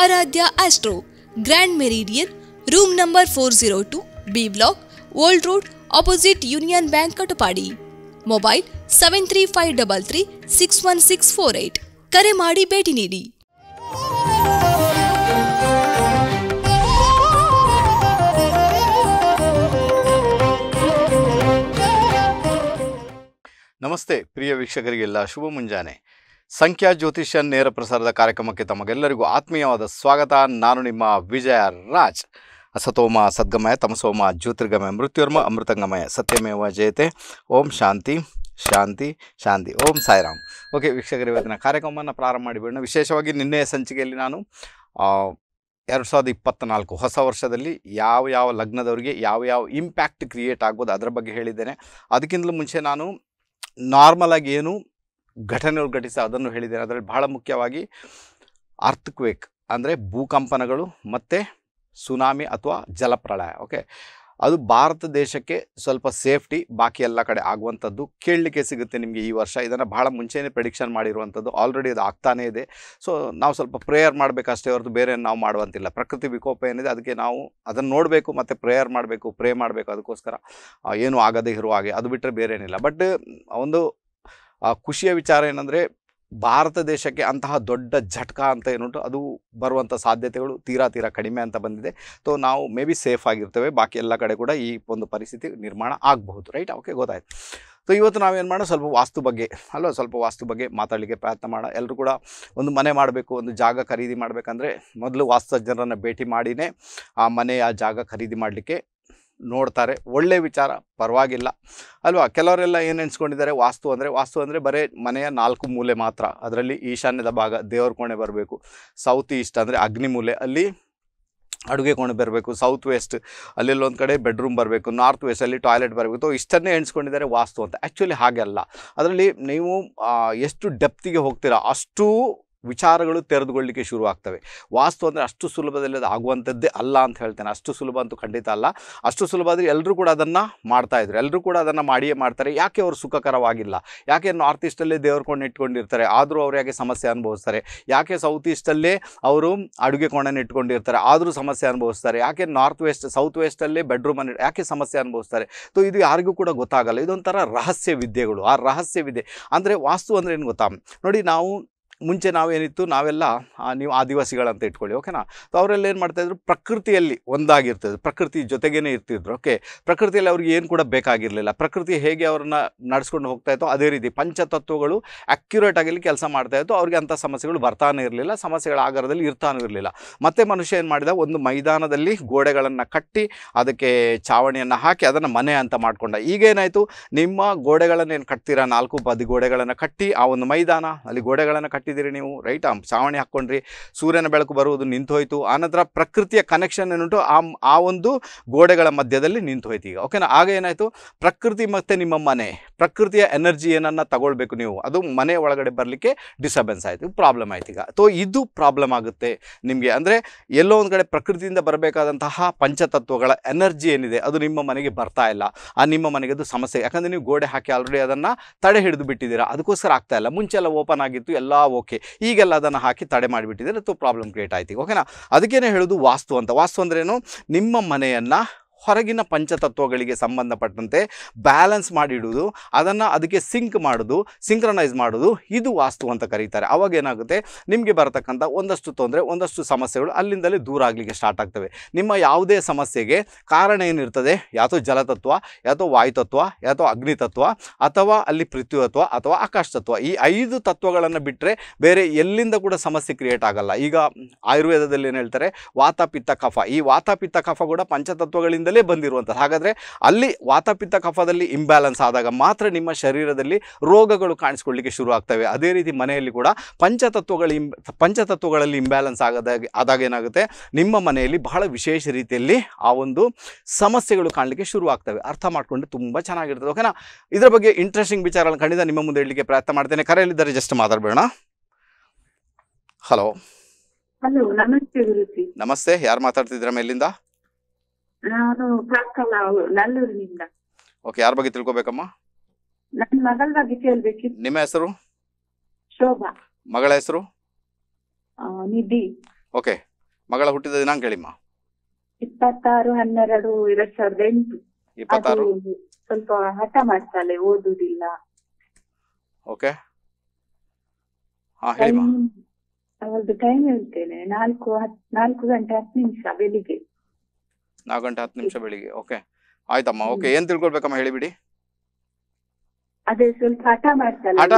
ಆರಾಧ್ಯ Astro Grand Meridian room number four zero two B block old road opposite Union Bank Katapadi mobile seven three five double three six one six four eight ಕರೆ ಮಾಡಿ ಭೇಟಿ ನೀಡಿ ನಮಸ್ತೆ ಪ್ರಿಯ ವೀಕ್ಷಕರಿಗೆಲ್ಲ ಶುಭ ಮುಂಜಾನೆ ಸಂಖ್ಯಾ ಜ್ಯೋತಿಷ್ಯ ನೇರ ಪ್ರಸಾರದ ಕಾರ್ಯಕ್ರಮಕ್ಕೆ ತಮಗೆಲ್ಲರಿಗೂ ಆತ್ಮೀಯವಾದ ಸ್ವಾಗತ ನಾನು ನಿಮ್ಮ ವಿಜಯ ರಾಜ್ ಸತೋಮ ಸದ್ಗಮಯ ತಮಸೋಮ ಜ್ಯೋತಿರ್ಗಮಯ ಮೃತ್ಯುರ್ಮ ಅಮೃತಂಗಮಯ ಸತ್ಯಮೇವ ಜಯತೆ ಓಂ ಶಾಂತಿ ಶಾಂತಿ ಶಾಂತಿ ಓಂ ಸಾಯಿರಾಮ್ ಓಕೆ ವೀಕ್ಷಕರು ಇವತ್ತಿನ ಕಾರ್ಯಕ್ರಮವನ್ನು ಪ್ರಾರಂಭ ಮಾಡಿಬಿಡೋಣ ವಿಶೇಷವಾಗಿ ನಿನ್ನೆಯ ಸಂಚಿಕೆಯಲ್ಲಿ ನಾನು ಎರಡು ಸಾವಿರದ ಇಪ್ಪತ್ತ್ನಾಲ್ಕು ಹೊಸ ವರ್ಷದಲ್ಲಿ ಯಾವ ಯಾವ ಲಗ್ನದವರಿಗೆ ಯಾವ ಯಾವ ಇಂಪ್ಯಾಕ್ಟ್ ಕ್ರಿಯೇಟ್ ಆಗ್ಬೋದು ಅದರ ಬಗ್ಗೆ ಹೇಳಿದ್ದೇನೆ ಅದಕ್ಕಿಂತಲೂ ಮುಂಚೆ ನಾನು ನಾರ್ಮಲಾಗಿ ಏನು ಘಟನೆಗಳು ಘಟಿಸಿ ಅದನ್ನು ಹೇಳಿದ್ದೇನೆ ಅದರಲ್ಲಿ ಬಹಳ ಮುಖ್ಯವಾಗಿ ಅರ್ಥಕ್ವೇಕ್ ಅಂದರೆ ಭೂಕಂಪನಗಳು ಮತ್ತು ಸುನಾಮಿ ಅಥವಾ ಜಲಪ್ರಳಯ ಓಕೆ ಅದು ಭಾರತ ದೇಶಕ್ಕೆ ಸ್ವಲ್ಪ ಸೇಫ್ಟಿ ಬಾಕಿ ಎಲ್ಲ ಕಡೆ ಆಗುವಂಥದ್ದು ಕೇಳಲಿಕ್ಕೆ ಸಿಗುತ್ತೆ ನಿಮಗೆ ಈ ವರ್ಷ ಇದನ್ನು ಭಾಳ ಮುಂಚೆನೇ ಪ್ರೆಡಿಕ್ಷನ್ ಮಾಡಿರುವಂಥದ್ದು ಆಲ್ರೆಡಿ ಅದು ಆಗ್ತಾನೇ ಇದೆ ಸೊ ನಾವು ಸ್ವಲ್ಪ ಪ್ರೇಯರ್ ಮಾಡಬೇಕಷ್ಟೇ ಹೊರತು ಬೇರೆ ನಾವು ಮಾಡುವಂತಿಲ್ಲ ಪ್ರಕೃತಿ ವಿಕೋಪ ಏನಿದೆ ಅದಕ್ಕೆ ನಾವು ಅದನ್ನು ನೋಡಬೇಕು ಮತ್ತು ಪ್ರೇಯರ್ ಮಾಡಬೇಕು ಪ್ರೇ ಮಾಡಬೇಕು ಅದಕ್ಕೋಸ್ಕರ ಏನೂ ಆಗದೇ ಇರುವ ಹಾಗೆ ಅದು ಬಿಟ್ಟರೆ ಏನಿಲ್ಲ ಬಟ್ ಒಂದು ಖುಷಿಯ ವಿಚಾರ ಏನಂದರೆ ಭಾರತ ದೇಶಕ್ಕೆ ಅಂತಹ ದೊಡ್ಡ ಝಟ್ಕ ಅಂತ ಏನುಂಟು ಅದು ಬರುವಂಥ ಸಾಧ್ಯತೆಗಳು ತೀರಾ ತೀರಾ ಕಡಿಮೆ ಅಂತ ಬಂದಿದೆ ಸೊ ನಾವು ಮೇ ಬಿ ಸೇಫ್ ಆಗಿರ್ತೇವೆ ಬಾಕಿ ಎಲ್ಲ ಕಡೆ ಕೂಡ ಈ ಒಂದು ಪರಿಸ್ಥಿತಿ ನಿರ್ಮಾಣ ಆಗಬಹುದು ರೈಟ್ ಓಕೆ ಗೊತ್ತಾಯ್ತು ಸೊ ಇವತ್ತು ನಾವೇನು ಮಾಡೋಣ ಸ್ವಲ್ಪ ವಾಸ್ತು ಬಗ್ಗೆ ಅಲ್ವಾ ಸ್ವಲ್ಪ ವಾಸ್ತು ಬಗ್ಗೆ ಮಾತಾಡಲಿಕ್ಕೆ ಪ್ರಯತ್ನ ಮಾಡೋಣ ಎಲ್ಲರೂ ಕೂಡ ಒಂದು ಮನೆ ಮಾಡಬೇಕು ಒಂದು ಜಾಗ ಖರೀದಿ ಮಾಡಬೇಕಂದ್ರೆ ಮೊದಲು ಜನರನ್ನು ಭೇಟಿ ಮಾಡಿನೇ ಆ ಮನೆ ಆ ಜಾಗ ಖರೀದಿ ಮಾಡಲಿಕ್ಕೆ ನೋಡ್ತಾರೆ ಒಳ್ಳೆ ವಿಚಾರ ಪರವಾಗಿಲ್ಲ ಅಲ್ವಾ ಕೆಲವರೆಲ್ಲ ಏನು ಎನ್ಸ್ಕೊಂಡಿದ್ದಾರೆ ವಾಸ್ತು ಅಂದರೆ ವಾಸ್ತು ಅಂದರೆ ಬರೀ ಮನೆಯ ನಾಲ್ಕು ಮೂಲೆ ಮಾತ್ರ ಅದರಲ್ಲಿ ಈಶಾನ್ಯದ ಭಾಗ ದೇವ್ರ ಕೋಣೆ ಬರಬೇಕು ಸೌತ್ ಈಸ್ಟ್ ಅಂದರೆ ಅಗ್ನಿ ಮೂಲೆ ಅಲ್ಲಿ ಅಡುಗೆ ಕೋಣೆ ಬರಬೇಕು ಸೌತ್ ವೆಸ್ಟ್ ಅಲ್ಲೆಲ್ಲೊಂದು ಕಡೆ ಬೆಡ್ರೂಮ್ ಬರಬೇಕು ನಾರ್ತ್ ವೆಸ್ಟಲ್ಲಿ ಟಾಯ್ಲೆಟ್ ಬರಬೇಕು ಇಷ್ಟನ್ನೇ ಎಣಿಸ್ಕೊಂಡಿದ್ದಾರೆ ವಾಸ್ತು ಅಂತ ಆ್ಯಕ್ಚುಲಿ ಹಾಗೆ ಅಲ್ಲ ಅದರಲ್ಲಿ ನೀವು ಎಷ್ಟು ಡೆಪ್ತಿಗೆ ಹೋಗ್ತೀರಾ ಅಷ್ಟು ವಿಚಾರಗಳು ತೆರೆದುಕೊಳ್ಳಲಿಕ್ಕೆ ಶುರು ಆಗ್ತವೆ ವಾಸ್ತು ಅಂದರೆ ಅಷ್ಟು ಸುಲಭದಲ್ಲಿ ಅದು ಆಗುವಂಥದ್ದೇ ಅಲ್ಲ ಅಂತ ಹೇಳ್ತೇನೆ ಅಷ್ಟು ಸುಲಭ ಅಂತೂ ಖಂಡಿತ ಅಲ್ಲ ಅಷ್ಟು ಸುಲಭ ಆದರೆ ಎಲ್ಲರೂ ಕೂಡ ಅದನ್ನು ಮಾಡ್ತಾಯಿದ್ರು ಎಲ್ಲರೂ ಕೂಡ ಅದನ್ನು ಮಾಡಿಯೇ ಮಾಡ್ತಾರೆ ಯಾಕೆ ಅವರು ಸುಖಕರವಾಗಿಲ್ಲ ಯಾಕೆ ನಾರ್ತ್ ಈಸ್ಟಲ್ಲೇ ದೇವ್ರ ಇಟ್ಕೊಂಡಿರ್ತಾರೆ ಆದರೂ ಅವ್ರು ಯಾಕೆ ಸಮಸ್ಯೆ ಅನುಭವಿಸ್ತಾರೆ ಯಾಕೆ ಸೌತ್ ಈಸ್ಟಲ್ಲೇ ಅವರು ಅಡುಗೆ ಕೋಣೆ ಇಟ್ಕೊಂಡಿರ್ತಾರೆ ಆದರೂ ಸಮಸ್ಯೆ ಅನುಭವಿಸ್ತಾರೆ ಯಾಕೆ ನಾರ್ತ್ ವೆಸ್ಟ್ ಸೌತ್ ವೆಸ್ಟಲ್ಲೇ ಬೆಡ್ರೂಮನ್ನು ಯಾಕೆ ಸಮಸ್ಯೆ ಅನುಭವಿಸ್ತಾರೆ ಸೊ ಇದು ಯಾರಿಗೂ ಕೂಡ ಗೊತ್ತಾಗಲ್ಲ ಇದೊಂಥರ ರಹಸ್ಯ ವಿದ್ಯೆಗಳು ಆ ರಹಸ್ಯ ವಿದ್ಯೆ ಅಂದರೆ ವಾಸ್ತು ಅಂದರೆ ಏನು ಗೊತ್ತಾ ನೋಡಿ ನಾವು ಮುಂಚೆ ನಾವೇನಿತ್ತು ನಾವೆಲ್ಲ ನೀವು ಆದಿವಾಸಿಗಳಂತ ಇಟ್ಕೊಳ್ಳಿ ಓಕೆನಾ ಸೊ ಅವರೆಲ್ಲ ಏನು ಮಾಡ್ತಾಯಿದ್ರು ಪ್ರಕೃತಿಯಲ್ಲಿ ಒಂದಾಗಿರ್ತಿದ್ರು ಪ್ರಕೃತಿ ಜೊತೆಗೇ ಇರ್ತಿದ್ರು ಓಕೆ ಪ್ರಕೃತಿಯಲ್ಲಿ ಅವ್ರಿಗೆ ಏನು ಕೂಡ ಬೇಕಾಗಿರಲಿಲ್ಲ ಪ್ರಕೃತಿ ಹೇಗೆ ಅವ್ರನ್ನ ನಡೆಸ್ಕೊಂಡು ಹೋಗ್ತಾ ಇತ್ತು ಅದೇ ರೀತಿ ಪಂಚತತ್ವಗಳು ಅಕ್ಯುರೇಟ್ ಆಗಿರಲಿ ಕೆಲಸ ಇತ್ತು ಅವ್ರಿಗೆ ಅಂಥ ಸಮಸ್ಯೆಗಳು ಬರ್ತಾನೆ ಇರಲಿಲ್ಲ ಸಮಸ್ಯೆಗಳ ಆಗಾರದಲ್ಲಿ ಇರ್ತಾನೂ ಇರಲಿಲ್ಲ ಮತ್ತೆ ಮನುಷ್ಯ ಏನು ಮಾಡಿದ ಒಂದು ಮೈದಾನದಲ್ಲಿ ಗೋಡೆಗಳನ್ನು ಕಟ್ಟಿ ಅದಕ್ಕೆ ಚಾವಣಿಯನ್ನು ಹಾಕಿ ಅದನ್ನು ಮನೆ ಅಂತ ಮಾಡಿಕೊಂಡ ಈಗೇನಾಯಿತು ನಿಮ್ಮ ಗೋಡೆಗಳನ್ನು ಏನು ಕಟ್ತೀರಾ ನಾಲ್ಕು ಬದಿ ಗೋಡೆಗಳನ್ನು ಕಟ್ಟಿ ಆ ಒಂದು ಮೈದಾನ ಅಲ್ಲಿ ಗೋಡೆಗಳನ್ನು ಕಟ್ಟಿ ಬಿಟ್ಟಿದ್ದೀರಿ ನೀವು ರೈಟ್ ಆ ಸಾವಣಿ ಹಾಕ್ಕೊಂಡ್ರಿ ಸೂರ್ಯನ ಬೆಳಕು ಬರುವುದು ನಿಂತು ಹೋಯಿತು ಆನಂತರ ಪ್ರಕೃತಿಯ ಕನೆಕ್ಷನ್ ಏನುಂಟು ಆ ಆ ಒಂದು ಗೋಡೆಗಳ ಮಧ್ಯದಲ್ಲಿ ನಿಂತು ಹೋಯ್ತು ಈಗ ಓಕೆನಾ ಆಗ ಏನಾಯಿತು ಪ್ರಕೃತಿ ಮತ್ತು ನಿಮ್ಮ ಮನೆ ಪ್ರಕೃತಿಯ ಎನರ್ಜಿ ಏನನ್ನ ತಗೊಳ್ಬೇಕು ನೀವು ಅದು ಮನೆ ಒಳಗಡೆ ಬರಲಿಕ್ಕೆ ಡಿಸ್ಟರ್ಬೆನ್ಸ್ ಆಯಿತು ಪ್ರಾಬ್ಲಮ್ ಆಯ್ತು ಈಗ ಸೊ ಇದು ಪ್ರಾಬ್ಲಮ್ ಆಗುತ್ತೆ ನಿಮಗೆ ಅಂದರೆ ಎಲ್ಲೋ ಒಂದು ಕಡೆ ಪ್ರಕೃತಿಯಿಂದ ಬರಬೇಕಾದಂತಹ ಪಂಚತತ್ವಗಳ ಎನರ್ಜಿ ಏನಿದೆ ಅದು ನಿಮ್ಮ ಮನೆಗೆ ಬರ್ತಾ ಇಲ್ಲ ಆ ನಿಮ್ಮ ಮನೆಗೆ ಅದು ಸಮಸ್ಯೆ ಯಾಕಂದರೆ ನೀವು ಗೋಡೆ ಹಾಕಿ ಆಲ್ರೆಡಿ ಅದನ್ನು ತಡೆ ಹಿಡಿದು ಬಿಟ್ಟಿದ್ದೀರಾ ಅದಕ್ಕೋಸ್ಕರ ಆಗ್ತಾ ಇಲ್ಲ ಮುಂಚೆಲ್ಲ ಓಪನ್ ಆಗಿತ್ತು ಎಲ್ಲ ಓಕೆ ಈಗೆಲ್ಲ ಅದನ್ನು ಹಾಕಿ ತಡೆ ಮಾಡಿಬಿಟ್ಟಿದ್ರೆ ಅಥವಾ ಪ್ರಾಬ್ಲಮ್ ಕ್ರಿಯೇಟ್ ಆಯ್ತು ಓಕೆನಾ ಅದಕ್ಕೇನೆ ಹೇಳೋದು ವಾಸ್ತು ಅಂತ ವಾಸ್ತು ಅಂದ್ರೇನು ನಿಮ್ಮ ಮನೆಯನ್ನು ಹೊರಗಿನ ಪಂಚತತ್ವಗಳಿಗೆ ಸಂಬಂಧಪಟ್ಟಂತೆ ಬ್ಯಾಲೆನ್ಸ್ ಮಾಡಿಡುವುದು ಅದನ್ನು ಅದಕ್ಕೆ ಸಿಂಕ್ ಮಾಡೋದು ಸಿಂಕ್ರನೈಸ್ ಮಾಡೋದು ಇದು ವಾಸ್ತು ಅಂತ ಕರೀತಾರೆ ಅವಾಗೇನಾಗುತ್ತೆ ಏನಾಗುತ್ತೆ ನಿಮಗೆ ಬರತಕ್ಕಂಥ ಒಂದಷ್ಟು ತೊಂದರೆ ಒಂದಷ್ಟು ಸಮಸ್ಯೆಗಳು ಅಲ್ಲಿಂದಲೇ ದೂರ ಆಗಲಿಕ್ಕೆ ಸ್ಟಾರ್ಟ್ ಆಗ್ತವೆ ನಿಮ್ಮ ಯಾವುದೇ ಸಮಸ್ಯೆಗೆ ಕಾರಣ ಏನಿರ್ತದೆ ಯಾತೋ ಜಲತತ್ವ ಯಾತೋ ವಾಯುತತ್ವ ಯಾತೋ ಅಗ್ನಿತತ್ವ ಅಥವಾ ಅಲ್ಲಿ ಪೃಥ್ವಿತತ್ವ ಅಥವಾ ಆಕಾಶ ತತ್ವ ಈ ಐದು ತತ್ವಗಳನ್ನು ಬಿಟ್ಟರೆ ಬೇರೆ ಎಲ್ಲಿಂದ ಕೂಡ ಸಮಸ್ಯೆ ಕ್ರಿಯೇಟ್ ಆಗಲ್ಲ ಈಗ ಆಯುರ್ವೇದದಲ್ಲಿ ಏನು ಹೇಳ್ತಾರೆ ವಾತ ಪಿತ್ತ ಕಫ ಈ ವಾತ ಪಿತ್ತ ಕಫ ಕೂಡ ಪಂಚತತ್ವಗಳಿಂದ ಬಂದಿರುವಂತಹ ಬಂದಿರುವಂಥದ್ದು ಹಾಗಾದರೆ ಅಲ್ಲಿ ವಾತಪಿತ್ತ ಕಫದಲ್ಲಿ ಇಂಬ್ಯಾಲೆನ್ಸ್ ಆದಾಗ ಮಾತ್ರ ನಿಮ್ಮ ಶರೀರದಲ್ಲಿ ರೋಗಗಳು ಕಾಣಿಸ್ಕೊಳ್ಳಿಕ್ಕೆ ಶುರು ಆಗ್ತವೆ ಅದೇ ರೀತಿ ಮನೆಯಲ್ಲಿ ಕೂಡ ಪಂಚತತ್ವಗಳ ಪಂಚತತ್ವಗಳಲ್ಲಿ ಇಂಬ್ಯಾಲೆನ್ಸ್ ಆಗದಾಗ ಆದಾಗ ಏನಾಗುತ್ತೆ ನಿಮ್ಮ ಮನೆಯಲ್ಲಿ ಬಹಳ ವಿಶೇಷ ರೀತಿಯಲ್ಲಿ ಆ ಒಂದು ಸಮಸ್ಯೆಗಳು ಕಾಣಲಿಕ್ಕೆ ಶುರು ಆಗ್ತವೆ ಅರ್ಥ ಮಾಡಿಕೊಂಡು ತುಂಬ ಚೆನ್ನಾಗಿರ್ತದೆ ಓಕೆನಾ ಇದರ ಬಗ್ಗೆ ಇಂಟ್ರೆಸ್ಟಿಂಗ್ ವಿಚಾರಗಳನ್ನು ಖಂಡಿತ ನಿಮ್ಮ ಮುಂದೆ ಹೇಳಲಿಕ್ಕೆ ಪ್ರಯತ್ನ ಮಾಡ್ತೇನೆ ಕರೆಯಲ್ಲಿದ್ದಾರೆ ಜಸ್ಟ್ ಮಾತಾಡಬೇಡ ಹಲೋ ಹಲೋ ನಮಸ್ತೆ ಯಾರು ಮಾತಾಡ್ತಿದ್ರ ಮೇಲಿಂದ ನಾನು ಪ್ರಾಕ್ತನ ಅವ್ರು, ನಲ್ಲೂರಿನಿಂದ ಓಕೆ ಯಾರ ಬಗ್ಗೆ ತಿಳ್ಕೊಬೇಕಮ್ಮ ನನ್ ಮಗಳ ಬಗ್ಗೆ ಕೇಳ್ಬೇಕಿತ್ತು ನಿಮ್ಮ ಹೆಸರು ಶೋಭಾ ಮಗಳ ಹೆಸರು ಆ, ನಿಧಿ ಓಕೆ ಮಗಳ ಹುಟ್ಟಿದ ದಿನಾಂಕ ಹೇಳಿಮ್ಮ ಇಪ್ಪತ್ತಾರು ಹನ್ನೆರಡು ಎರಡ್ ಸಾವಿರದ ಎಂಟು ಇಪ್ಪತ್ತಾರು ಸ್ವಲ್ಪ ಹಠ ಮಾಡ್ತಾಳೆ ಓದುದಿಲ್ಲ ಓಕೆ ಹಾ ಟೈಮ್ ಹೇಳ್ತೇನೆ ನಾಲ್ಕು ಹತ್- ನಾಲ್ಕು ಗಂಟೆ ಹತ್ತು ನಿಮಿಷ ಬೆಳಿಗ್ಗೆ ನಾಲ್ಕು ಗಂಟೆ ಹತ್ತು ನಿಮಿಷ ಬೆಳಿಗ್ಗೆ ಓಕೆ ಆಯ್ತಮ್ಮ ಓಕೆ ಏನ್ ತಿಳ್ಕೊಳ್ಬೇಕಮ್ಮ ಹೇಳಿಬಿಡಿ ಹಠ ಮಾಡ್ತಾರೆ ಹಠ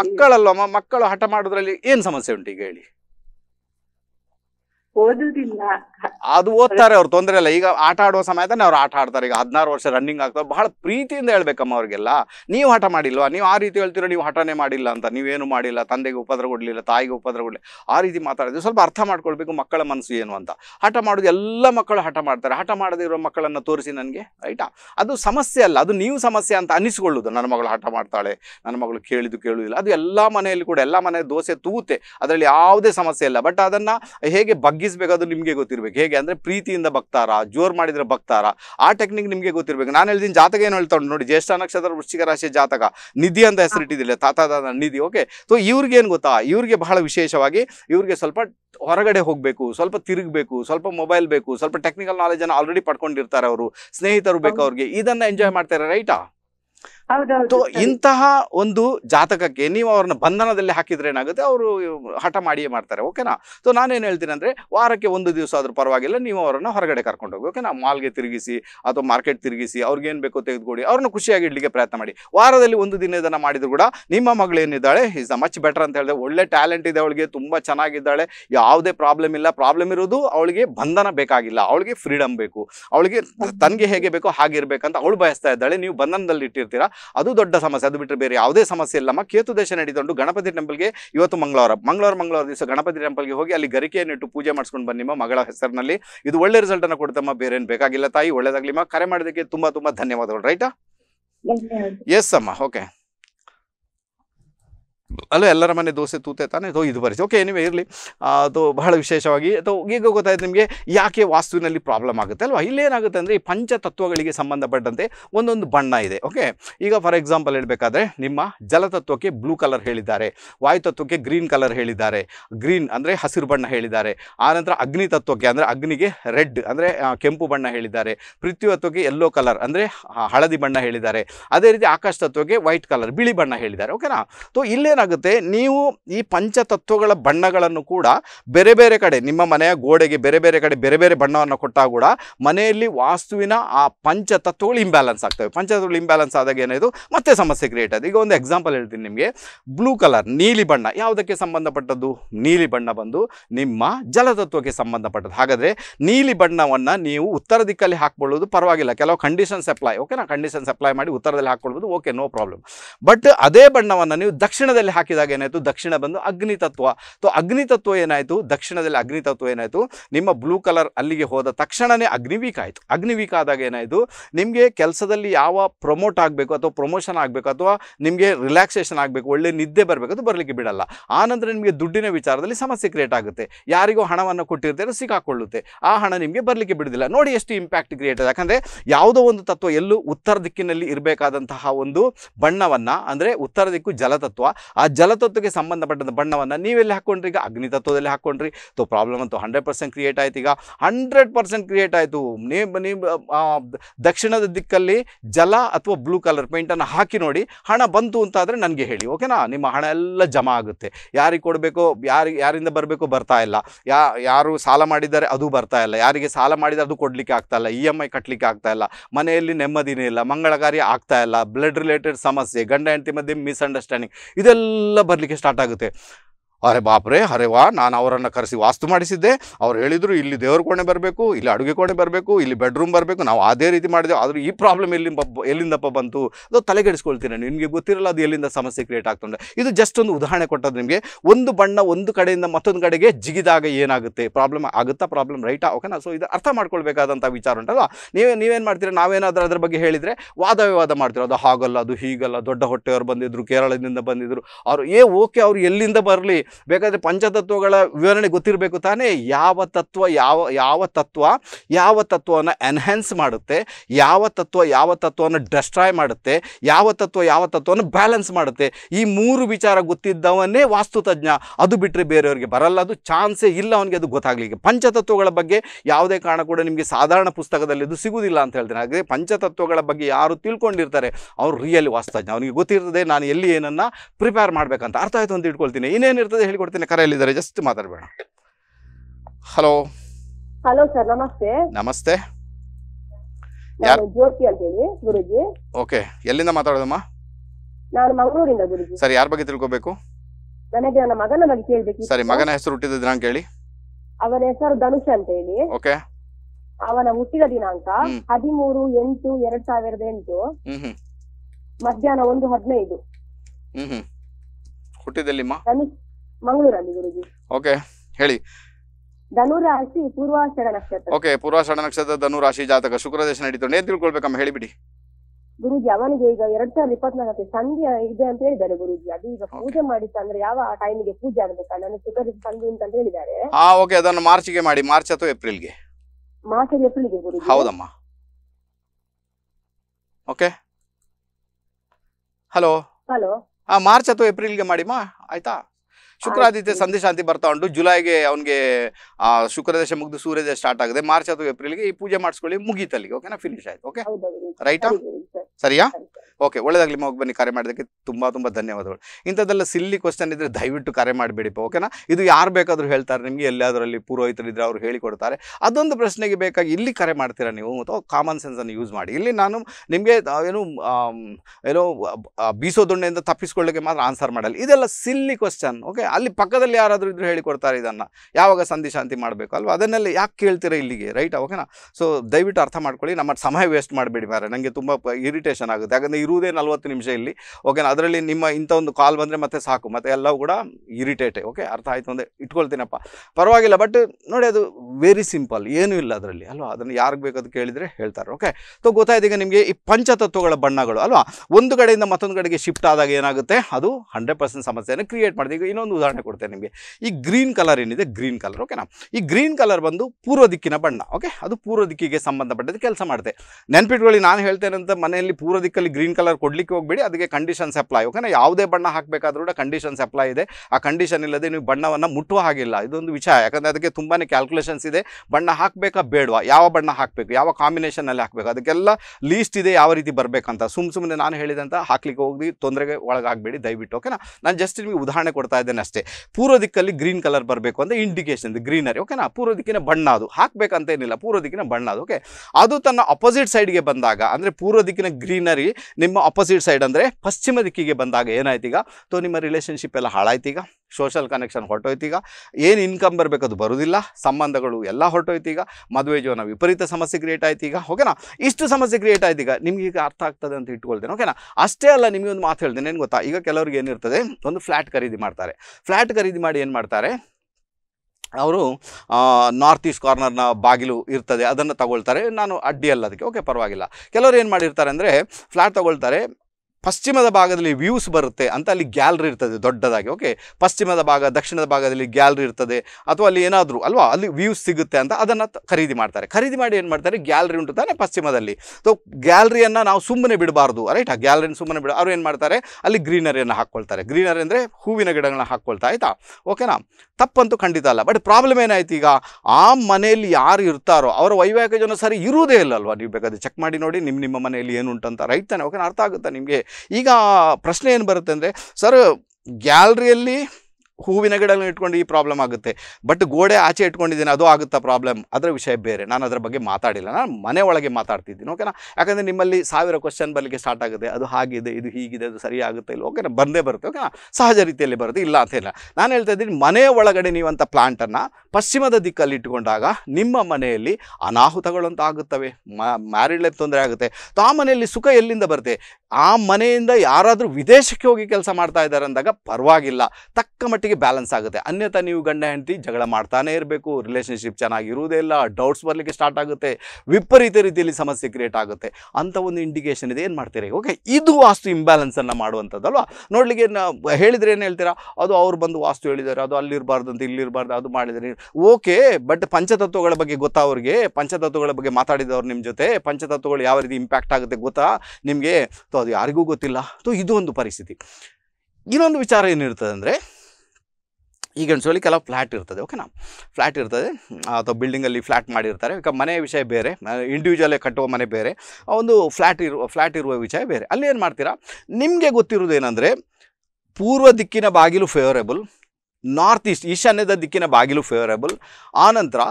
ಮಕ್ಕಳಲ್ವಮ್ಮ ಮಕ್ಕಳು ಹಠ ಮಾಡೋದ್ರಲ್ಲಿ ಏನ್ ಸಮಸ್ಯೆ ಉಂಟು ಈಗ ಹೇಳಿ ಓದುದಿಲ್ಲ ಅದು ಓದ್ತಾರೆ ಅವ್ರು ತೊಂದರೆ ಇಲ್ಲ ಈಗ ಆಟ ಆಡುವ ಸಮಯದಲ್ಲಿ ಅವ್ರು ಆಟ ಆಡ್ತಾರೆ ಈಗ ಹದಿನಾರು ವರ್ಷ ರನ್ನಿಂಗ್ ಆಗ್ತಾವೆ ಬಹಳ ಪ್ರೀತಿಯಿಂದ ಹೇಳ್ಬೇಕಮ್ಮ ಅವ್ರಿಗೆಲ್ಲ ನೀವು ಹಠ ಮಾಡಿಲ್ವಾ ನೀವು ಆ ರೀತಿ ಹೇಳ್ತೀರೋ ನೀವು ಹಠನೇ ಮಾಡಿಲ್ಲ ಅಂತ ನೀವೇನು ಮಾಡಿಲ್ಲ ತಂದೆಗೆ ಉಪದ್ರ ಕೊಡಲಿಲ್ಲ ತಾಯಿಗೆ ಉಪದ್ರ ಕೊಡಲಿಲ್ಲ ಆ ರೀತಿ ಮಾತಾಡಿದ್ವಿ ಸ್ವಲ್ಪ ಅರ್ಥ ಮಾಡ್ಕೊಳ್ಬೇಕು ಮಕ್ಕಳ ಮನಸ್ಸು ಏನು ಅಂತ ಹಠ ಮಾಡೋದು ಎಲ್ಲ ಮಕ್ಕಳು ಹಠ ಮಾಡ್ತಾರೆ ಹಠ ಮಾಡದೇ ಮಕ್ಕಳನ್ನ ಮಕ್ಕಳನ್ನು ತೋರಿಸಿ ನನಗೆ ರೈಟಾ ಅದು ಸಮಸ್ಯೆ ಅಲ್ಲ ಅದು ನೀವು ಸಮಸ್ಯೆ ಅಂತ ಅನಿಸ್ಕೊಳ್ಳೋದು ನನ್ನ ಮಗಳು ಹಠ ಮಾಡ್ತಾಳೆ ನನ್ನ ಮಗಳು ಕೇಳಿದ್ದು ಕೇಳುವುದಿಲ್ಲ ಅದು ಎಲ್ಲ ಮನೆಯಲ್ಲಿ ಕೂಡ ಎಲ್ಲ ಮನೆ ದೋಸೆ ತೂತೆ ಅದರಲ್ಲಿ ಯಾವುದೇ ಸಮಸ್ಯೆ ಇಲ್ಲ ಬಟ್ ಅದನ್ನು ಹೇಗೆ ಬಗ್ಗೆ ಹಿಗ್ಗಿಸ್ಬೇಕು ನಿಮಗೆ ಗೊತ್ತಿರಬೇಕು ಹೇಗೆ ಅಂದರೆ ಪ್ರೀತಿಯಿಂದ ಬಗ್ತಾರ ಜೋರು ಮಾಡಿದರೆ ಬಗ್ತಾರ ಆ ಟೆಕ್ನಿಕ್ ನಿಮಗೆ ಗೊತ್ತಿರಬೇಕು ನಾನು ಹೇಳ್ತೀನಿ ಜಾತಕ ಏನು ಹೇಳ್ತಾ ನೋಡಿ ಜ್ಯೇಷ್ಠ ನಕ್ಷತ್ರ ವೃಶ್ಚಿಕ ರಾಶಿಯ ಜಾತಕ ನಿಧಿ ಅಂತ ಹೆಸರಿಟ್ಟಿದ್ದಿಲ್ಲ ತಾತ ನಿಧಿ ಓಕೆ ಸೊ ಇವ್ರಿಗೇನು ಗೊತ್ತಾ ಇವ್ರಿಗೆ ಬಹಳ ವಿಶೇಷವಾಗಿ ಇವ್ರಿಗೆ ಸ್ವಲ್ಪ ಹೊರಗಡೆ ಹೋಗಬೇಕು ಸ್ವಲ್ಪ ತಿರುಗಬೇಕು ಸ್ವಲ್ಪ ಮೊಬೈಲ್ ಬೇಕು ಸ್ವಲ್ಪ ಟೆಕ್ನಿಕಲ್ ನಾಲೆಜನ್ನು ಆಲ್ರೆಡಿ ಪಡ್ಕೊಂಡಿರ್ತಾರೆ ಅವರು ಸ್ನೇಹಿತರು ಬೇಕು ಅವ್ರಿಗೆ ಇದನ್ನು ಎಂಜಾಯ್ ಮಾಡ್ತಾರೆ ರೈಟಾ ಇಂತಹ ಒಂದು ಜಾತಕಕ್ಕೆ ನೀವು ಅವ್ರನ್ನ ಬಂಧನದಲ್ಲಿ ಹಾಕಿದ್ರೆ ಏನಾಗುತ್ತೆ ಅವರು ಹಠ ಮಾಡಿಯೇ ಮಾಡ್ತಾರೆ ಓಕೆನಾ ಸೊ ನಾನೇನು ಹೇಳ್ತೀನಿ ಅಂದ್ರೆ ವಾರಕ್ಕೆ ಒಂದು ದಿವಸ ಆದರೂ ಪರವಾಗಿಲ್ಲ ನೀವು ಅವರನ್ನು ಹೊರಗಡೆ ಕರ್ಕೊಂಡು ಹೋಗಿ ಓಕೆನಾ ಮಾಲ್ಗೆ ತಿರುಗಿಸಿ ಅಥವಾ ಮಾರ್ಕೆಟ್ ತಿರುಗಿಸಿ ಅವ್ರಿಗೇನು ಬೇಕೋ ತೆಗೆದುಕೊಡಿ ಅವ್ರನ್ನ ಖುಷಿಯಾಗಿ ಇಡ್ಲಿಕ್ಕೆ ಪ್ರಯತ್ನ ಮಾಡಿ ವಾರದಲ್ಲಿ ಒಂದು ದಿನ ಇದನ್ನ ಮಾಡಿದ್ರು ಕೂಡ ನಿಮ್ಮ ಮಗಳೇನಿದ್ದಾಳೆ ಇಸ್ ಅ ಮಚ್ ಬೆಟರ್ ಅಂತ ಹೇಳಿದೆ ಒಳ್ಳೆ ಟ್ಯಾಲೆಂಟ್ ಇದೆ ಅವಳಿಗೆ ತುಂಬಾ ಚೆನ್ನಾಗಿದ್ದಾಳೆ ಯಾವುದೇ ಪ್ರಾಬ್ಲಮ್ ಇಲ್ಲ ಪ್ರಾಬ್ಲಮ್ ಇರೋದು ಅವಳಿಗೆ ಬಂಧನ ಬೇಕಾಗಿಲ್ಲ ಅವಳಿಗೆ ಫ್ರೀಡಮ್ ಬೇಕು ಅವಳಿಗೆ ತನಗೆ ಹೇಗೆ ಬೇಕೋ ಹಾಗಿರ್ಬೇಕಂತ ಅವಳು ಬಯಸ್ತಾ ಇದ್ದಾಳೆ ನೀವು ಬಂಧನದಲ್ಲಿ ಇಟ್ಟಿರ್ತೀರಾ ಅದು ದೊಡ್ಡ ಸಮಸ್ಯೆ ಅದು ಬಿಟ್ಟರೆ ಬೇರೆ ಯಾವುದೇ ಸಮಸ್ಯೆ ಇಲ್ಲಮ್ಮ ಕೇತು ದೇಶ ನಡೀತೊಂಡು ಗಣಪತಿ ಟೆಂಪಲ್ಗೆ ಇವತ್ತು ಮಂಗಳವಾರ ಮಂಗಳವಾರ ಮಂಗಳವಾರ ದಿವಸ ಗಣಪತಿ ಟೆಂಪಲ್ಗೆ ಹೋಗಿ ಅಲ್ಲಿ ಗರಿಕೆಯನ್ನು ಇಟ್ಟು ಪೂಜೆ ಮಾಡಿಸ್ಕೊಂಡು ಬನ್ನಿಮ್ಮ ಮಗಳ ಹೆಸರಿನಲ್ಲಿ ಇದು ಒಳ್ಳೆ ರಿಸಲ್ಟ್ ಅನ್ನು ಕೊಡ್ತಮ್ಮ ಬೇರೆ ಏನು ಬೇಕಾಗಿಲ್ಲ ತಾಯಿ ಒಳ್ಳೇದಾಗ್ಲಿಮ್ಮ ಕರೆ ಮಾಡೋದಕ್ಕೆ ತುಂಬಾ ತುಂಬಾ ಧನ್ಯವಾದಗಳು ರೈಟಾ ಎಸ್ ಅಮ್ಮ ಓಕೆ ಅಲ್ಲ ಎಲ್ಲರ ಮನೆ ದೋಸೆ ತೂತೆ ತಾನೆ ಅಥವಾ ಇದು ಬರಿಸಿ ಓಕೆ ನೀವೇ ಇರಲಿ ಅದು ಬಹಳ ವಿಶೇಷವಾಗಿ ಅಥವಾ ಈಗ ಗೊತ್ತಾಯ್ತು ನಿಮಗೆ ಯಾಕೆ ವಾಸ್ತುವಿನಲ್ಲಿ ಪ್ರಾಬ್ಲಮ್ ಆಗುತ್ತೆ ಅಲ್ವಾ ಇಲ್ಲೇನಾಗುತ್ತೆ ಅಂದರೆ ಈ ಪಂಚತತ್ವಗಳಿಗೆ ಸಂಬಂಧಪಟ್ಟಂತೆ ಒಂದೊಂದು ಬಣ್ಣ ಇದೆ ಓಕೆ ಈಗ ಫಾರ್ ಎಕ್ಸಾಂಪಲ್ ಹೇಳಬೇಕಾದ್ರೆ ನಿಮ್ಮ ಜಲತತ್ವಕ್ಕೆ ಬ್ಲೂ ಕಲರ್ ಹೇಳಿದ್ದಾರೆ ವಾಯುತತ್ವಕ್ಕೆ ಗ್ರೀನ್ ಕಲರ್ ಹೇಳಿದ್ದಾರೆ ಗ್ರೀನ್ ಅಂದರೆ ಹಸಿರು ಬಣ್ಣ ಹೇಳಿದ್ದಾರೆ ಆನಂತರ ಅಗ್ನಿ ತತ್ವಕ್ಕೆ ಅಂದರೆ ಅಗ್ನಿಗೆ ರೆಡ್ ಅಂದರೆ ಕೆಂಪು ಬಣ್ಣ ಹೇಳಿದ್ದಾರೆ ಪೃಥ್ವಿತ್ವಕ್ಕೆ ಯೆಲ್ಲೋ ಕಲರ್ ಅಂದರೆ ಹಳದಿ ಬಣ್ಣ ಹೇಳಿದ್ದಾರೆ ಅದೇ ರೀತಿ ಆಕಾಶ ತತ್ವಕ್ಕೆ ವೈಟ್ ಕಲರ್ ಬಿಳಿ ಬಣ್ಣ ಹೇಳಿದ್ದಾರೆ ಓಕೆನಾ ಸೊ ಇಲ್ಲೇನಾಗುತ್ತೆ ಏನಾಗುತ್ತೆ ನೀವು ಈ ಪಂಚತತ್ವಗಳ ಬಣ್ಣಗಳನ್ನು ಕೂಡ ಬೇರೆ ಬೇರೆ ಕಡೆ ನಿಮ್ಮ ಮನೆಯ ಗೋಡೆಗೆ ಬೇರೆ ಬೇರೆ ಕಡೆ ಬೇರೆ ಬೇರೆ ಬಣ್ಣವನ್ನು ಕೊಟ್ಟಾಗ ಕೂಡ ಮನೆಯಲ್ಲಿ ವಾಸ್ತುವಿನ ಆ ಪಂಚತತ್ವಗಳು ಇಂಬ್ಯಾಲೆನ್ಸ್ ಆಗ್ತವೆ ಪಂಚತತ್ವಗಳು ಇಂಬ್ಯಾಲೆನ್ಸ್ ಆದಾಗ ಏನಾಯಿತು ಮತ್ತೆ ಸಮಸ್ಯೆ ಕ್ರಿಯೇಟ್ ಆಯಿತು ಈಗ ಒಂದು ಎಕ್ಸಾಂಪಲ್ ಹೇಳ್ತೀನಿ ನಿಮಗೆ ಬ್ಲೂ ಕಲರ್ ನೀಲಿ ಬಣ್ಣ ಯಾವುದಕ್ಕೆ ಸಂಬಂಧಪಟ್ಟದ್ದು ನೀಲಿ ಬಣ್ಣ ಬಂದು ನಿಮ್ಮ ಜಲತತ್ವಕ್ಕೆ ಸಂಬಂಧಪಟ್ಟದ್ದು ಹಾಗಾದರೆ ನೀಲಿ ಬಣ್ಣವನ್ನು ನೀವು ಉತ್ತರ ದಿಕ್ಕಲ್ಲಿ ಹಾಕ್ಕೊಳ್ಳೋದು ಪರವಾಗಿಲ್ಲ ಕೆಲವು ಕಂಡೀಷನ್ಸ್ ಅಪ್ಲೈ ಓಕೆನಾ ಕಂಡೀಷನ್ಸ್ ಅಪ್ಲೈ ಮಾಡಿ ಉತ್ತರದಲ್ಲಿ ಹಾಕ್ಕೊಳ್ಬೋದು ಓಕೆ ನೋ ಪ್ರಾಬ್ಲಮ್ ಬಟ್ ಅದೇ ಬಣ್ಣವನ್ನು ನೀವು ದಕ್ಷಿಣದಲ್ಲಿ ಹಾಕಿದಾಗ ಏನಾಯಿತು ದಕ್ಷಿಣ ಬಂದು ಅಗ್ನಿ ತತ್ವ ಸೊ ಅಗ್ನಿ ತತ್ವ ಏನಾಯಿತು ದಕ್ಷಿಣದಲ್ಲಿ ಅಗ್ನಿ ತತ್ವ ಏನಾಯಿತು ನಿಮ್ಮ ಬ್ಲೂ ಕಲರ್ ಅಲ್ಲಿಗೆ ಹೋದ ತಕ್ಷಣವೇ ಅಗ್ನಿವೀಕ್ ಆಯಿತು ಅಗ್ನಿವೀಕ್ ಆದಾಗ ಏನಾಯಿತು ನಿಮಗೆ ಕೆಲಸದಲ್ಲಿ ಯಾವ ಪ್ರಮೋಟ್ ಆಗಬೇಕು ಅಥವಾ ಪ್ರಮೋಷನ್ ಆಗಬೇಕು ಅಥವಾ ನಿಮಗೆ ರಿಲ್ಯಾಕ್ಸೇಷನ್ ಆಗಬೇಕು ಒಳ್ಳೆ ನಿದ್ದೆ ಬರಬೇಕು ಅದು ಬರಲಿಕ್ಕೆ ಬಿಡಲ್ಲ ಆನಂತರ ನಿಮಗೆ ದುಡ್ಡಿನ ವಿಚಾರದಲ್ಲಿ ಸಮಸ್ಯೆ ಕ್ರಿಯೇಟ್ ಆಗುತ್ತೆ ಯಾರಿಗೂ ಹಣವನ್ನು ಕೊಟ್ಟಿರ್ತಾರೆ ಸಿಕ್ಕಾಕೊಳ್ಳುತ್ತೆ ಆ ಹಣ ನಿಮಗೆ ಬರಲಿಕ್ಕೆ ಬಿಡೋದಿಲ್ಲ ನೋಡಿ ಎಷ್ಟು ಇಂಪ್ಯಾಕ್ಟ್ ಕ್ರಿಯೇಟ್ ಆಗಿದೆ ಯಾಕಂದರೆ ಯಾವುದೋ ಒಂದು ತತ್ವ ಎಲ್ಲೂ ಉತ್ತರ ದಿಕ್ಕಿನಲ್ಲಿ ಇರಬೇಕಾದಂತಹ ಒಂದು ಬಣ್ಣವನ್ನು ಅಂದರೆ ಉತ್ತರ ದಿಕ್ಕು ಜಲತತ್ವ ಆ ಆ ಜಲತತ್ವಕ್ಕೆ ಸಂಬಂಧಪಟ್ಟಂಥ ಬಣ್ಣವನ್ನು ನೀವೆಲ್ಲಿ ಹಾಕ್ಕೊಂಡ್ರಿ ಈಗ ತತ್ವದಲ್ಲಿ ಹಾಕ್ಕೊಂಡ್ರಿ ತೊ ಪ್ರಾಬ್ಲಮ್ ಅಂತೂ ಹಂಡ್ರೆಡ್ ಪರ್ಸೆಂಟ್ ಕ್ರಿಯೇಟ್ ಆಯ್ತು ಈಗ ಹಂಡ್ರೆಡ್ ಪರ್ಸೆಂಟ್ ಕ್ರಿಯೇಟ್ ಆಯಿತು ನೀವು ನೀವು ದಕ್ಷಿಣದ ದಿಕ್ಕಲ್ಲಿ ಜಲ ಅಥವಾ ಬ್ಲೂ ಕಲರ್ ಪೇಂಟನ್ನು ಹಾಕಿ ನೋಡಿ ಹಣ ಬಂತು ಅಂತಾದರೆ ನನಗೆ ಹೇಳಿ ಓಕೆನಾ ನಿಮ್ಮ ಹಣ ಎಲ್ಲ ಜಮಾ ಆಗುತ್ತೆ ಯಾರಿಗೆ ಕೊಡಬೇಕು ಯಾರಿಗೆ ಯಾರಿಂದ ಬರಬೇಕು ಬರ್ತಾ ಇಲ್ಲ ಯಾ ಯಾರು ಸಾಲ ಮಾಡಿದ್ದಾರೆ ಅದು ಬರ್ತಾ ಇಲ್ಲ ಯಾರಿಗೆ ಸಾಲ ಮಾಡಿದರೆ ಅದು ಕೊಡಲಿಕ್ಕೆ ಆಗ್ತಾ ಇಲ್ಲ ಇ e ಎಮ್ ಐ ಕಟ್ಟಲಿಕ್ಕೆ ಆಗ್ತಾ ಇಲ್ಲ ಮನೆಯಲ್ಲಿ ನೆಮ್ಮದಿನೇ ಇಲ್ಲ ಮಂಗಳಗಾರಿ ಕಾರ್ಯ ಆಗ್ತಾ ಇಲ್ಲ ಬ್ಲಡ್ ರಿಲೇಟೆಡ್ ಸಮಸ್ಯೆ ಗಂಡ ಹೆಂಡತಿ ಮಧ್ಯೆ ಮಿಸ್ಅಂಡರ್ಸ್ಟ್ಯಾಂಡಿಂಗ್ ಇದೆಲ್ಲ ಎಲ್ಲ ಬರಲಿಕ್ಕೆ ಸ್ಟಾರ್ಟ್ ಆಗುತ್ತೆ ಅರೆ ಬಾಪ್ರೆ ಅರೆ ನಾನು ಅವರನ್ನು ಕರೆಸಿ ವಾಸ್ತು ಮಾಡಿಸಿದ್ದೆ ಅವ್ರು ಹೇಳಿದರು ಇಲ್ಲಿ ದೇವ್ರ ಕೋಣೆ ಬರಬೇಕು ಇಲ್ಲಿ ಅಡುಗೆ ಕೋಣೆ ಬರಬೇಕು ಇಲ್ಲಿ ಬೆಡ್ರೂಮ್ ಬರಬೇಕು ನಾವು ಅದೇ ರೀತಿ ಮಾಡಿದೆವು ಆದರೂ ಈ ಪ್ರಾಬ್ಲಮ್ ಎಲ್ಲಿಂದ ಎಲ್ಲಿಂದಪ್ಪ ಬಂತು ಅದು ತಲೆಗೆಡಿಸ್ಕೊಳ್ತೀನಿ ನಿಮಗೆ ಗೊತ್ತಿರಲ್ಲ ಅದು ಎಲ್ಲಿಂದ ಸಮಸ್ಯೆ ಕ್ರಿಯೇಟ್ ಆಗ್ತಂದ್ರೆ ಇದು ಜಸ್ಟ್ ಒಂದು ಉದಾಹರಣೆ ಕೊಟ್ಟದ್ದು ನಿಮಗೆ ಒಂದು ಬಣ್ಣ ಒಂದು ಕಡೆಯಿಂದ ಮತ್ತೊಂದು ಕಡೆಗೆ ಜಿಗಿದಾಗ ಏನಾಗುತ್ತೆ ಪ್ರಾಬ್ಲಮ್ ಆಗುತ್ತಾ ಪ್ರಾಬ್ಲಮ್ ರೈಟಾ ಓಕೆನಾ ಸೊ ಇದು ಅರ್ಥ ಮಾಡ್ಕೊಳ್ಬೇಕಾದಂಥ ವಿಚಾರ ಉಂಟಲ್ಲ ನೀವೇ ನೀವೇನು ಮಾಡ್ತೀರ ನಾವೇನಾದರೂ ಅದ್ರ ಬಗ್ಗೆ ಹೇಳಿದರೆ ವಾದ ವಿವಾದ ಮಾಡ್ತೀರ ಅದು ಹಾಗಲ್ಲ ಅದು ಹೀಗಲ್ಲ ದೊಡ್ಡ ಹೊಟ್ಟೆಯವರು ಬಂದಿದ್ದರು ಕೇರಳದಿಂದ ಬಂದಿದ್ದರು ಅವರು ಏ ಓಕೆ ಅವರು ಎಲ್ಲಿಂದ ಬರಲಿ ಬೇಕಾದರೆ ಪಂಚತತ್ವಗಳ ವಿವರಣೆ ಗೊತ್ತಿರಬೇಕು ತಾನೇ ಯಾವ ತತ್ವ ಯಾವ ಯಾವ ತತ್ವ ಯಾವ ತತ್ವವನ್ನು ಎನ್ಹ್ಯಾನ್ಸ್ ಮಾಡುತ್ತೆ ಯಾವ ತತ್ವ ಯಾವ ತತ್ವವನ್ನು ಡೆಸ್ಟ್ರಾಯ್ ಮಾಡುತ್ತೆ ಯಾವ ತತ್ವ ಯಾವ ತತ್ವವನ್ನು ಬ್ಯಾಲೆನ್ಸ್ ಮಾಡುತ್ತೆ ಈ ಮೂರು ವಿಚಾರ ಗೊತ್ತಿದ್ದವನ್ನೇ ವಾಸ್ತುತಜ್ಞ ಅದು ಬಿಟ್ಟರೆ ಬೇರೆಯವರಿಗೆ ಬರಲ್ಲ ಅದು ಚಾನ್ಸೇ ಇಲ್ಲ ಅವನಿಗೆ ಅದು ಗೊತ್ತಾಗಲಿಕ್ಕೆ ಪಂಚತತ್ವಗಳ ಬಗ್ಗೆ ಯಾವುದೇ ಕಾರಣ ಕೂಡ ನಿಮಗೆ ಸಾಧಾರಣ ಪುಸ್ತಕದಲ್ಲಿ ಇದು ಸಿಗುವುದಿಲ್ಲ ಅಂತ ಹೇಳ್ತೀನಿ ಹಾಗೆ ಪಂಚತತ್ವಗಳ ಬಗ್ಗೆ ಯಾರು ತಿಳ್ಕೊಂಡಿರ್ತಾರೆ ಅವ್ರು ರಿಯಲ್ ವಾಸ್ತುತಜ್ಞ ಅವನಿಗೆ ಗೊತ್ತಿರ್ತದೆ ನಾನು ಎಲ್ಲಿ ಏನನ್ನ ಪ್ರಿಪೇರ್ ಮಾಡಬೇಕಂತ ಅರ್ಥ ಆಯಿತು ಅಂತ ಇಟ್ಕೊಳ್ತೀನಿ ಇನ್ನೇನಿರ್ತದೆ ಬರ್ತದೆ ಹೇಳಿಕೊಡ್ತೇನೆ ಕರೆಯಲ್ಲಿದ್ದಾರೆ ಜಸ್ಟ್ ಮಾತಾಡಬೇಡ ಹಲೋ ಹಲೋ ಸರ್ ನಮಸ್ತೆ ನಮಸ್ತೆ ಜ್ಯೋತಿ ಅಂತ ಹೇಳಿ ಗುರುಜಿ ಓಕೆ ಎಲ್ಲಿಂದ ಮಾತಾಡೋದಮ್ಮ ನಾನು ಮಂಗಳೂರಿಂದ ಗುರುಜಿ ಸರ್ ಯಾರ ಬಗ್ಗೆ ತಿಳ್ಕೋಬೇಕು ನನಗೆ ನನ್ನ ಮಗನ ಬಗ್ಗೆ ಕೇಳ್ಬೇಕು ಸರಿ ಮಗನ ಹೆಸರು ಹುಟ್ಟಿದ ದಿನಾಂಕ ಹೇಳಿ ಅವನ ಹೆಸರು ಧನುಷ್ ಅಂತ ಹೇಳಿ ಓಕೆ ಅವನ ಹುಟ್ಟಿದ ದಿನಾಂಕ ಹದಿಮೂರು ಎಂಟು ಎರಡ್ ಸಾವಿರದ ಎಂಟು ಮಧ್ಯಾಹ್ನ ಒಂದು ಹದಿನೈದು ಹುಟ್ಟಿದಲ್ಲಿಮ್ಮ ಧನುಷ್ ಮಂಗಳೂರಲ್ಲಿ ಗುರುಜಿ ಓಕೆ ಹೇಳಿ ಧನುರಾಶಿ ಪೂರ್ವಾಷಾಢ ನಕ್ಷತ್ರ ಓಕೆ ಪೂರ್ವಾಷಾಢ ನಕ್ಷತ್ರ ಧನುರಾಶಿ ಜಾತಕ ಶುಕ್ರದೇಶ ನಡೀತು ಏನ್ ತಿಳ್ಕೊಳ್ಬೇಕಮ್ಮ ಹೇಳಿಬಿಡಿ ಗುರುಜಿ ಅವನಿಗೆ ಈಗ ಎರಡ್ ಸಾವಿರದ ಇಪ್ಪತ್ನಾಲ್ಕಕ್ಕೆ ಸಂಧ್ಯೆ ಇದೆ ಅಂತ ಹೇಳಿದ್ದಾರೆ ಗುರುಜಿ ಅದು ಈಗ ಪೂಜೆ ಮಾಡಿ ಅಂದ್ರೆ ಯಾವ ಟೈಮಿಗೆ ಪೂಜೆ ಆಗ್ಬೇಕಾ ನನಗೆ ಶುಕ್ರ ಸಂಧಿ ಅಂತ ಹೇಳಿದ್ದಾರೆ ಹಾ ಓಕೆ ಅದನ್ನು ಗೆ ಮಾಡಿ ಮಾರ್ಚ್ ಅಥವಾ ಏಪ್ರಿಲ್ ಗೆ ಮಾರ್ಚ್ ಏಪ್ರಿಲ್ ಗೆ ಗುರುಜಿ ಹೌದಮ್ಮ ಓಕೆ ಹಲೋ ಹಲೋ ಹಾ ಮಾರ್ಚ್ ಅಥವಾ ಏಪ್ರಿಲ್ ಗೆ ಮಾಡಿಮ್ಮ ಆಯ್ತಾ ಶುಕ್ರಾದಿತ್ಯ ಸಂಧಿಶಾಂತಿ ಬರ್ತಾ ಉಂಟು ಜುಲೈಗೆ ಅವನಿಗೆ ಆ ಶುಕ್ರದಶ ಮುಗಿದು ಸೂರ್ಯದಶ ಸ್ಟಾರ್ಟ್ ಆಗಿದೆ ಮಾರ್ಚ್ ಅಥವಾ ಏಪ್ರಿಲ್ಗೆ ಈ ಪೂಜೆ ಮಾಡಿಸ್ಕೊಳ್ಳಿ ಮುಗೀತಲ್ಲಿಗೆ ಓಕೆನಾ ಫಿನಿಶ್ ಆಯ್ತು ಓಕೆ ರೈಟಾ ಸರಿಯಾ ಓಕೆ ಒಳ್ಳೇದಾಗಲಿ ಮಗ ಬನ್ನಿ ಕರೆ ಮಾಡೋದಕ್ಕೆ ತುಂಬ ತುಂಬ ಧನ್ಯವಾದಗಳು ಇಂಥದ್ದೆಲ್ಲ ಸಿಲ್ಲಿ ಕ್ವಶನ್ ಇದ್ರೆ ದಯವಿಟ್ಟು ಕರೆ ಮಾಡಿಬಿಡಿಪ್ಪ ಓಕೆನಾ ಇದು ಯಾರು ಬೇಕಾದರೂ ಹೇಳ್ತಾರೆ ನಿಮಗೆ ಎಲ್ಲಾದರಲ್ಲಿ ಪೂರ್ವಹಿತರಿದ್ರೆ ಅವ್ರು ಹೇಳಿಕೊಡ್ತಾರೆ ಅದೊಂದು ಪ್ರಶ್ನೆಗೆ ಬೇಕಾಗಿ ಇಲ್ಲಿ ಕರೆ ಮಾಡ್ತೀರಾ ನೀವು ಅಥವಾ ಕಾಮನ್ ಸೆನ್ಸನ್ನು ಯೂಸ್ ಮಾಡಿ ಇಲ್ಲಿ ನಾನು ನಿಮಗೆ ಏನು ಏನೋ ಬೀಸೋ ದೊಣ್ಣೆಯಿಂದ ತಪ್ಪಿಸ್ಕೊಳ್ಳೋಕ್ಕೆ ಮಾತ್ರ ಆನ್ಸರ್ ಮಾಡಲ್ಲ ಇದೆಲ್ಲ ಸಿಲ್ಲಿ ಕ್ವಶನ್ ಓಕೆ ಅಲ್ಲಿ ಪಕ್ಕದಲ್ಲಿ ಯಾರಾದರೂ ಹೇಳಿ ಹೇಳಿಕೊಡ್ತಾರೆ ಇದನ್ನು ಯಾವಾಗ ಸಂಧಿ ಶಾಂತಿ ಮಾಡಬೇಕು ಅಲ್ವಾ ಅದನ್ನೆಲ್ಲ ಯಾಕೆ ಕೇಳ್ತೀರಾ ಇಲ್ಲಿಗೆ ರೈಟ್ ಓಕೆನಾ ಸೊ ದಯವಿಟ್ಟು ಅರ್ಥ ಮಾಡ್ಕೊಳ್ಳಿ ನಮ್ಮ ಸಮಯ ವೇಸ್ಟ್ ಮಾಡಬೇಡಿ ಮಾರೆ ನನಗೆ ತುಂಬ ಇರಿಟೇಷನ್ ಆಗುತ್ತೆ ಯಾಕಂದರೆ ಇರುವುದೇ ನಲವತ್ತು ನಿಮಿಷ ಇಲ್ಲಿ ಓಕೆನಾ ಅದರಲ್ಲಿ ನಿಮ್ಮ ಇಂಥ ಒಂದು ಕಾಲ್ ಬಂದರೆ ಮತ್ತೆ ಸಾಕು ಮತ್ತು ಎಲ್ಲವೂ ಕೂಡ ಇರಿಟೇಟೆ ಓಕೆ ಅರ್ಥ ಆಯಿತು ಅಂದರೆ ಇಟ್ಕೊಳ್ತೀನಪ್ಪ ಪರವಾಗಿಲ್ಲ ಬಟ್ ನೋಡಿ ಅದು ವೆರಿ ಸಿಂಪಲ್ ಏನೂ ಇಲ್ಲ ಅದರಲ್ಲಿ ಅಲ್ವಾ ಅದನ್ನು ಯಾರಿಗೆ ಬೇಕದು ಕೇಳಿದರೆ ಹೇಳ್ತಾರೆ ಓಕೆ ಸೊ ಗೊತ್ತಾಯ್ತೀಗ ನಿಮಗೆ ಈ ಪಂಚತತ್ವಗಳ ಬಣ್ಣಗಳು ಅಲ್ವಾ ಒಂದು ಕಡೆಯಿಂದ ಮತ್ತೊಂದು ಕಡೆಗೆ ಶಿಫ್ಟ್ ಆದಾಗ ಏನಾಗುತ್ತೆ ಅದು ಹಂಡ್ರೆಡ್ ಪರ್ಸೆಂಟ್ ಸಮಸ್ಯೆಯನ್ನು ಕ್ರಿಯೇಟ್ ಮಾಡಿದೆ ಈಗ ಇನ್ನೊಂದು ಉದಾಹರಣೆ ಕೊಡ್ತೇನೆ ನಿಮಗೆ ಈ ಗ್ರೀನ್ ಕಲರ್ ಏನಿದೆ ಗ್ರೀನ್ ಕಲರ್ ಓಕೆನಾ ಈ ಗ್ರೀನ್ ಕಲರ್ ಬಂದು ಪೂರ್ವ ದಿಕ್ಕಿನ ಬಣ್ಣ ಓಕೆ ಅದು ಪೂರ್ವ ದಿಕ್ಕಿಗೆ ಸಂಬಂಧಪಟ್ಟದ್ದು ಕೆಲಸ ಮಾಡುತ್ತೆ ನೆನ್ಪಿಟ್ಕೊಳ್ಳಿ ನಾನು ಹೇಳ್ತೇನೆ ಅಂತ ಮನೆಯಲ್ಲಿ ಪೂರ್ವ ದಿಕ್ಕಲ್ಲಿ ಗ್ರೀನ್ ಕಲರ್ ಕೊಡಲಿಕ್ಕೆ ಹೋಗಬೇಡಿ ಅದಕ್ಕೆ ಕಂಡೀಷನ್ಸ್ ಅಪ್ಲೈ ಓಕೆನಾ ಯಾವುದೇ ಬಣ್ಣ ಹಾಕಬೇಕಾದ್ರೂ ಕೂಡ ಕಂಡೀಷನ್ಸ್ ಅಪ್ಲೈ ಇದೆ ಆ ಕಂಡೀಷನ್ ಇಲ್ಲದೆ ನೀವು ಬಣ್ಣವನ್ನು ಮುಟ್ಟುವ ಹಾಗಿಲ್ಲ ಇದೊಂದು ವಿಷಯ ಯಾಕಂದರೆ ಅದಕ್ಕೆ ತುಂಬಾ ಕ್ಯಾಲ್ಕುಲೇಷನ್ಸ್ ಇದೆ ಬಣ್ಣ ಹಾಕಬೇಕಾ ಬೇಡವಾ ಯಾವ ಬಣ್ಣ ಹಾಕಬೇಕು ಯಾವ ಕಾಂಬಿನೇಷನಲ್ಲಿ ಹಾಕಬೇಕು ಅದಕ್ಕೆಲ್ಲ ಲೀಸ್ಟ್ ಇದೆ ಯಾವ ರೀತಿ ಬರಬೇಕಂತ ಸುಮ್ಮ ಸುಮ್ಮನೆ ನಾನು ಹೇಳಿದಂಥ ಹಾಕ್ಲಿಕ್ಕೆ ಹೋಗಿ ತೊಂದರೆಗೆ ಒಳಗಾಗಬೇಡಿ ದಯವಿಟ್ಟು ಓಕೆನಾ ನಾನು ಜಸ್ಟ್ ನಿಮಗೆ ಉದಾಹರಣೆ ಕೊಡ್ತಾ ಇದ್ದೇನೆ ಅಷ್ಟೇ ಪೂರ್ವ ದಿಕ್ಕಲ್ಲಿ ಗ್ರೀನ್ ಕಲರ್ ಬರಬೇಕು ಅಂತ ಇಂಡಿಕೇಶನ್ ಗ್ರೀನರಿ ಓಕೆನಾ ಪೂರ್ವ ದಿಕ್ಕಿನ ಬಣ್ಣ ಅದು ಹಾಕಬೇಕಂತ ಏನಿಲ್ಲ ಪೂರ್ವ ದಿಕ್ಕಿನ ಬಣ್ಣ ಅದು ಓಕೆ ಅದು ತನ್ನ ಅಪೋಸಿಟ್ ಸೈಡ್ಗೆ ಬಂದಾಗ ಅಂದರೆ ಪೂರ್ವ ದಿಕ್ಕಿನ ಗ್ರೀನರಿ ನಿಮ್ಮ ಅಪೋಸಿಟ್ ಸೈಡ್ ಅಂದರೆ ಪಶ್ಚಿಮ ದಿಕ್ಕಿಗೆ ಬಂದಾಗ ಏನಾಯ್ತು ಈಗ ನಿಮ್ಮ ರಿಲೇಷನ್ಶಿಪ್ ಎಲ್ಲ ಹಾಳಾಯ್ತು ಈಗ ಸೋಷಲ್ ಕನೆಕ್ಷನ್ ಹೊರಟೋಯ್ತೀಗ ಏನು ಇನ್ಕಮ್ ಬರಬೇಕು ಅದು ಬರೋದಿಲ್ಲ ಸಂಬಂಧಗಳು ಎಲ್ಲ ಹೊರಟೋಯ್ತೀಗ ಮದುವೆ ಜೀವನ ವಿಪರೀತ ಸಮಸ್ಯೆ ಕ್ರಿಯೇಟ್ ಆಯ್ತೀಗ ಓಕೆನಾ ಇಷ್ಟು ಸಮಸ್ಯೆ ಕ್ರಿಯೇಟ್ ಆಯ್ತೀಗ ನಿಮಗೆ ಈಗ ಅರ್ಥ ಆಗ್ತದೆ ಅಂತ ಇಟ್ಕೊಳ್ತೇನೆ ಓಕೆನಾ ಅಷ್ಟೇ ಅಲ್ಲ ನಿಮಗೆ ಒಂದು ಮಾತು ಹೇಳ್ತೇನೆ ಏನು ಗೊತ್ತಾ ಈಗ ಕೆಲವ್ರಿಗೆ ಏನಿರ್ತದೆ ಒಂದು ಫ್ಲ್ಯಾಟ್ ಖರೀದಿ ಮಾಡ್ತಾರೆ ಫ್ಲ್ಯಾಟ್ ಖರೀದಿ ಮಾಡಿ ಏನು ಮಾಡ್ತಾರೆ ಅವರು ನಾರ್ತ್ ಈಸ್ಟ್ ಕಾರ್ನರ್ನ ಬಾಗಿಲು ಇರ್ತದೆ ಅದನ್ನು ತಗೊಳ್ತಾರೆ ನಾನು ಅಡ್ಡಿ ಅಲ್ಲ ಅದಕ್ಕೆ ಓಕೆ ಪರವಾಗಿಲ್ಲ ಕೆಲವರು ಏನು ಮಾಡಿರ್ತಾರೆ ಅಂದರೆ ಫ್ಲ್ಯಾಟ್ ತೊಗೊಳ್ತಾರೆ ಪಶ್ಚಿಮದ ಭಾಗದಲ್ಲಿ ವ್ಯೂಸ್ ಬರುತ್ತೆ ಅಂತ ಅಲ್ಲಿ ಗ್ಯಾಲರಿ ಇರ್ತದೆ ದೊಡ್ಡದಾಗಿ ಓಕೆ ಪಶ್ಚಿಮದ ಭಾಗ ದಕ್ಷಿಣದ ಭಾಗದಲ್ಲಿ ಗ್ಯಾಲರಿ ಇರ್ತದೆ ಅಥವಾ ಅಲ್ಲಿ ಏನಾದರೂ ಅಲ್ವಾ ಅಲ್ಲಿ ವ್ಯೂಸ್ ಸಿಗುತ್ತೆ ಅಂತ ಅದನ್ನು ಖರೀದಿ ಮಾಡ್ತಾರೆ ಖರೀದಿ ಮಾಡಿ ಏನು ಮಾಡ್ತಾರೆ ಗ್ಯಾಲರಿ ಉಂಟು ತಾನೆ ಪಶ್ಚಿಮದಲ್ಲಿ ಸೊ ಗ್ಯಾಲ್ರಿಯನ್ನು ನಾವು ಸುಮ್ಮನೆ ಬಿಡಬಾರ್ದು ರೈಟ್ ಆ ಗ್ಯಾಲರಿನ ಸುಮ್ಮನೆ ಬಿಡ ಅವ್ರು ಏನು ಮಾಡ್ತಾರೆ ಅಲ್ಲಿ ಗ್ರೀನರಿಯನ್ನು ಹಾಕ್ಕೊಳ್ತಾರೆ ಗ್ರೀನರಿ ಅಂದರೆ ಹೂವಿನ ಗಿಡಗಳನ್ನ ಹಾಕ್ಕೊಳ್ತಾ ಆಯಿತಾ ಓಕೆನಾ ತಪ್ಪಂತೂ ಖಂಡಿತ ಅಲ್ಲ ಬಟ್ ಪ್ರಾಬ್ಲಮ್ ಏನಾಯ್ತು ಈಗ ಆ ಮನೆಯಲ್ಲಿ ಯಾರು ಇರ್ತಾರೋ ಅವರ ವೈವಾಹಿಕ ಜನ ಸರಿ ಇರುವುದೇ ಇಲ್ಲ ಅಲ್ವಾ ನೀವು ಬೇಕಾದ್ರೆ ಚೆಕ್ ಮಾಡಿ ನೋಡಿ ನಿಮ್ಮ ನಿಮ್ಮ ಮನೆಯಲ್ಲಿ ಏನು ಉಂಟಂತ ರೈಟ್ ತಾನೆ ಓಕೆನಾ ಅರ್ಥ ಆಗುತ್ತಾ ನಿಮಗೆ ಈಗ ಪ್ರಶ್ನೆ ಏನು ಬರುತ್ತೆ ಅಂದರೆ ಸರ್ ಗ್ಯಾಲ್ರಿಯಲ್ಲಿ ಹೂವಿನ ಗಿಡಗಳನ್ನ ಇಟ್ಕೊಂಡು ಈ ಪ್ರಾಬ್ಲಮ್ ಆಗುತ್ತೆ ಬಟ್ ಗೋಡೆ ಆಚೆ ಇಟ್ಕೊಂಡಿದ್ದೀನಿ ಅದು ಆಗುತ್ತಾ ಪ್ರಾಬ್ಲಮ್ ಅದರ ವಿಷಯ ಬೇರೆ ನಾನು ಅದರ ಬಗ್ಗೆ ಮಾತಾಡಿಲ್ಲ ನಾನು ಮನೆ ಒಳಗೆ ಮಾತಾಡ್ತಿದ್ದೀನಿ ಓಕೆನಾ ಯಾಕಂದರೆ ನಿಮ್ಮಲ್ಲಿ ಸಾವಿರ ಕ್ವಶನ್ ಬರಲಿಕ್ಕೆ ಸ್ಟಾರ್ಟ್ ಆಗುತ್ತೆ ಅದು ಹಾಗಿದೆ ಇದು ಹೀಗಿದೆ ಅದು ಸರಿ ಆಗುತ್ತೆ ಇಲ್ಲ ಓಕೆನಾ ಬಂದೇ ಬರುತ್ತೆ ಓಕೆನಾ ಸಹಜ ರೀತಿಯಲ್ಲಿ ಬರುತ್ತೆ ಇಲ್ಲ ಅಂತ ಇಲ್ಲ ನಾನು ಹೇಳ್ತಾ ಇದ್ದೀನಿ ಮನೆ ಒಳಗಡೆ ನೀವಂಥ ಪ್ಲಾಂಟನ್ನು ಪಶ್ಚಿಮದ ದಿಕ್ಕಲ್ಲಿ ಇಟ್ಟುಕೊಂಡಾಗ ನಿಮ್ಮ ಮನೆಯಲ್ಲಿ ಅನಾಹುತಗಳು ಅನಾಹುತಗಳಂತ ಆಗುತ್ತವೆ ಮ್ಯಾರಿಡ್ ಲೈಫ್ ತೊಂದರೆ ಆಗುತ್ತೆ ಆ ಮನೆಯಲ್ಲಿ ಸುಖ ಎಲ್ಲಿಂದ ಬರುತ್ತೆ ಆ ಮನೆಯಿಂದ ಯಾರಾದರೂ ವಿದೇಶಕ್ಕೆ ಹೋಗಿ ಕೆಲಸ ಮಾಡ್ತಾ ಇದ್ದಾರೆ ಅಂದಾಗ ಪರವಾಗಿಲ್ಲ ತಕ್ಕ ಬ್ಯಾಲೆನ್ಸ್ ಆಗುತ್ತೆ ಅನ್ಯಥಾ ನೀವು ಗಂಡ ಹೆಂಡತಿ ಜಗಳ ಮಾಡ್ತಾನೆ ಇರಬೇಕು ರಿಲೇಷನ್ಶಿಪ್ ಚೆನ್ನಾಗಿರುವುದೇ ಇಲ್ಲ ಡೌಟ್ಸ್ ಬರಲಿಕ್ಕೆ ಸ್ಟಾರ್ಟ್ ಆಗುತ್ತೆ ವಿಪರೀತ ರೀತಿಯಲ್ಲಿ ಸಮಸ್ಯೆ ಕ್ರಿಯೇಟ್ ಆಗುತ್ತೆ ಅಂತ ಒಂದು ಇಂಡಿಕೇಶನ್ ಇದೆ ಏನು ಮಾಡ್ತೀರಿ ಓಕೆ ಇದು ವಾಸ್ತು ಇಂಬ್ಯಾಲೆನ್ಸನ್ನು ಮಾಡುವಂಥದ್ದಲ್ವ ನೋಡಲಿಕ್ಕೆ ಹೇಳಿದ್ರೆ ಏನು ಹೇಳ್ತೀರಾ ಅದು ಅವ್ರು ಬಂದು ವಾಸ್ತು ಹೇಳಿದ್ದಾರೆ ಅದು ಅಲ್ಲಿರಬಾರ್ದು ಅಂತ ಇಲ್ಲಿರಬಾರ್ದು ಅದು ಮಾಡಿದರೆ ಓಕೆ ಬಟ್ ಪಂಚತತ್ವಗಳ ಬಗ್ಗೆ ಗೊತ್ತಾ ಅವ್ರಿಗೆ ಪಂಚತತ್ವಗಳ ಬಗ್ಗೆ ಮಾತಾಡಿದವ್ರು ನಿಮ್ಮ ಜೊತೆ ಪಂಚತತ್ವಗಳು ಯಾವ ರೀತಿ ಇಂಪ್ಯಾಕ್ಟ್ ಆಗುತ್ತೆ ಗೊತ್ತಾ ನಿಮಗೆ ತೋ ಅದು ಯಾರಿಗೂ ಗೊತ್ತಿಲ್ಲ ಸೊ ಇದು ಒಂದು ಪರಿಸ್ಥಿತಿ ಇನ್ನೊಂದು ವಿಚಾರ ಏನಿರ್ತದೆ ಅಂದರೆ ಈಗ ಒಂದು ಕೆಲವು ಫ್ಲ್ಯಾಟ್ ಇರ್ತದೆ ಓಕೆನಾ ಫ್ಲ್ಯಾಟ್ ಇರ್ತದೆ ಅಥವಾ ಬಿಲ್ಡಿಂಗಲ್ಲಿ ಫ್ಲ್ಯಾಟ್ ಮಾಡಿರ್ತಾರೆ ಈಗ ಮನೆ ವಿಷಯ ಬೇರೆ ಇಂಡಿವಿಜುವಲೇ ಕಟ್ಟುವ ಮನೆ ಬೇರೆ ಒಂದು ಫ್ಲ್ಯಾಟ್ ಇರುವ ಫ್ಲ್ಯಾಟ್ ಇರುವ ವಿಷಯ ಬೇರೆ ಅಲ್ಲಿ ಏನು ಮಾಡ್ತೀರಾ ನಿಮಗೆ ಗೊತ್ತಿರೋದೇನೆಂದರೆ ಪೂರ್ವ ದಿಕ್ಕಿನ ಬಾಗಿಲು ಫೇವರೇಬಲ್ ನಾರ್ತ್ ಈಸ್ಟ್ ಈಶಾನ್ಯದ ದಿಕ್ಕಿನ ಬಾಗಿಲು ಫೇವರೇಬಲ್ ಆನಂತರ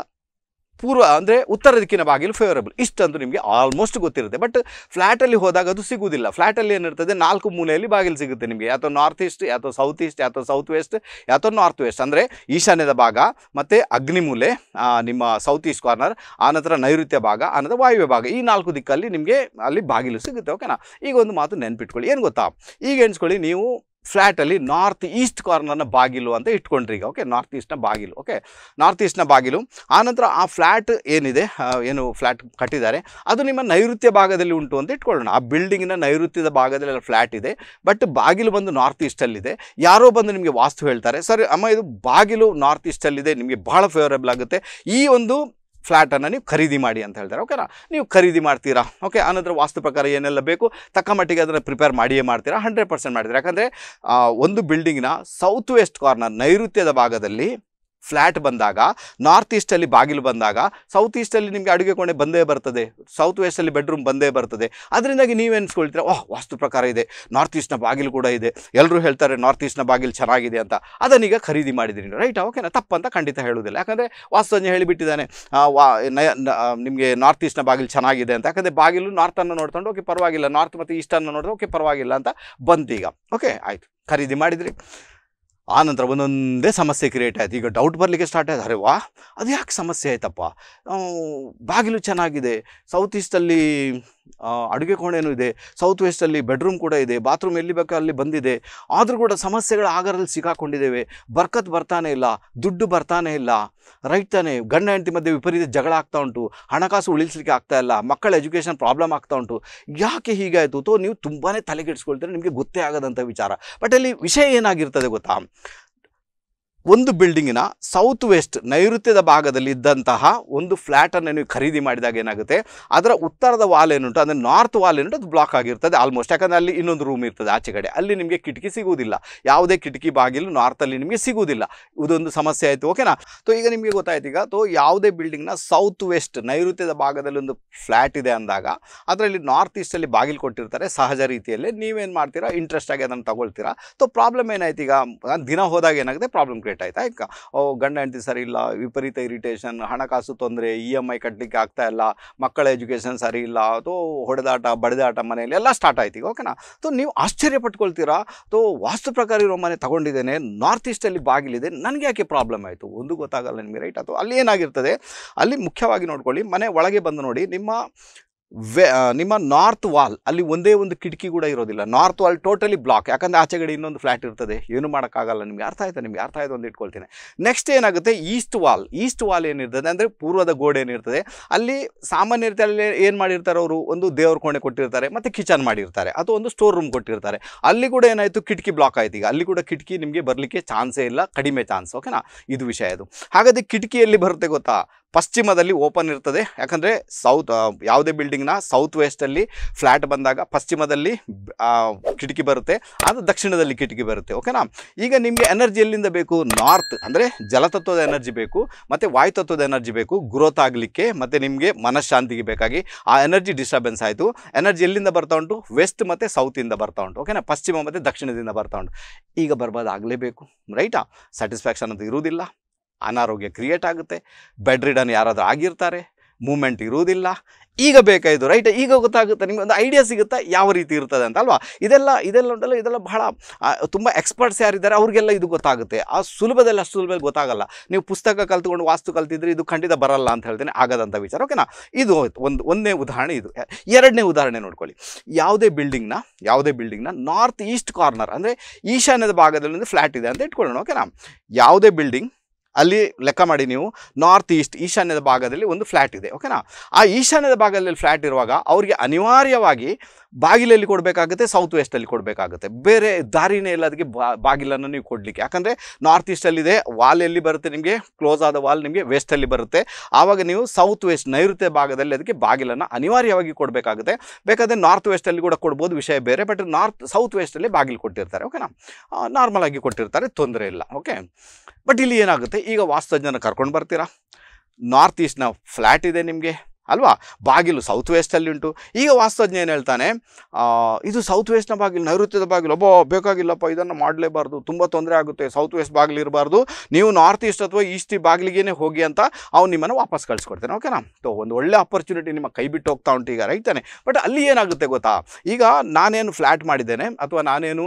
ಪೂರ್ವ ಅಂದರೆ ಉತ್ತರ ದಿಕ್ಕಿನ ಬಾಗಿಲು ಫೇವರಬಲ್ ಇಷ್ಟಂದು ನಿಮಗೆ ಆಲ್ಮೋಸ್ಟ್ ಗೊತ್ತಿರುತ್ತೆ ಬಟ್ ಫ್ಲ್ಯಾಟಲ್ಲಿ ಹೋದಾಗ ಅದು ಸಿಗುವುದಿಲ್ಲ ಫ್ಲ್ಯಾಟಲ್ಲಿ ಏನಿರ್ತದೆ ನಾಲ್ಕು ಮೂಲೆಯಲ್ಲಿ ಬಾಗಿಲು ಸಿಗುತ್ತೆ ನಿಮಗೆ ಯಾತೋ ನಾರ್ತ್ ಈಸ್ಟ್ ಯಾತೋ ಸೌತ್ ಈಸ್ಟ್ ಯಾತೋ ಸೌತ್ ವೆಸ್ಟ್ ಯಾತೋ ನಾರ್ತ್ ವೆಸ್ಟ್ ಅಂದರೆ ಈಶಾನ್ಯದ ಭಾಗ ಮತ್ತು ಮೂಲೆ ನಿಮ್ಮ ಸೌತ್ ಈಸ್ಟ್ ಕಾರ್ನರ್ ಆನಂತರ ನೈಋತ್ಯ ಭಾಗ ಆನಂತರ ವಾಯುವ್ಯ ಭಾಗ ಈ ನಾಲ್ಕು ದಿಕ್ಕಲ್ಲಿ ನಿಮಗೆ ಅಲ್ಲಿ ಬಾಗಿಲು ಸಿಗುತ್ತೆ ಓಕೆನಾ ಈಗ ಒಂದು ಮಾತು ನೆನ್ಪಿಟ್ಕೊಳ್ಳಿ ಏನು ಗೊತ್ತಾ ಈಗ ಎಣಿಸ್ಕೊಳ್ಳಿ ನೀವು ಫ್ಲ್ಯಾಟಲ್ಲಿ ನಾರ್ತ್ ಈಸ್ಟ್ ಕಾರ್ನರ್ನ ಬಾಗಿಲು ಅಂತ ಇಟ್ಕೊಂಡ್ರಿ ಈಗ ಓಕೆ ನಾರ್ತ್ ಈಸ್ಟ್ನ ಬಾಗಿಲು ಓಕೆ ನಾರ್ತ್ ಈಸ್ಟ್ನ ಬಾಗಿಲು ಆನಂತರ ಆ ಫ್ಲ್ಯಾಟ್ ಏನಿದೆ ಏನು ಫ್ಲ್ಯಾಟ್ ಕಟ್ಟಿದ್ದಾರೆ ಅದು ನಿಮ್ಮ ನೈಋತ್ಯ ಭಾಗದಲ್ಲಿ ಉಂಟು ಅಂತ ಇಟ್ಕೊಳ್ಳೋಣ ಆ ಬಿಲ್ಡಿಂಗಿನ ನೈಋತ್ಯದ ಭಾಗದಲ್ಲಿ ಫ್ಲ್ಯಾಟ್ ಇದೆ ಬಟ್ ಬಾಗಿಲು ಬಂದು ನಾರ್ತ್ ಈಸ್ಟಲ್ಲಿದೆ ಯಾರೋ ಬಂದು ನಿಮಗೆ ವಾಸ್ತು ಹೇಳ್ತಾರೆ ಸರ್ ಅಮ್ಮ ಇದು ಬಾಗಿಲು ನಾರ್ತ್ ಈಸ್ಟಲ್ಲಿದೆ ನಿಮಗೆ ಬಹಳ ಫೇವರೇಬಲ್ ಆಗುತ್ತೆ ಈ ಒಂದು ಫ್ಲ್ಯಾಟನ್ನು ನೀವು ಖರೀದಿ ಮಾಡಿ ಅಂತ ಹೇಳ್ತಾರೆ ಓಕೆನಾ ನೀವು ಖರೀದಿ ಮಾಡ್ತೀರಾ ಓಕೆ ಅನ್ನೋದ್ರ ವಾಸ್ತು ಪ್ರಕಾರ ಏನೆಲ್ಲ ಬೇಕು ತಕ್ಕ ಮಟ್ಟಿಗೆ ಅದನ್ನು ಪ್ರಿಪೇರ್ ಮಾಡಿಯೇ ಮಾಡ್ತೀರಾ ಹಂಡ್ರೆಡ್ ಪರ್ಸೆಂಟ್ ಮಾಡ್ತೀರಾ ಯಾಕಂದರೆ ಒಂದು ಬಿಲ್ಡಿಂಗ್ನ ಸೌತ್ ವೆಸ್ಟ್ ಕಾರ್ನರ್ ನೈಋತ್ಯದ ಭಾಗದಲ್ಲಿ ಫ್ಲ್ಯಾಟ್ ಬಂದಾಗ ನಾರ್ತ್ ಈಸ್ಟಲ್ಲಿ ಬಾಗಿಲು ಬಂದಾಗ ಸೌತ್ ಈಸ್ಟಲ್ಲಿ ನಿಮಗೆ ಅಡುಗೆ ಕೋಣೆ ಬಂದೇ ಬರ್ತದೆ ಸೌತ್ ವೆಸ್ಟಲ್ಲಿ ಬೆಡ್ರೂಮ್ ಬಂದೇ ಬರ್ತದೆ ಅದರಿಂದಾಗಿ ನೀವೇನಿಸ್ಕೊಳ್ತೀರ ಓಹ್ ವಾಸ್ತು ಪ್ರಕಾರ ಇದೆ ನಾರ್ತ್ ಈಸ್ಟ್ನ ಬಾಗಿಲು ಕೂಡ ಇದೆ ಎಲ್ಲರೂ ಹೇಳ್ತಾರೆ ನಾರ್ತ್ ಈಸ್ಟ್ನ ಬಾಗಿಲು ಚೆನ್ನಾಗಿದೆ ಅಂತ ಅದನ್ನೀಗ ಖರೀದಿ ಮಾಡಿದಿರಿ ರೈಟ್ ಓಕೆನಾ ತಪ್ಪಂತ ಖಂಡಿತ ಹೇಳುವುದಿಲ್ಲ ಯಾಕಂದರೆ ವಾಸ್ತುಂಜೆ ಹೇಳಿಬಿಟ್ಟಿದ್ದಾನೆ ನಿಮಗೆ ನಾರ್ತ್ ಈಸ್ಟ್ನ ಬಾಗಿಲು ಚೆನ್ನಾಗಿದೆ ಅಂತ ಯಾಕಂದರೆ ಬಾಗಿಲು ನಾರ್ತನ್ನು ನೋಡ್ಕೊಂಡು ಓಕೆ ಪರವಾಗಿಲ್ಲ ನಾರ್ತ್ ಮತ್ತು ಈಸ್ಟನ್ನು ನೋಡಿದ್ರೆ ಓಕೆ ಪರವಾಗಿಲ್ಲ ಅಂತ ಬಂತೀಗ ಓಕೆ ಆಯಿತು ಖರೀದಿ ಮಾಡಿದ್ರಿ ಆ ನಂತರ ಒಂದೊಂದೇ ಸಮಸ್ಯೆ ಕ್ರಿಯೇಟ್ ಆಯಿತು ಈಗ ಡೌಟ್ ಬರಲಿಕ್ಕೆ ಸ್ಟಾರ್ಟ್ ಆಯಿತು ಅರೆ ವಾ ಅದು ಯಾಕೆ ಸಮಸ್ಯೆ ಆಯ್ತಪ್ಪ ಬಾಗಿಲು ಚೆನ್ನಾಗಿದೆ ಸೌತ್ ಈಸ್ಟಲ್ಲಿ ಅಡುಗೆ ಕೋಣೆನೂ ಇದೆ ಸೌತ್ ವೆಸ್ಟಲ್ಲಿ ಬೆಡ್ರೂಮ್ ಕೂಡ ಇದೆ ಬಾತ್ರೂಮ್ ಎಲ್ಲಿ ಬೇಕೋ ಅಲ್ಲಿ ಬಂದಿದೆ ಆದರೂ ಕೂಡ ಸಮಸ್ಯೆಗಳು ಆಗರದಲ್ಲಿ ಸಿಕ್ಕಾಕೊಂಡಿದ್ದೇವೆ ಬರ್ಕತ್ ಬರ್ತಾನೆ ಇಲ್ಲ ದುಡ್ಡು ಬರ್ತಾನೆ ಇಲ್ಲ ರೈಟ್ ತಾನೆ ಗಂಡ ಹೆಂಡತಿ ಮಧ್ಯೆ ವಿಪರೀತ ಜಗಳ ಆಗ್ತಾ ಉಂಟು ಹಣಕಾಸು ಉಳಿಸಲಿಕ್ಕೆ ಆಗ್ತಾ ಇಲ್ಲ ಮಕ್ಕಳ ಎಜುಕೇಷನ್ ಪ್ರಾಬ್ಲಮ್ ಆಗ್ತಾ ಉಂಟು ಯಾಕೆ ಹೀಗಾಯಿತು ತೋ ನೀವು ತುಂಬಾ ತಲೆಗೆಡಿಸ್ಕೊಳ್ತೀರ ನಿಮಗೆ ಗೊತ್ತೇ ಆಗದಂಥ ವಿಚಾರ ಬಟ್ ಅಲ್ಲಿ ವಿಷಯ ಏನಾಗಿರ್ತದೆ ಗೊತ್ತಾ ಒಂದು ಬಿಲ್ಡಿಂಗಿನ ಸೌತ್ ವೆಸ್ಟ್ ನೈಋತ್ಯದ ಭಾಗದಲ್ಲಿ ಇದ್ದಂತಹ ಒಂದು ಫ್ಲ್ಯಾಟನ್ನು ನೀವು ಖರೀದಿ ಮಾಡಿದಾಗ ಏನಾಗುತ್ತೆ ಅದರ ಉತ್ತರದ ವಾಲ್ ಏನುಂಟು ಅಂದರೆ ನಾರ್ತ್ ವಾಲ್ ಏನುಂಟು ಅದು ಬ್ಲಾಕ್ ಆಗಿರ್ತದೆ ಆಲ್ಮೋಸ್ಟ್ ಯಾಕಂದರೆ ಅಲ್ಲಿ ಇನ್ನೊಂದು ರೂಮ್ ಇರ್ತದೆ ಆಚೆ ಕಡೆ ಅಲ್ಲಿ ನಿಮಗೆ ಕಿಟಕಿ ಸಿಗುವುದಿಲ್ಲ ಯಾವುದೇ ಕಿಟಕಿ ಬಾಗಿಲು ನಾರ್ತಲ್ಲಿ ನಿಮಗೆ ಸಿಗುವುದಿಲ್ಲ ಇದೊಂದು ಸಮಸ್ಯೆ ಆಯಿತು ಓಕೆನಾ ತೋ ಈಗ ನಿಮಗೆ ಗೊತ್ತಾಯ್ತು ಈಗ ತೋ ಯಾವುದೇ ಬಿಲ್ಡಿಂಗ್ನ ಸೌತ್ ವೆಸ್ಟ್ ನೈಋತ್ಯದ ಭಾಗದಲ್ಲಿ ಒಂದು ಫ್ಲ್ಯಾಟ್ ಇದೆ ಅಂದಾಗ ಅದರಲ್ಲಿ ನಾರ್ತ್ ಈಸ್ಟಲ್ಲಿ ಬಾಗಿಲು ಕೊಟ್ಟಿರ್ತಾರೆ ಸಹಜ ರೀತಿಯಲ್ಲಿ ನೀವೇನು ಮಾಡ್ತೀರಾ ಇಂಟ್ರೆಸ್ಟಾಗಿ ಅದನ್ನು ತಗೊಳ್ತೀರಾ ಸೊ ಪ್ರಾಬ್ಲಮ್ ಏನಾಯ್ತು ಈಗ ದಿನ ಹೋದಾಗ ಏನಾಗುತ್ತೆ ಪ್ರಾಬ್ಲಮ್ ಕ್ರಿಯೇಟ್ ಆಯ್ತಾ ಆಯ್ತು ಓ ಗಂಡ ಹೆಂಡತಿ ಸರಿ ಇಲ್ಲ ವಿಪರೀತ ಇರಿಟೇಷನ್ ಹಣಕಾಸು ತೊಂದರೆ ಇ e ಎಮ್ ಐ ಕಟ್ಟಲಿಕ್ಕೆ ಆಗ್ತಾ ಇಲ್ಲ ಮಕ್ಕಳ ಎಜುಕೇಷನ್ ಸರಿ ಇಲ್ಲ ಅದು ಹೊಡೆದಾಟ ಬಡಿದಾಟ ಮನೆಯಲ್ಲಿ ಎಲ್ಲ ಸ್ಟಾರ್ಟ್ ಆಯ್ತು ಈಗ ಓಕೆನಾ ಸೊ ನೀವು ಆಶ್ಚರ್ಯ ಪಟ್ಕೊಳ್ತೀರಾ ತೋ ವಾಸ್ತು ಪ್ರಕಾರ ಇರೋ ಮನೆ ತಗೊಂಡಿದ್ದೇನೆ ನಾರ್ತ್ ಈಸ್ಟಲ್ಲಿ ಬಾಗಿಲಿದೆ ನನಗೆ ಯಾಕೆ ಪ್ರಾಬ್ಲಮ್ ಆಯಿತು ಒಂದು ಗೊತ್ತಾಗಲ್ಲ ನಿಮಗೆ ರೈಟ್ ಅಥವಾ ಅಲ್ಲಿ ಏನಾಗಿರ್ತದೆ ಅಲ್ಲಿ ಮುಖ್ಯವಾಗಿ ನೋಡ್ಕೊಳ್ಳಿ ಮನೆ ಒಳಗೆ ಬಂದು ನೋಡಿ ನಿಮ್ಮ ವೆ ನಿಮ್ಮ ನಾರ್ತ್ ವಾಲ್ ಅಲ್ಲಿ ಒಂದೇ ಒಂದು ಕಿಟಕಿ ಕೂಡ ಇರೋದಿಲ್ಲ ನಾರ್ತ್ ವಾಲ್ ಟೋಟಲಿ ಬ್ಲಾಕ್ ಯಾಕಂದರೆ ಆಚೆಗಡೆ ಇನ್ನೊಂದು ಫ್ಲಾಟ್ ಇರ್ತದೆ ಏನು ಮಾಡೋಕ್ಕಾಗಲ್ಲ ನಿಮಗೆ ಅರ್ಥ ಆಯ್ತಾ ನಿಮಗೆ ಅರ್ಥ ಆಯ್ತು ಒಂದು ಇಟ್ಕೊಳ್ತೀನಿ ನೆಕ್ಸ್ಟ್ ಏನಾಗುತ್ತೆ ಈಸ್ಟ್ ವಾಲ್ ಈಸ್ಟ್ ವಾಲ್ ಏನಿರ್ತದೆ ಅಂದರೆ ಪೂರ್ವದ ಗೋಡೆ ಏನಿರ್ತದೆ ಅಲ್ಲಿ ಸಾಮಾನ್ಯ ರೀತಿ ಏನು ಮಾಡಿರ್ತಾರೆ ಅವರು ಒಂದು ದೇವ್ರ ಕೋಣೆ ಕೊಟ್ಟಿರ್ತಾರೆ ಮತ್ತು ಕಿಚನ್ ಮಾಡಿರ್ತಾರೆ ಅಥವಾ ಒಂದು ಸ್ಟೋರ್ ರೂಮ್ ಕೊಟ್ಟಿರ್ತಾರೆ ಅಲ್ಲಿ ಕೂಡ ಏನಾಯಿತು ಕಿಟಕಿ ಬ್ಲಾಕ್ ಆಯ್ತು ಈಗ ಅಲ್ಲಿ ಕೂಡ ಕಿಟಕಿ ನಿಮಗೆ ಬರಲಿಕ್ಕೆ ಚಾನ್ಸೇ ಇಲ್ಲ ಕಡಿಮೆ ಚಾನ್ಸ್ ಓಕೆನಾ ಇದು ವಿಷಯ ಅದು ಹಾಗಾದರೆ ಕಿಟಕಿಯಲ್ಲಿ ಬರುತ್ತೆ ಗೊತ್ತಾ ಪಶ್ಚಿಮದಲ್ಲಿ ಓಪನ್ ಇರ್ತದೆ ಯಾಕಂದರೆ ಸೌತ್ ಯಾವುದೇ ಬಿಲ್ಡಿಂಗ್ನ ಸೌತ್ ವೆಸ್ಟಲ್ಲಿ ಫ್ಲ್ಯಾಟ್ ಬಂದಾಗ ಪಶ್ಚಿಮದಲ್ಲಿ ಕಿಟಕಿ ಬರುತ್ತೆ ಅದು ದಕ್ಷಿಣದಲ್ಲಿ ಕಿಟಕಿ ಬರುತ್ತೆ ಓಕೆನಾ ಈಗ ನಿಮಗೆ ಎನರ್ಜಿ ಎಲ್ಲಿಂದ ಬೇಕು ನಾರ್ತ್ ಅಂದರೆ ಜಲತತ್ವದ ಎನರ್ಜಿ ಬೇಕು ಮತ್ತು ವಾಯುತತ್ವದ ಎನರ್ಜಿ ಬೇಕು ಗ್ರೋತ್ ಆಗಲಿಕ್ಕೆ ಮತ್ತು ನಿಮಗೆ ಮನಃಶಾಂತಿಗೆ ಬೇಕಾಗಿ ಆ ಎನರ್ಜಿ ಡಿಸ್ಟರ್ಬೆನ್ಸ್ ಆಯಿತು ಎನರ್ಜಿ ಎಲ್ಲಿಂದ ಬರ್ತಾ ಉಂಟು ವೆಸ್ಟ್ ಮತ್ತು ಸೌತಿಂದ ಬರ್ತಾ ಉಂಟು ಓಕೆನಾ ಪಶ್ಚಿಮ ಮತ್ತು ದಕ್ಷಿಣದಿಂದ ಬರ್ತಾ ಉಂಟು ಈಗ ಬರ್ಬೋದು ಆಗಲೇಬೇಕು ರೈಟಾ ಸ್ಯಾಟಿಸ್ಫ್ಯಾಕ್ಷನ್ ಅಂತ ಇರುವುದಿಲ್ಲ ಅನಾರೋಗ್ಯ ಕ್ರಿಯೇಟ್ ಆಗುತ್ತೆ ಬೆಡ್ ರಿಡನ್ ಯಾರಾದರೂ ಆಗಿರ್ತಾರೆ ಮೂಮೆಂಟ್ ಇರುವುದಿಲ್ಲ ಈಗ ಬೇಕಾಯಿತು ರೈಟ್ ಈಗ ಗೊತ್ತಾಗುತ್ತೆ ನಿಮಗೆ ಒಂದು ಐಡಿಯಾ ಸಿಗುತ್ತೆ ಯಾವ ರೀತಿ ಇರ್ತದೆ ಅಂತ ಅಲ್ವಾ ಇದೆಲ್ಲ ಇದೆಲ್ಲ ಉಂಟಲ್ಲ ಇದೆಲ್ಲ ಬಹಳ ತುಂಬ ಎಕ್ಸ್ಪರ್ಟ್ಸ್ ಯಾರಿದ್ದಾರೆ ಅವ್ರಿಗೆಲ್ಲ ಇದು ಗೊತ್ತಾಗುತ್ತೆ ಆ ಸುಲಭದಲ್ಲಿ ಅಷ್ಟು ಸುಲಭದಲ್ಲಿ ಗೊತ್ತಾಗಲ್ಲ ನೀವು ಪುಸ್ತಕ ಕಲ್ತ್ಕೊಂಡು ವಾಸ್ತು ಕಲ್ತಿದ್ರೆ ಇದು ಖಂಡಿತ ಬರಲ್ಲ ಅಂತ ಹೇಳ್ತೇನೆ ಆಗದಂಥ ವಿಚಾರ ಓಕೆನಾ ಇದು ಒಂದು ಒಂದನೇ ಉದಾಹರಣೆ ಇದು ಎರಡನೇ ಉದಾಹರಣೆ ನೋಡ್ಕೊಳ್ಳಿ ಯಾವುದೇ ಬಿಲ್ಡಿಂಗ್ನ ಯಾವುದೇ ಬಿಲ್ಡಿಂಗ್ನ ನಾರ್ತ್ ಈಸ್ಟ್ ಕಾರ್ನರ್ ಅಂದರೆ ಈಶಾನ್ಯದ ಭಾಗದಲ್ಲಿ ಒಂದು ಫ್ಲ್ಯಾಟ್ ಇದೆ ಅಂತ ಇಟ್ಕೊಳ್ಳೋಣ ಓಕೆನಾ ಯಾವುದೇ ಬಿಲ್ಡಿಂಗ್ ಅಲ್ಲಿ ಲೆಕ್ಕ ಮಾಡಿ ನೀವು ನಾರ್ತ್ ಈಸ್ಟ್ ಈಶಾನ್ಯದ ಭಾಗದಲ್ಲಿ ಒಂದು ಫ್ಲ್ಯಾಟ್ ಇದೆ ಓಕೆನಾ ಆ ಈಶಾನ್ಯದ ಭಾಗದಲ್ಲಿ ಫ್ಲ್ಯಾಟ್ ಇರುವಾಗ ಅವರಿಗೆ ಅನಿವಾರ್ಯವಾಗಿ ಬಾಗಿಲಲ್ಲಿ ಕೊಡಬೇಕಾಗುತ್ತೆ ಸೌತ್ ವೆಸ್ಟಲ್ಲಿ ಕೊಡಬೇಕಾಗುತ್ತೆ ಬೇರೆ ದಾರಿನೇ ಇಲ್ಲ ಅದಕ್ಕೆ ಬಾಗಿಲನ್ನು ನೀವು ಕೊಡಲಿಕ್ಕೆ ಯಾಕಂದರೆ ನಾರ್ತ್ ಈಸ್ಟಲ್ಲಿದೆ ವಾಲ್ ಎಲ್ಲಿ ಬರುತ್ತೆ ನಿಮಗೆ ಕ್ಲೋಸ್ ಆದ ವಾಲ್ ನಿಮಗೆ ವೆಸ್ಟಲ್ಲಿ ಬರುತ್ತೆ ಆವಾಗ ನೀವು ಸೌತ್ ವೆಸ್ಟ್ ನೈಋತ್ಯ ಭಾಗದಲ್ಲಿ ಅದಕ್ಕೆ ಬಾಗಿಲನ್ನು ಅನಿವಾರ್ಯವಾಗಿ ಕೊಡಬೇಕಾಗುತ್ತೆ ಬೇಕಾದರೆ ನಾರ್ತ್ ವೆಸ್ಟಲ್ಲಿ ಕೂಡ ಕೊಡ್ಬೋದು ವಿಷಯ ಬೇರೆ ಬಟ್ ನಾರ್ತ್ ಸೌತ್ ವೆಸ್ಟಲ್ಲಿ ಬಾಗಿಲು ಕೊಟ್ಟಿರ್ತಾರೆ ಓಕೆನಾ ನಾರ್ಮಲ್ ಆಗಿ ಕೊಟ್ಟಿರ್ತಾರೆ ತೊಂದರೆ ಇಲ್ಲ ಓಕೆ ಬಟ್ ಇಲ್ಲಿ ಏನಾಗುತ್ತೆ ಈಗ ವಾಸ್ತಜ್ಞನ ಕರ್ಕೊಂಡು ಬರ್ತೀರಾ ನಾರ್ತ್ ಈಸ್ಟ್ನ ಫ್ಲ್ಯಾಟ್ ಇದೆ ನಿಮಗೆ ಅಲ್ವಾ ಬಾಗಿಲು ಸೌತ್ ವೆಸ್ಟಲ್ಲಿ ಉಂಟು ಈಗ ವಾಸ್ತವಜ್ಞ ಏನು ಹೇಳ್ತಾನೆ ಇದು ಸೌತ್ ವೆಸ್ಟ್ನ ಬಾಗಿಲು ನೈಋತ್ಯದ ಬಾಗಿಲು ಒಬ್ಬ ಬೇಕಾಗಿಲ್ಲಪ್ಪ ಇದನ್ನು ಮಾಡಲೇಬಾರ್ದು ತುಂಬ ತೊಂದರೆ ಆಗುತ್ತೆ ಸೌತ್ ವೆಸ್ಟ್ ಬಾಗಿಲು ಇರಬಾರ್ದು ನೀವು ನಾರ್ತ್ ಈಸ್ಟ್ ಅಥವಾ ಈಸ್ಟ್ ಬಾಗಿಲಿಗೇ ಹೋಗಿ ಅಂತ ಅವ್ನು ನಿಮ್ಮನ್ನು ವಾಪಸ್ ಕಳಿಸ್ಕೊಡ್ತಾನೆ ಓಕೆನಾ ಸೊ ಒಂದು ಒಳ್ಳೆ ಆಪರ್ಚುನಿಟಿ ನಿಮ್ಮ ಕೈ ಬಿಟ್ಟು ಹೋಗ್ತಾ ಉಂಟು ಈಗ ರೈತಾನೆ ಬಟ್ ಅಲ್ಲಿ ಏನಾಗುತ್ತೆ ಗೊತ್ತಾ ಈಗ ನಾನೇನು ಫ್ಲ್ಯಾಟ್ ಮಾಡಿದ್ದೇನೆ ಅಥವಾ ನಾನೇನು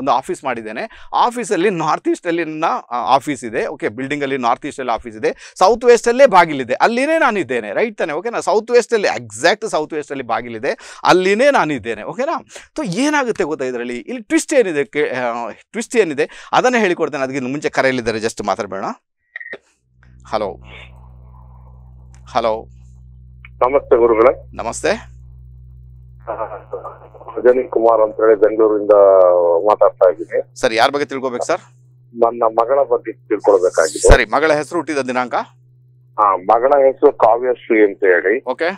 ಒಂದು ಆಫೀಸ್ ಮಾಡಿದ್ದೇನೆ ಆಫೀಸಲ್ಲಿ ನಾರ್ತ್ ಈಸ್ಟಲ್ಲಿ ನನ್ನ ಆಫೀಸ್ ಇದೆ ಓಕೆ ಬಿಲ್ಡಿಂಗಲ್ಲಿ ನಾರ್ತ್ ಈಸ್ಟಲ್ಲಿ ಆಫೀಸ್ ಇದೆ ಸೌತ್ ವೆಸ್ಟಲ್ಲೇ ಬಾಗಿಲಿದೆ ಅಲ್ಲಿನೇ ನಾನಿದ್ದೇನೆ ರೈಟ್ ತಾನೆ ಓಕೆನಾ ಸೌತ್ ವೆಸ್ಟಲ್ಲಿ ಎಕ್ಸಾಕ್ಟ್ ಸೌತ್ ವೆಸ್ಟಲ್ಲಿ ಬಾಗಿಲಿದೆ ಅಲ್ಲಿನೇ ನಾನಿದ್ದೇನೆ ಓಕೆನಾ ಸೊ ಏನಾಗುತ್ತೆ ಗೊತ್ತಾ ಇದರಲ್ಲಿ ಇಲ್ಲಿ ಟ್ವಿಸ್ಟ್ ಏನಿದೆ ಟ್ವಿಸ್ಟ್ ಏನಿದೆ ಅದನ್ನೇ ಹೇಳಿಕೊಡ್ತೇನೆ ಅದಕ್ಕಿಂತ ಮುಂಚೆ ಕರೆಯಲಿದ್ದಾರೆ ಜಸ್ಟ್ ಮಾತಾಡಬೇಡ ಹಲೋ ಹಲೋ ನಮಸ್ತೆ ಗುರುಗಳೇ ನಮಸ್ತೆ ರಜನಿ ಕುಮಾರ್ ಅಂತ ಹೇಳಿ ಬೆಂಗಳೂರಿಂದ ಮಾತಾಡ್ತಾ ಇದ್ದೀನಿ ಸರ್ ಯಾರ ಬಗ್ಗೆ ತಿಳ್ಕೊಬೇಕು ಸರ್ ನನ್ನ ಮಗಳ ಬಗ್ಗೆ ತಿಳ್ಕೊಳ್ಬೇಕಾಗಿದೆ ಸರಿ ಮಗಳ ಹೆಸರು ಹುಟ್ಟಿದ ದಿನಾಂಕ ಹಾ ಮಗಳ ಹೆಸರು ಕಾವ್ಯಶ್ರೀ ಅಂತ ಹೇಳಿ ಓಕೆ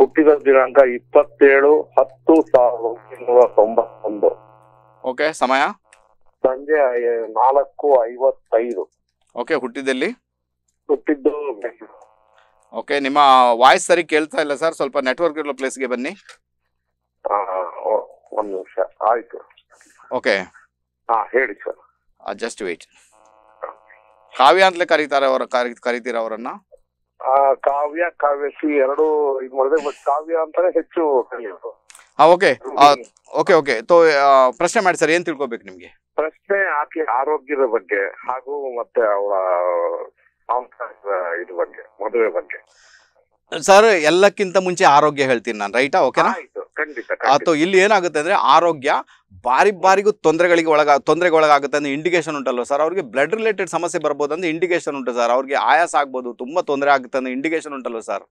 ಹುಟ್ಟಿದ ದಿನಾಂಕ ಇಪ್ಪತ್ತೇಳು ಹತ್ತು ಸಾವಿರದ ಒಂಬೈನೂರ ತೊಂಬತ್ತೊಂದು ಓಕೆ ಸಮಯ ಸಂಜೆ ನಾಲ್ಕು ಐವತ್ತೈದು ಓಕೆ ಹುಟ್ಟಿದ್ದಲ್ಲಿ ಹುಟ್ಟಿದ್ದು ಓಕೆ ನಿಮ್ಮ ವಾಯ್ಸ್ ಸರಿ ಕೇಳ್ತಾ ಇಲ್ಲ ಸರ್ ಸ್ವಲ್ಪ ನೆಟ್ವರ್ಕ್ ಇರೋ ಪ್ಲೇಸ್ಗೆ ಬನ್ನಿ ಆ, ಒ- ಒಂದ್ ನಿಮಿಷ ಆಯ್ತು ಓಕೆ ಹಾಂ ಹೇಳಿ ಸರ್ ಜಸ್ಟ್ ವೇಟ್ ಕಾವ್ಯ ಅಂತಲೇ ಕರೀತಾರೆ ಅವರ ಕರಿತೀರ ಅವರನ್ನ ಆ ಕಾವ್ಯ ಕಾವ್ಯಶ್ರೀ ಎರಡು ಇದು ಕಾವ್ಯ ಅಂತಾನೆ ಹೆಚ್ಚು ಓಕೆ ಓಕೆ ಓಕೆ ತೋ ಪ್ರಶ್ನೆ ಮಾಡಿ ಸರ್ ಏನ್ ತಿಳ್ಕೊಬೇಕು ನಿಮ್ಗೆ ಪ್ರಶ್ನೆ ಆಕೆ ಆರೋಗ್ಯದ ಬಗ್ಗೆ ಹಾಗೂ ಮತ್ತೆ ಅವಳ ಇದು ಬಗ್ಗೆ ಮದುವೆ ಬಗ್ಗೆ ಸರ್ ಎಲ್ಲಕ್ಕಿಂತ ಮುಂಚೆ ಆರೋಗ್ಯ ಹೇಳ್ತೀನಿ ನಾನು ರೈಟಾ ಓಕೆನಾ ಖಂಡಿತ ಇಲ್ಲಿ ಏನಾಗುತ್ತೆ ಅಂದ್ರೆ ಆರೋಗ್ಯ ಬಾರಿ ಬಾರಿಗೂ ತೊಂದರೆಗಳಿಗೆ ಒಳಗ ತೊಂದರೆಗೆ ಒಳಗಾಗುತ್ತೆ ಅಂದರೆ ಇಂಡಿಕೇಶನ್ ಉಂಟಲ್ವ ಸರ್ ಅವ್ರಿಗೆ ಬ್ಲಡ್ ರಿಲೇಟೆಡ್ ಸಮಸ್ಯೆ ಬರ್ಬೋದು ಅಂದರೆ ಇಂಡಿಕೇಶನ್ ಉಂಟು ಸರ್ ಅವ್ರಿಗೆ ಆಯಾಸ ಆಗ್ಬೋದು ತುಂಬ ತೊಂದರೆ ಆಗುತ್ತೆ ಅಂದರೆ ಇಂಡಿಕೇಶನ್ ಉಂಟಲ್ವ ಸರ್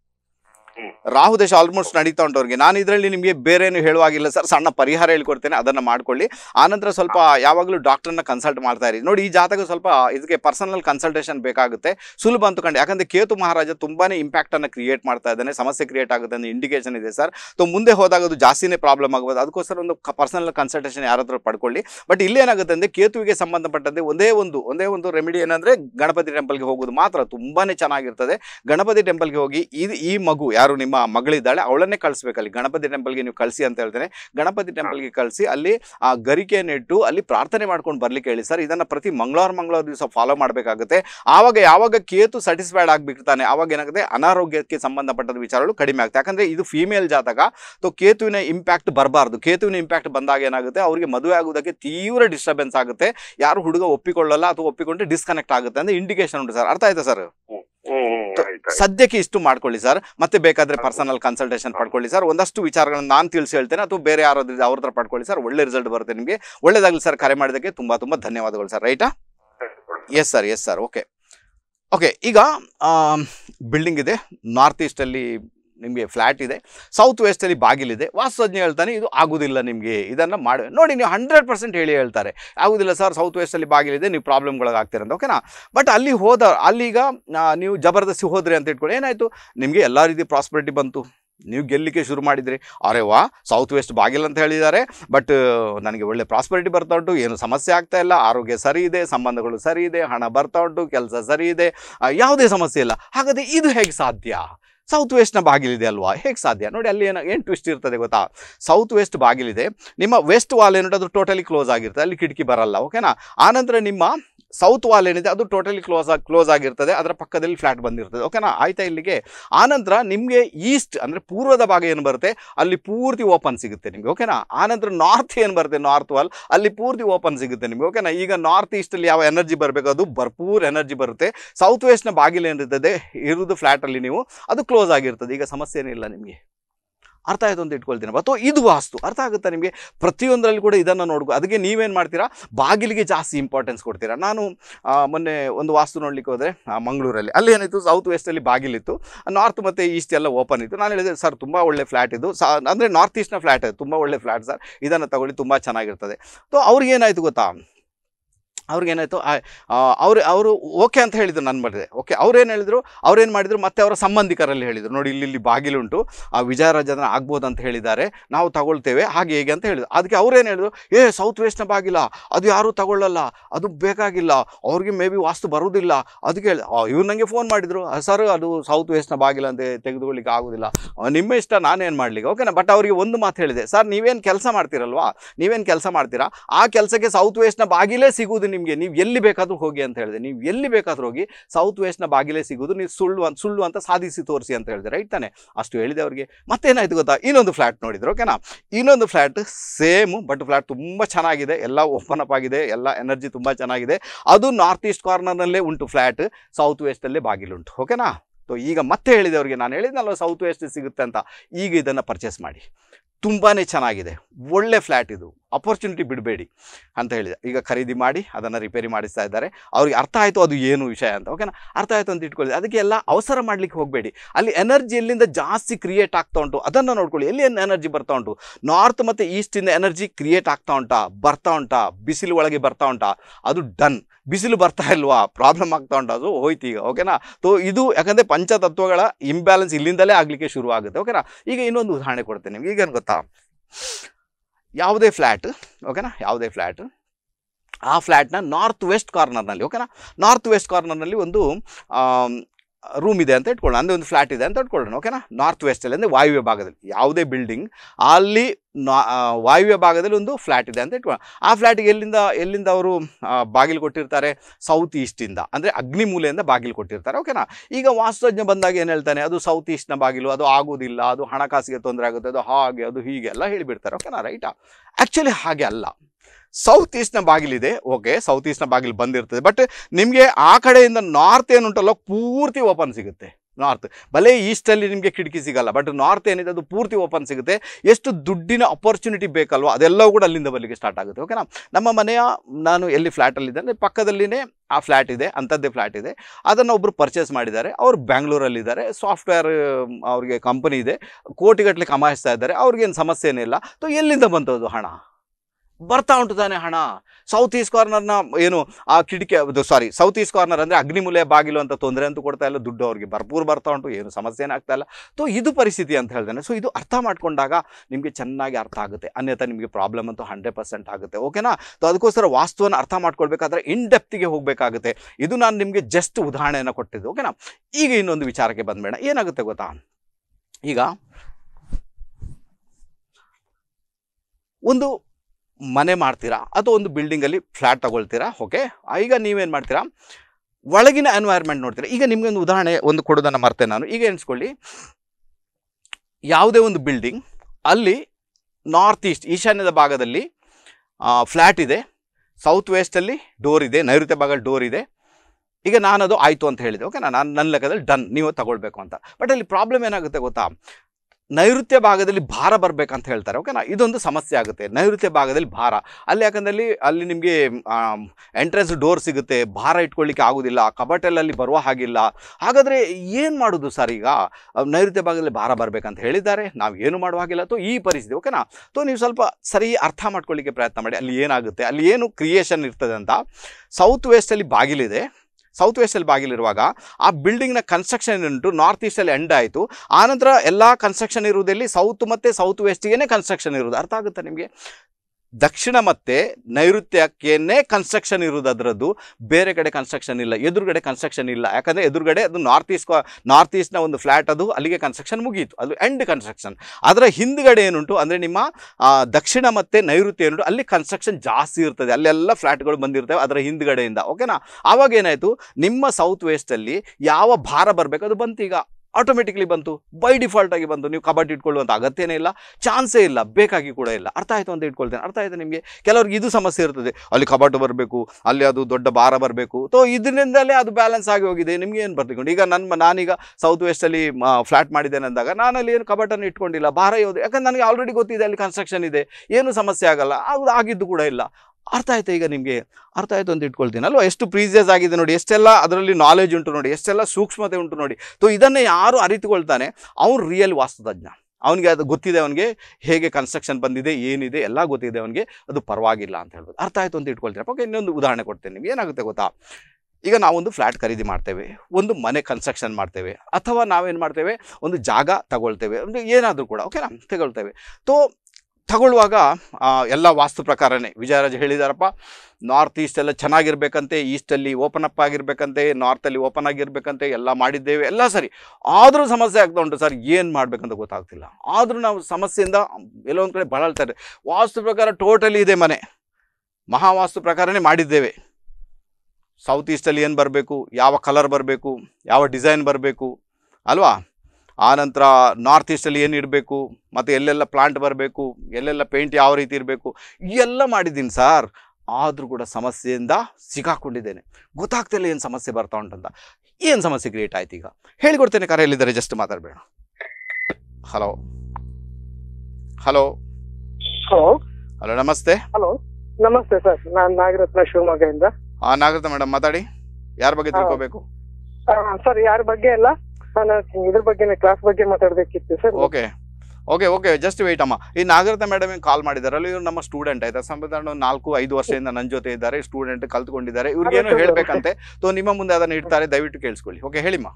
ರಾಹು ದೇಶ ಆಲ್ಮೋಸ್ಟ್ ನಡೀತಾ ಅವ್ರಿಗೆ ನಾನು ಇದರಲ್ಲಿ ನಿಮಗೆ ಬೇರೇನು ಹೇಳುವಾಗಿಲ್ಲ ಸರ್ ಸಣ್ಣ ಪರಿಹಾರ ಹೇಳ್ಕೊಡ್ತೇನೆ ಅದನ್ನು ಮಾಡ್ಕೊಳ್ಳಿ ಆನಂತರ ಸ್ವಲ್ಪ ಯಾವಾಗಲೂ ಡಾಕ್ಟರ್ನ ಕನ್ಸಲ್ಟ್ ಮಾಡ್ತಾ ಇರಿ ನೋಡಿ ಈ ಜಾತಕ ಸ್ವಲ್ಪ ಇದಕ್ಕೆ ಪರ್ಸನಲ್ ಕನ್ಸಲ್ಟೇಷನ್ ಬೇಕಾಗುತ್ತೆ ಸುಲಭ ಅಂತಕೊಂಡು ಯಾಕಂದರೆ ಕೇತು ಮಹಾರಾಜ ತುಂಬಾ ಇಂಪ್ಯಾಕ್ಟನ್ನು ಕ್ರಿಯೇಟ್ ಮಾಡ್ತಾ ಇದ್ದಾನೆ ಸಮಸ್ಯೆ ಕ್ರಿಯೇಟ್ ಆಗುತ್ತೆ ಅನ್ನೋ ಇಂಡಿಕೇಶನ್ ಇದೆ ಸರ್ ತೊ ಮುಂದೆ ಹೋದಾಗ ಅದು ಜಾಸ್ತಿನೇ ಪ್ರಾಬ್ಲಮ್ ಆಗ್ಬೋದು ಅದಕ್ಕೋಸ್ಕರ ಒಂದು ಪರ್ಸನಲ್ ಕನ್ಸಲ್ಟೇಷನ್ ಯಾರಾದರೂ ಪಡ್ಕೊಳ್ಳಿ ಬಟ್ ಇಲ್ಲೇನಾಗುತ್ತೆ ಅಂದರೆ ಕೇತುವಿಗೆ ಸಂಬಂಧಪಟ್ಟಂತೆ ಒಂದೇ ಒಂದು ಒಂದೇ ಒಂದು ರೆಮಿಡಿ ಏನಂದರೆ ಗಣಪತಿ ಟೆಂಪಲ್ಗೆ ಹೋಗೋದು ಮಾತ್ರ ತುಂಬಾ ಚೆನ್ನಾಗಿರ್ತದೆ ಗಣಪತಿ ಟೆಂಪಲ್ಗೆ ಹೋಗಿ ಈ ಈ ಮಗು ಯಾರು ಯಾರು ನಿಮ್ಮ ಮಗಳಿದ್ದಾಳೆ ಅವಳನ್ನೇ ಅಲ್ಲಿ ಗಣಪತಿ ಟೆಂಪಲ್ಗೆ ನೀವು ಕಳಿಸಿ ಅಂತ ಹೇಳ್ತೇನೆ ಗಣಪತಿ ಟೆಂಪಲ್ಗೆ ಕಳಿಸಿ ಅಲ್ಲಿ ಆ ಗರಿಕೆಯನ್ನು ಇಟ್ಟು ಅಲ್ಲಿ ಪ್ರಾರ್ಥನೆ ಮಾಡ್ಕೊಂಡು ಬರ್ಲಿಕ್ಕೆ ಹೇಳಿ ಸರ್ ಇದನ್ನ ಪ್ರತಿ ಮಂಗಳವಾರ ಮಂಗಳವಾರ ದಿವಸ ಫಾಲೋ ಮಾಡಬೇಕಾಗುತ್ತೆ ಆವಾಗ ಯಾವಾಗ ಕೇತು ಸ್ಯಾಟಿಸ್ಫೈಡ್ ಆಗಿಬಿಡ್ತಾನೆ ಆವಾಗ ಏನಾಗುತ್ತೆ ಅನಾರೋಗ್ಯಕ್ಕೆ ಸಂಬಂಧಪಟ್ಟ ವಿಚಾರಗಳು ಕಡಿಮೆ ಆಗುತ್ತೆ ಯಾಕಂದ್ರೆ ಇದು ಫೀಮೇಲ್ ಜಾತಕ ತೊ ಕೇತುವಿನ ಇಂಪ್ಯಾಕ್ಟ್ ಬರಬಾರದು ಕೇತುವಿನ ಇಂಪ್ಯಾಕ್ಟ್ ಬಂದಾಗ ಏನಾಗುತ್ತೆ ಅವರಿಗೆ ಮದುವೆ ಆಗೋದಕ್ಕೆ ತೀವ್ರ ಡಿಸ್ಟರ್ಬೆನ್ಸ್ ಆಗುತ್ತೆ ಯಾರು ಹುಡುಗ ಒಪ್ಪಿಕೊಳ್ಳಲ್ಲ ಅಥವಾ ಒಪ್ಪಿಕೊಂಡ್ರೆ ಡಿಸ್ಕನೆಕ್ಟ್ ಆಗುತ್ತೆ ಅಂದರೆ ಇಂಡಿಕೇಶನ್ ಉಂಟು ಸರ್ ಅರ್ಥ ಆಯ್ತಾ ಸರ್ ಸದ್ಯಕ್ಕೆ ಇಷ್ಟು ಮಾಡ್ಕೊಳ್ಳಿ ಸರ್ ಮತ್ತೆ ಬೇಕಾದ್ರೆ ಪರ್ಸನಲ್ ಕನ್ಸಲ್ಟೇಷನ್ ಪಡ್ಕೊಳ್ಳಿ ಸರ್ ಒಂದಷ್ಟು ವಿಚಾರಗಳನ್ನ ನಾನು ತಿಳಿಸಿ ಹೇಳ್ತೇನೆ ಅಥವಾ ಬೇರೆ ಯಾರಾದ್ರೆ ಅವ್ರ ಹತ್ರ ಪಡ್ಕೊಳ್ಳಿ ಸರ್ ಒಳ್ಳೆ ರಿಸಲ್ಟ್ ಬರುತ್ತೆ ನಿಮಗೆ ಒಳ್ಳೇದಾಗ್ಲಿ ಸರ್ ಕರೆ ಮಾಡಿದಕ್ಕೆ ತುಂಬಾ ತುಂಬಾ ಧನ್ಯವಾದಗಳು ಸರ್ ರೈಟಾ yes sir yes sir okay okay ಈಗ ಬಿಲ್ಡಿಂಗ್ ಇದೆ ನಾರ್ತ್ ಈಸ್ಟಲ್ಲಿ ನಿಮಗೆ ಫ್ಲ್ಯಾಟ್ ಇದೆ ಸೌತ್ ವೆಸ್ಟಲ್ಲಿ ಬಾಗಿಲಿದೆ ವಾಸ್ತುಜ್ಞೆ ಹೇಳ್ತಾನೆ ಇದು ಆಗೋದಿಲ್ಲ ನಿಮಗೆ ಇದನ್ನು ಮಾಡಿ ನೋಡಿ ನೀವು ಹಂಡ್ರೆಡ್ ಪರ್ಸೆಂಟ್ ಹೇಳಿ ಹೇಳ್ತಾರೆ ಆಗೋದಿಲ್ಲ ಸರ್ ಸೌತ್ ವೆಸ್ಟಲ್ಲಿ ಬಾಗಿಲಿದೆ ನೀವು ಅಂತ ಓಕೆನಾ ಬಟ್ ಅಲ್ಲಿ ಹೋದ ಅಲ್ಲಿಗ ನೀವು ಜಬರ್ದಸ್ತಿ ಹೋದ್ರಿ ಅಂತ ಇಟ್ಕೊಳ್ಳಿ ಏನಾಯಿತು ನಿಮಗೆ ಎಲ್ಲ ರೀತಿ ಪ್ರಾಸ್ಪರಿಟಿ ಬಂತು ನೀವು ಗೆಲ್ಲಲಿಕ್ಕೆ ಶುರು ಮಾಡಿದ್ರಿ ಅರೆ ವಾ ಸೌತ್ ವೆಸ್ಟ್ ಬಾಗಿಲ್ ಅಂತ ಹೇಳಿದ್ದಾರೆ ಬಟ್ ನನಗೆ ಒಳ್ಳೆ ಪ್ರಾಸ್ಪರಿಟಿ ಬರ್ತಾ ಉಂಟು ಏನು ಸಮಸ್ಯೆ ಆಗ್ತಾ ಇಲ್ಲ ಆರೋಗ್ಯ ಸರಿ ಇದೆ ಸಂಬಂಧಗಳು ಸರಿ ಇದೆ ಹಣ ಬರ್ತಾ ಉಂಟು ಕೆಲಸ ಸರಿ ಇದೆ ಯಾವುದೇ ಸಮಸ್ಯೆ ಇಲ್ಲ ಹಾಗಾದರೆ ಇದು ಹೇಗೆ ಸಾಧ್ಯ ಸೌತ್ ವೆಸ್ಟ್ನ ಬಾಗಿಲಿದೆ ಅಲ್ವಾ ಹೇಗೆ ಸಾಧ್ಯ ನೋಡಿ ಅಲ್ಲಿ ಏನೋ ಏನು ಟ್ವಿಸ್ಟ್ ಇರ್ತದೆ ಗೊತ್ತಾ ಸೌತ್ ವೆಸ್ಟ್ ಬಾಗಿಲಿದೆ ನಿಮ್ಮ ವೆಸ್ಟ್ ವಾಲ್ ಏನೋ ಅದು ಟೋಟಲಿ ಕ್ಲೋಸ್ ಆಗಿರ್ತದೆ ಅಲ್ಲಿ ಕಿಟಕಿ ಬರಲ್ಲ ಓಕೆನಾ ಆನಂತರ ನಿಮ್ಮ ಸೌತ್ ವಾಲ್ ಏನಿದೆ ಅದು ಟೋಟಲಿ ಕ್ಲೋಸ್ ಆಗಿ ಕ್ಲೋಸ್ ಆಗಿರ್ತದೆ ಅದರ ಪಕ್ಕದಲ್ಲಿ ಫ್ಲಾಟ್ ಬಂದಿರ್ತದೆ ಓಕೆನಾ ಆಯ್ತಾ ಇಲ್ಲಿಗೆ ಆನಂತರ ನಿಮಗೆ ಈಸ್ಟ್ ಅಂದರೆ ಪೂರ್ವದ ಭಾಗ ಏನು ಬರುತ್ತೆ ಅಲ್ಲಿ ಪೂರ್ತಿ ಓಪನ್ ಸಿಗುತ್ತೆ ನಿಮಗೆ ಓಕೆನಾ ಆನಂತರ ನಾರ್ತ್ ಏನು ಬರುತ್ತೆ ನಾರ್ತ್ ವಾಲ್ ಅಲ್ಲಿ ಪೂರ್ತಿ ಓಪನ್ ಸಿಗುತ್ತೆ ನಿಮಗೆ ಓಕೆನಾ ಈಗ ನಾರ್ತ್ ಈಸ್ಟಲ್ಲಿ ಯಾವ ಎನರ್ಜಿ ಬರಬೇಕು ಅದು ಭರ್ಪೂರ್ ಎನರ್ಜಿ ಬರುತ್ತೆ ಸೌತ್ ವೆಸ್ಟ್ನ ಬಾಗಿಲು ಏನಿರ್ತದೆ ಇರುವುದು ಫ್ಲ್ಯಾಟಲ್ಲಿ ನೀವು ಅದು ಕ್ಲೋಸ್ ಆಗಿರ್ತದೆ ಈಗ ಸಮಸ್ಯೆ ಏನಿಲ್ಲ ನಿಮಗೆ ಅರ್ಥ ಆಯಿತು ಅಂತ ಇಟ್ಕೊಳ್ತೀನಿ ಅಥವಾ ಇದು ವಾಸ್ತು ಅರ್ಥ ಆಗುತ್ತಾ ನಿಮಗೆ ಪ್ರತಿಯೊಂದರಲ್ಲಿ ಕೂಡ ಇದನ್ನು ನೋಡ್ಕೊ ಅದಕ್ಕೆ ನೀವೇನು ಮಾಡ್ತೀರಾ ಬಾಗಿಲಿಗೆ ಜಾಸ್ತಿ ಇಂಪಾರ್ಟೆನ್ಸ್ ಕೊಡ್ತೀರಾ ನಾನು ಮೊನ್ನೆ ಒಂದು ವಾಸ್ತು ನೋಡಲಿಕ್ಕೆ ಹೋದರೆ ಮಂಗಳೂರಲ್ಲಿ ಅಲ್ಲಿ ಏನಿತ್ತು ಸೌತ್ ವೆಸ್ಟಲ್ಲಿ ಬಾಗಿಲಿತ್ತು ನಾರ್ತ್ ಮತ್ತು ಈಸ್ಟ್ ಎಲ್ಲ ಓಪನ್ ಇತ್ತು ನಾನು ಹೇಳಿದೆ ಸರ್ ತುಂಬ ಒಳ್ಳೆ ಫ್ಲಾಟ್ ಇದು ಸಾ ಅಂದರೆ ನಾರ್ತ್ ಈಸ್ಟ್ನ ಫ್ಲ್ಯಾಟ್ ಅದು ತುಂಬ ಒಳ್ಳೆ ಫ್ಲಾಟ್ ಸರ್ ಇದನ್ನು ತಗೊಳ್ಳಿ ತುಂಬ ಚೆನ್ನಾಗಿರ್ತದೆ ಸೊ ಅವ್ರಿಗೇನಾಯಿತು ಗೊತ್ತಾ ಏನಾಯಿತು ಅವ್ರು ಅವರು ಓಕೆ ಅಂತ ಹೇಳಿದರು ನನ್ನ ಮಾಡಿದೆ ಓಕೆ ಅವ್ರೇನು ಹೇಳಿದರು ಅವ್ರೇನು ಮಾಡಿದರು ಮತ್ತೆ ಅವರ ಸಂಬಂಧಿಕರಲ್ಲಿ ಹೇಳಿದರು ನೋಡಿ ಇಲ್ಲಿ ಇಲ್ಲಿ ಬಾಗಿಲುಂಟು ಆ ವಿಜಯರಾಜನ ಆಗ್ಬೋದು ಅಂತ ಹೇಳಿದ್ದಾರೆ ನಾವು ತಗೊಳ್ತೇವೆ ಹಾಗೆ ಹೇಗೆ ಅಂತ ಹೇಳಿದರು ಅದಕ್ಕೆ ಅವ್ರೇನು ಹೇಳಿದರು ಏ ಸೌತ್ ವೇಸ್ಟ್ನ ಬಾಗಿಲ ಅದು ಯಾರೂ ತಗೊಳ್ಳಲ್ಲ ಅದು ಬೇಕಾಗಿಲ್ಲ ಅವ್ರಿಗೆ ಮೇ ಬಿ ವಾಸ್ತು ಬರುವುದಿಲ್ಲ ಅದಕ್ಕೆ ಹೇಳಿ ಇವ್ರು ನನಗೆ ಫೋನ್ ಮಾಡಿದರು ಸರ್ ಅದು ಸೌತ್ ವೇಸ್ಟ್ನ ಬಾಗಿಲ ಅಂತ ತೆಗೆದುಕೊಳ್ಳಿಕ್ಕೆ ಆಗೋದಿಲ್ಲ ನಿಮ್ಮ ಇಷ್ಟ ನಾನೇನು ಮಾಡಲಿಕ್ಕೆ ಓಕೆನಾ ಬಟ್ ಅವರಿಗೆ ಒಂದು ಮಾತು ಹೇಳಿದೆ ಸರ್ ನೀವೇನು ಕೆಲಸ ಮಾಡ್ತೀರಲ್ವಾ ನೀವೇನು ಕೆಲಸ ಮಾಡ್ತೀರಾ ಆ ಕೆಲಸಕ್ಕೆ ಸೌತ್ ವೇಸ್ಟ್ನ ಬಾಗಿಲೇ ಸಿಗುವುದು ನಿಮಗೆ ನೀವು ಎಲ್ಲಿ ಬೇಕಾದರೂ ಹೋಗಿ ಅಂತ ಹೇಳಿದೆ ನೀವು ಎಲ್ಲಿ ಬೇಕಾದರೂ ಹೋಗಿ ಸೌತ್ ವೆಸ್ಟ್ನ ಬಾಗಿಲೇ ಸಿಗೋದು ನೀವು ಸುಳ್ಳು ಅಂತ ಸುಳ್ಳು ಅಂತ ಸಾಧಿಸಿ ತೋರಿಸಿ ಅಂತ ಹೇಳಿದೆ ರೈಟ್ ತಾನೆ ಅಷ್ಟು ಹೇಳಿದೆ ಅವ್ರಿಗೆ ಮತ್ತೇನಾಯ್ತು ಗೊತ್ತಾ ಇನ್ನೊಂದು ಫ್ಲ್ಯಾಟ್ ನೋಡಿದ್ರು ಓಕೆನಾ ಇನ್ನೊಂದು ಫ್ಲ್ಯಾಟ್ ಸೇಮ್ ಬಟ್ ಫ್ಲ್ಯಾಟ್ ತುಂಬ ಚೆನ್ನಾಗಿದೆ ಎಲ್ಲ ಓಪನ್ ಅಪ್ ಆಗಿದೆ ಎಲ್ಲ ಎನರ್ಜಿ ತುಂಬ ಚೆನ್ನಾಗಿದೆ ಅದು ನಾರ್ತ್ ಈಸ್ಟ್ ಕಾರ್ನರ್ನಲ್ಲೇ ಉಂಟು ಫ್ಲ್ಯಾಟ್ ಸೌತ್ ವೆಸ್ಟಲ್ಲೇ ಬಾಗಿಲುಂಟು ಓಕೆನಾ ಸೊ ಈಗ ಮತ್ತೆ ಹೇಳಿದೆ ಅವರಿಗೆ ನಾನು ಹೇಳಿದ್ನಲ್ಲ ಸೌತ್ ವೆಸ್ಟ್ ಸಿಗುತ್ತೆ ಅಂತ ಈಗ ಇದನ್ನು ಪರ್ಚೇಸ್ ಮಾಡಿ ತುಂಬಾ ಚೆನ್ನಾಗಿದೆ ಒಳ್ಳೆ ಫ್ಲ್ಯಾಟ್ ಇದು ಅಪರ್ಚುನಿಟಿ ಬಿಡಬೇಡಿ ಅಂತ ಹೇಳಿದೆ ಈಗ ಖರೀದಿ ಮಾಡಿ ಅದನ್ನು ರಿಪೇರಿ ಮಾಡಿಸ್ತಾ ಇದ್ದಾರೆ ಅವ್ರಿಗೆ ಅರ್ಥ ಆಯಿತು ಅದು ಏನು ವಿಷಯ ಅಂತ ಓಕೆನಾ ಅರ್ಥ ಆಯಿತು ಅಂತ ಇಟ್ಕೊಳ್ಳಿ ಅದಕ್ಕೆಲ್ಲ ಅವಸರ ಮಾಡಲಿಕ್ಕೆ ಹೋಗಬೇಡಿ ಅಲ್ಲಿ ಎನರ್ಜಿ ಎಲ್ಲಿಂದ ಜಾಸ್ತಿ ಕ್ರಿಯೇಟ್ ಆಗ್ತಾ ಉಂಟು ಅದನ್ನು ನೋಡ್ಕೊಳ್ಳಿ ಎಲ್ಲಿ ಏನು ಎನರ್ಜಿ ಬರ್ತಾ ಉಂಟು ನಾರ್ತ್ ಮತ್ತು ಈಸ್ಟಿಂದ ಎನರ್ಜಿ ಕ್ರಿಯೇಟ್ ಆಗ್ತಾ ಉಂಟಾ ಬರ್ತಾ ಉಂಟಾ ಬಿಸಿಲು ಒಳಗೆ ಬರ್ತಾ ಉಂಟಾ ಅದು ಡನ್ ಬಿಸಿಲು ಬರ್ತಾ ಇಲ್ವಾ ಪ್ರಾಬ್ಲಮ್ ಆಗ್ತಾ ಉಂಟು ಅದು ಹೋಯ್ತು ಈಗ ಓಕೆನಾ ಸೊ ಇದು ಯಾಕಂದರೆ ಪಂಚತತ್ವಗಳ ಇಂಬ್ಯಾಲೆನ್ಸ್ ಇಲ್ಲಿಂದಲೇ ಆಗಲಿಕ್ಕೆ ಶುರು ಆಗುತ್ತೆ ಓಕೆನಾ ಈಗ ಇನ್ನೊಂದು ಉದಾಹರಣೆ ಕೊಡ್ತೇನೆ ನಿಮ್ಗೆ ಈಗೇನು ಗೊತ್ತಾ ಯಾವುದೇ ಫ್ಲ್ಯಾಟ್ ಓಕೆನಾ ಯಾವುದೇ ಫ್ಲ್ಯಾಟ್ ಆ ಫ್ಲ್ಯಾಟ್ನ ನಾರ್ತ್ ವೆಸ್ಟ್ ಕಾರ್ನರ್ನಲ್ಲಿ ಓಕೆನಾ ನಾರ್ತ್ ವೆಸ್ಟ್ ಕಾರ್ನರ್ನಲ್ಲಿ ಒಂದು ರೂಮ್ ಇದೆ ಅಂತ ಇಟ್ಕೊಳ್ಳೋಣ ಅಂದರೆ ಒಂದು ಫ್ಲ್ಯಾಟ್ ಇದೆ ಅಂತ ಇಟ್ಕೊಳ್ಳೋಣ ಓಕೆನಾ ನಾರ್ತ್ ವೆಸ್ಟಲ್ಲಿ ಅಂದರೆ ವಾಯುವ್ಯ ಭಾಗದಲ್ಲಿ ಯಾವುದೇ ಬಿಲ್ಡಿಂಗ್ ಅಲ್ಲಿ ನಾ ವಾಯುವ್ಯ ಭಾಗದಲ್ಲಿ ಒಂದು ಫ್ಲ್ಯಾಟ್ ಇದೆ ಅಂತ ಇಟ್ಕೊಳ್ಳೋಣ ಆ ಫ್ಲ್ಯಾಟಿಗೆ ಎಲ್ಲಿಂದ ಎಲ್ಲಿಂದ ಅವರು ಬಾಗಿಲು ಕೊಟ್ಟಿರ್ತಾರೆ ಸೌತ್ ಈಸ್ಟಿಂದ ಅಂದರೆ ಅಗ್ನಿ ಮೂಲೆಯಿಂದ ಬಾಗಿಲು ಕೊಟ್ಟಿರ್ತಾರೆ ಓಕೆನಾ ಈಗ ವಾಸ್ತುಜ್ಞ ಬಂದಾಗ ಏನು ಹೇಳ್ತಾನೆ ಅದು ಸೌತ್ ಈಸ್ಟ್ನ ಬಾಗಿಲು ಅದು ಆಗೋದಿಲ್ಲ ಅದು ಹಣಕಾಸಿಗೆ ತೊಂದರೆ ಆಗುತ್ತೆ ಅದು ಹಾಗೆ ಅದು ಹೀಗೆ ಎಲ್ಲ ಹೇಳಿಬಿಡ್ತಾರೆ ಓಕೆನಾ ರೈಟಾ ಆ್ಯಕ್ಚುಲಿ ಹಾಗೆ ಅಲ್ಲ ಸೌತ್ ಈಸ್ಟ್ನ ಬಾಗಿಲಿದೆ ಓಕೆ ಸೌತ್ ಈಸ್ಟ್ನ ಬಾಗಿಲು ಬಂದಿರ್ತದೆ ಬಟ್ ನಿಮಗೆ ಆ ಕಡೆಯಿಂದ ನಾರ್ತ್ ಏನುಂಟಲ್ಲ ಪೂರ್ತಿ ಓಪನ್ ಸಿಗುತ್ತೆ ನಾರ್ತ್ ಭಲೇ ಈಸ್ಟಲ್ಲಿ ನಿಮಗೆ ಕಿಟಕಿ ಸಿಗಲ್ಲ ಬಟ್ ನಾರ್ತ್ ಏನಿದೆ ಅದು ಪೂರ್ತಿ ಓಪನ್ ಸಿಗುತ್ತೆ ಎಷ್ಟು ದುಡ್ಡಿನ ಅಪರ್ಚುನಿಟಿ ಬೇಕಲ್ವೋ ಅದೆಲ್ಲವೂ ಕೂಡ ಅಲ್ಲಿಂದ ಬರಲಿಕ್ಕೆ ಸ್ಟಾರ್ಟ್ ಆಗುತ್ತೆ ಓಕೆನಾ ನಮ್ಮ ಮನೆಯ ನಾನು ಎಲ್ಲಿ ಅಂದರೆ ಪಕ್ಕದಲ್ಲಿನೇ ಆ ಫ್ಲ್ಯಾಟ್ ಇದೆ ಅಂಥದ್ದೇ ಫ್ಲಾಟ್ ಇದೆ ಅದನ್ನು ಒಬ್ಬರು ಪರ್ಚೇಸ್ ಮಾಡಿದ್ದಾರೆ ಅವರು ಬ್ಯಾಂಗ್ಳೂರಲ್ಲಿದ್ದಾರೆ ಸಾಫ್ಟ್ವೇರ್ ಅವ್ರಿಗೆ ಕಂಪನಿ ಇದೆ ಕೋಟಿಗಟ್ಟಲೆ ಕಮಾಯಿಸ್ತಾ ಇದ್ದಾರೆ ಅವ್ರಿಗೇನು ಸಮಸ್ಯೆ ಏನಿಲ್ಲ ಸೊ ಎಲ್ಲಿಂದ ಬಂತದ್ದು ಹಣ ಬರ್ತಾ ಉಂಟು ತಾನೆ ಹಣ ಸೌತ್ ಈಸ್ಟ್ ಕಾರ್ನರ್ನ ಏನು ಆ ಕಿಟಕಿ ಸಾರಿ ಸೌತ್ ಈಸ್ಟ್ ಕಾರ್ನರ್ ಅಂದರೆ ಅಗ್ನಿಮೂಲೆ ಬಾಗಿಲು ಅಂತ ತೊಂದರೆ ಅಂತೂ ಕೊಡ್ತಾ ಇಲ್ಲ ದುಡ್ಡು ಅವ್ರಿಗೆ ಭರ್ಪೂರ್ ಬರ್ತಾ ಉಂಟು ಏನು ಸಮಸ್ಯೆ ಏನಾಗ್ತಾ ಇಲ್ಲ ಸೊ ಇದು ಪರಿಸ್ಥಿತಿ ಅಂತ ಹೇಳ್ದಾನೆ ಸೊ ಇದು ಅರ್ಥ ಮಾಡ್ಕೊಂಡಾಗ ನಿಮಗೆ ಚೆನ್ನಾಗಿ ಅರ್ಥ ಆಗುತ್ತೆ ಅನ್ಯಥ ನಿಮಗೆ ಪ್ರಾಬ್ಲಮ್ ಅಂತೂ ಹಂಡ್ರೆಡ್ ಪರ್ಸೆಂಟ್ ಆಗುತ್ತೆ ಓಕೆನಾ ಸೊ ಅದಕ್ಕೋಸ್ಕರ ವಾಸ್ತುವನ್ನು ಅರ್ಥ ಮಾಡ್ಕೊಳ್ಬೇಕಾದ್ರೆ ಇನ್ ಡೆಪ್ತಿಗೆ ಹೋಗಬೇಕಾಗುತ್ತೆ ಇದು ನಾನು ನಿಮಗೆ ಜಸ್ಟ್ ಉದಾಹರಣೆಯನ್ನು ಕೊಟ್ಟಿದ್ದು ಓಕೆನಾ ಈಗ ಇನ್ನೊಂದು ವಿಚಾರಕ್ಕೆ ಬಂದಬೇಡ ಏನಾಗುತ್ತೆ ಗೊತ್ತಾ ಈಗ ಒಂದು ಮನೆ ಮಾಡ್ತೀರಾ ಅಥವಾ ಒಂದು ಬಿಲ್ಡಿಂಗಲ್ಲಿ ಫ್ಲ್ಯಾಟ್ ತಗೊಳ್ತೀರಾ ಓಕೆ ಈಗ ನೀವೇನು ಮಾಡ್ತೀರಾ ಒಳಗಿನ ಎನ್ವೈರ್ಮೆಂಟ್ ನೋಡ್ತೀರಾ ಈಗ ನಿಮಗೆ ಒಂದು ಉದಾಹರಣೆ ಒಂದು ಕೊಡೋದನ್ನು ಮರ್ತೇನೆ ನಾನು ಈಗ ಎಣಿಸ್ಕೊಳ್ಳಿ ಯಾವುದೇ ಒಂದು ಬಿಲ್ಡಿಂಗ್ ಅಲ್ಲಿ ನಾರ್ತ್ ಈಸ್ಟ್ ಈಶಾನ್ಯದ ಭಾಗದಲ್ಲಿ ಫ್ಲ್ಯಾಟ್ ಇದೆ ಸೌತ್ ವೆಸ್ಟಲ್ಲಿ ಡೋರ್ ಇದೆ ನೈಋತ್ಯ ಭಾಗದಲ್ಲಿ ಡೋರ್ ಇದೆ ಈಗ ನಾನು ಅದು ಆಯಿತು ಅಂತ ಹೇಳಿದೆ ಓಕೆ ನಾನು ನನ್ನ ಲೆಕ್ಕದಲ್ಲಿ ಡನ್ ನೀವು ತಗೊಳ್ಬೇಕು ಅಂತ ಬಟ್ ಅಲ್ಲಿ ಪ್ರಾಬ್ಲಮ್ ಏನಾಗುತ್ತೆ ಗೊತ್ತಾ ನೈಋತ್ಯ ಭಾಗದಲ್ಲಿ ಭಾರ ಬರಬೇಕಂತ ಹೇಳ್ತಾರೆ ಓಕೆನಾ ಇದೊಂದು ಸಮಸ್ಯೆ ಆಗುತ್ತೆ ನೈಋತ್ಯ ಭಾಗದಲ್ಲಿ ಭಾರ ಅಲ್ಲಿ ಯಾಕಂದಲ್ಲಿ ಅಲ್ಲಿ ನಿಮಗೆ ಎಂಟ್ರೆನ್ಸ್ ಡೋರ್ ಸಿಗುತ್ತೆ ಭಾರ ಇಟ್ಕೊಳ್ಳಿಕ್ಕೆ ಆಗೋದಿಲ್ಲ ಕಬಟೆಲಲ್ಲಿ ಬರುವ ಹಾಗಿಲ್ಲ ಹಾಗಾದರೆ ಏನು ಮಾಡೋದು ಸರ್ ಈಗ ನೈಋತ್ಯ ಭಾಗದಲ್ಲಿ ಭಾರ ಬರಬೇಕಂತ ಹೇಳಿದ್ದಾರೆ ನಾವು ಏನು ಮಾಡುವ ಹಾಗಿಲ್ಲ ಅಥವಾ ಈ ಪರಿಸ್ಥಿತಿ ಓಕೆನಾ ತೋ ನೀವು ಸ್ವಲ್ಪ ಸರಿ ಅರ್ಥ ಮಾಡ್ಕೊಳ್ಳಿಕ್ಕೆ ಪ್ರಯತ್ನ ಮಾಡಿ ಅಲ್ಲಿ ಏನಾಗುತ್ತೆ ಅಲ್ಲಿ ಏನು ಕ್ರಿಯೇಷನ್ ಇರ್ತದೆ ಅಂತ ಸೌತ್ ವೆಸ್ಟಲ್ಲಿ ಬಾಗಿಲಿದೆ ಸೌತ್ ವೆಸ್ಟಲ್ಲಿ ಬಾಗಿಲಿರುವಾಗ ಆ ಬಿಲ್ಡಿಂಗ್ನ ಕನ್ಸ್ಟ್ರಕ್ಷನ್ ಉಂಟು ನಾರ್ತ್ ಈಸ್ಟಲ್ಲಿ ಎಂಡ್ ಆಯಿತು ಆನಂತರ ಎಲ್ಲ ಕನ್ಸ್ಟ್ರಕ್ಷನ್ ಇರುವುದಲ್ಲಿ ಸೌತ್ ಮತ್ತು ಸೌತ್ ವೆಸ್ಟಿಗೆ ಕನ್ಸ್ಟ್ರಕ್ಷನ್ ಇರುವುದು ಅರ್ಥ ಆಗುತ್ತಾ ನಿಮಗೆ ದಕ್ಷಿಣ ಮತ್ತೆ ನೈಋತ್ಯಕ್ಕೇನೆ ಕನ್ಸ್ಟ್ರಕ್ಷನ್ ಇರೋದು ಅದರದ್ದು ಬೇರೆ ಕಡೆ ಕನ್ಸ್ಟ್ರಕ್ಷನ್ ಇಲ್ಲ ಎದುರುಗಡೆ ಕನ್ಸ್ಟ್ರಕ್ಷನ್ ಇಲ್ಲ ಯಾಕಂದರೆ ಎದುರುಗಡೆ ಅದು ನಾರ್ತ್ ಈಸ್ಟ್ ನಾರ್ತ್ ಈಸ್ಟ್ನ ಒಂದು ಫ್ಲ್ಯಾಟ್ ಅದು ಅಲ್ಲಿಗೆ ಕನ್ಸ್ಟ್ರಕ್ಷನ್ ಮುಗಿಯಿತು ಅದು ಎಂಡ್ ಕನ್ಸ್ಟ್ರಕ್ಷನ್ ಅದರ ಹಿಂದ್ಗಡೆ ಏನುಂಟು ಅಂದರೆ ನಿಮ್ಮ ದಕ್ಷಿಣ ಮತ್ತು ನೈಋತ್ಯ ಏನುಂಟು ಅಲ್ಲಿ ಕನ್ಸ್ಟ್ರಕ್ಷನ್ ಜಾಸ್ತಿ ಇರ್ತದೆ ಅಲ್ಲೆಲ್ಲ ಫ್ಲ್ಯಾಟ್ಗಳು ಬಂದಿರ್ತವೆ ಅದರ ಹಿಂದ್ಗಡೆಯಿಂದ ಓಕೆನಾ ಆವಾಗ ಏನಾಯಿತು ನಿಮ್ಮ ಸೌತ್ ವೇಸ್ಟಲ್ಲಿ ಯಾವ ಭಾರ ಬರಬೇಕು ಅದು ಬಂತು ಈಗ ಆಟೋಮೆಟಿಕ್ಲಿ ಬಂತು ಬೈ ಡಿಫಾಲ್ಟ್ ಆಗಿ ಬಂತು ನೀವು ಕಬಡ್ಡಿ ಇಟ್ಕೊಳ್ಳುವಂಥ ಅಗತ್ಯನೇ ಇಲ್ಲ ಚಾನ್ಸೇ ಇಲ್ಲ ಬೇಕಾಗಿ ಕೂಡ ಇಲ್ಲ ಅರ್ಥ ಆಯಿತು ಅಂತ ಇಟ್ಕೊಳ್ತೇನೆ ಅರ್ಥ ಆಯಿತು ನಿಮಗೆ ಕೆಲವ್ರಿಗೆ ಇದು ಸಮಸ್ಯೆ ಇರ್ತದೆ ಅಲ್ಲಿ ಕಬಾಟು ಬರಬೇಕು ಅಲ್ಲಿ ಅದು ದೊಡ್ಡ ಭಾರ ಬರಬೇಕು ಸೊ ಇದರಿಂದಲೇ ಅದು ಬ್ಯಾಲೆನ್ಸ್ ಆಗಿ ಹೋಗಿದೆ ನಿಮಗೆ ಏನು ಬರ್ತಿಕೊಂಡು ಈಗ ನನ್ನ ನಾನೀಗ ಸೌತ್ ವೆಸ್ಟಲ್ಲಿ ಫ್ಲ್ಯಾಟ್ ಮಾಡಿದ್ದೇನೆ ಅಂದಾಗ ನಾನಲ್ಲಿ ಏನು ಕಬಾಟನ್ನು ಇಟ್ಕೊಂಡಿಲ್ಲ ಭಾರ ಯಾವುದು ಯಾಕಂದ್ರೆ ನನಗೆ ಆಲ್ರೆಡಿ ಗೊತ್ತಿದೆ ಅಲ್ಲಿ ಕನ್ಸ್ಟ್ರಕ್ಷನ್ ಇದೆ ಏನು ಸಮಸ್ಯೆ ಆಗಲ್ಲ ಅದು ಆಗಿದ್ದು ಕೂಡ ಇಲ್ಲ ಅರ್ಥ ಆಯ್ತಾ ಈಗ ನಿಮಗೆ ಅರ್ಥ ಆಯ್ತು ಅಂತ ಇಟ್ಕೊಳ್ತೀನಿ ಅಲ್ವಾ ಎಷ್ಟು ಪ್ರೀಸಿಯಸ್ ಆಗಿದೆ ನೋಡಿ ಎಷ್ಟೆಲ್ಲ ಅದರಲ್ಲಿ ನಾಲೆಜ್ ಉಂಟು ನೋಡಿ ಎಷ್ಟೆಲ್ಲ ಸೂಕ್ಷ್ಮತೆ ಉಂಟು ನೋಡಿ ಸೊ ಇದನ್ನು ಯಾರು ಅರಿತುಕೊಳ್ತಾನೆ ಅವನು ರಿಯಲ್ ವಾಸ್ತುತಜ್ಞ ಅವನಿಗೆ ಅದು ಗೊತ್ತಿದೆ ಅವನಿಗೆ ಹೇಗೆ ಕನ್ಸ್ಟ್ರಕ್ಷನ್ ಬಂದಿದೆ ಏನಿದೆ ಎಲ್ಲ ಗೊತ್ತಿದೆ ಅವನಿಗೆ ಅದು ಪರವಾಗಿಲ್ಲ ಅಂತ ಹೇಳ್ಬೋದು ಅರ್ಥ ಆಯಿತು ಅಂತ ಇಟ್ಕೊಳ್ತೀನಿ ಓಕೆ ಇನ್ನೊಂದು ಉದಾಹರಣೆ ಕೊಡ್ತೇನೆ ನಿಮ್ಗೆ ಏನಾಗುತ್ತೆ ಗೊತ್ತಾ ಈಗ ನಾವೊಂದು ಫ್ಲ್ಯಾಟ್ ಖರೀದಿ ಮಾಡ್ತೇವೆ ಒಂದು ಮನೆ ಕನ್ಸ್ಟ್ರಕ್ಷನ್ ಮಾಡ್ತೇವೆ ಅಥವಾ ನಾವೇನು ಮಾಡ್ತೇವೆ ಒಂದು ಜಾಗ ತಗೊಳ್ತೇವೆ ಅಂದರೆ ಏನಾದರೂ ಕೂಡ ಓಕೆನಾ ತಗೊಳ್ತೇವೆ ತೋ ತಗೊಳ್ಳುವಾಗ ಎಲ್ಲ ವಾಸ್ತು ಪ್ರಕಾರನೇ ವಿಜಯರಾಜ್ ಹೇಳಿದಾರಪ್ಪ ನಾರ್ತ್ ಈಸ್ಟ್ ಎಲ್ಲ ಚೆನ್ನಾಗಿರ್ಬೇಕಂತೆ ಈಸ್ಟಲ್ಲಿ ಓಪನ್ ಅಪ್ ಆಗಿರ್ಬೇಕಂತೆ ನಾರ್ತಲ್ಲಿ ಓಪನ್ ಆಗಿರ್ಬೇಕಂತೆ ಎಲ್ಲ ಮಾಡಿದ್ದೇವೆ ಎಲ್ಲ ಸರಿ ಆದರೂ ಸಮಸ್ಯೆ ಆಗ್ತಾ ಉಂಟು ಸರ್ ಏನು ಮಾಡಬೇಕಂತ ಗೊತ್ತಾಗ್ತಿಲ್ಲ ಆದರೂ ನಾವು ಸಮಸ್ಯೆಯಿಂದ ಎಲ್ಲೋ ಒಂದು ಕಡೆ ಬಳಲ್ತಾರೆ ವಾಸ್ತು ಪ್ರಕಾರ ಟೋಟಲಿ ಇದೆ ಮನೆ ಮಹಾವಾಸ್ತು ಪ್ರಕಾರನೇ ಮಾಡಿದ್ದೇವೆ ಸೌತ್ ಈಸ್ಟಲ್ಲಿ ಏನು ಬರಬೇಕು ಯಾವ ಕಲರ್ ಬರಬೇಕು ಯಾವ ಡಿಸೈನ್ ಬರಬೇಕು ಅಲ್ವಾ ಆ ನಾರ್ತ್ ಈಸ್ಟಲ್ಲಿ ಏನು ಇಡಬೇಕು ಮತ್ತು ಎಲ್ಲೆಲ್ಲ ಪ್ಲಾಂಟ್ ಬರಬೇಕು ಎಲ್ಲೆಲ್ಲ ಪೇಂಟ್ ಯಾವ ರೀತಿ ಇರಬೇಕು ಎಲ್ಲ ಮಾಡಿದ್ದೀನಿ ಸರ್ ಆದರೂ ಕೂಡ ಸಮಸ್ಯೆಯಿಂದ ಸಿಗಾಕೊಂಡಿದ್ದೇನೆ ಗೊತ್ತಾಗ್ತಿಲ್ಲ ಏನು ಸಮಸ್ಯೆ ಬರ್ತಾ ಉಂಟಂತ ಏನು ಸಮಸ್ಯೆ ಕ್ರಿಯೇಟ್ ಆಯ್ತು ಈಗ ಹೇಳಿಕೊಡ್ತೇನೆ ಕರೆಯಲ್ಲಿದ್ದಾರೆ ಜಸ್ಟ್ ಮಾತಾಡಬೇಡ ಹಲೋ ಹಲೋ ಹಲೋ ನಮಸ್ತೆ ಹಲೋ ನಮಸ್ತೆ ಸರ್ ನಾನು ನಾಗರತ್ನ ಶಿವಮೊಗ್ಗದಿಂದ ಹಾಂ ನಾಗರತ್ನ ಮೇಡಮ್ ಮಾತಾಡಿ ಯಾರ ಬಗ್ಗೆ ತಿಳ್ಕೋಬೇಕು ಸರ್ ಯಾರ ಬಗ್ಗೆ ಎಲ್ಲ ಇದ್ರ ಬಗ್ಗೆ ಕ್ಲಾಸ್ ಬಗ್ಗೆ ಮಾತಾಡಬೇಕಿತ್ತು sir okay okay okay just wait ಅಮ್ಮ ಈ ನಾಗರತ್ನ ಮೇಡಮ್ ಕಾಲ್ ಮಾಡಿದಾರಲ್ಲ ಇವ್ರು ನಮ್ಮ ಸ್ಟೂಡೆಂಟ್ ಆಯ್ತಾ ಸಂವಿಧಾನ ನಾಲ್ಕು ಐದು ವರ್ಷದಿಂದ ನನ್ನ ಜೊತೆ ಇದ್ದಾರೆ ಸ್ಟೂಡೆಂಟ್ ಕಲ್ತ್ಕೊಂಡಿದ್ದಾರೆ ಇವ್ರಿಗೇನು ಹೇಳ್ಬೇಕಂತೆ ನಿಮ್ಮ ಮುಂದೆ ಅದನ್ನ ಇಡ್ತಾರೆ ದಯವಿಟ್ಟು ಕೇಳಿಸ್ಕೊಳ್ಳಿ ಓಕೆ ಹೇಳಿಮ್ಮ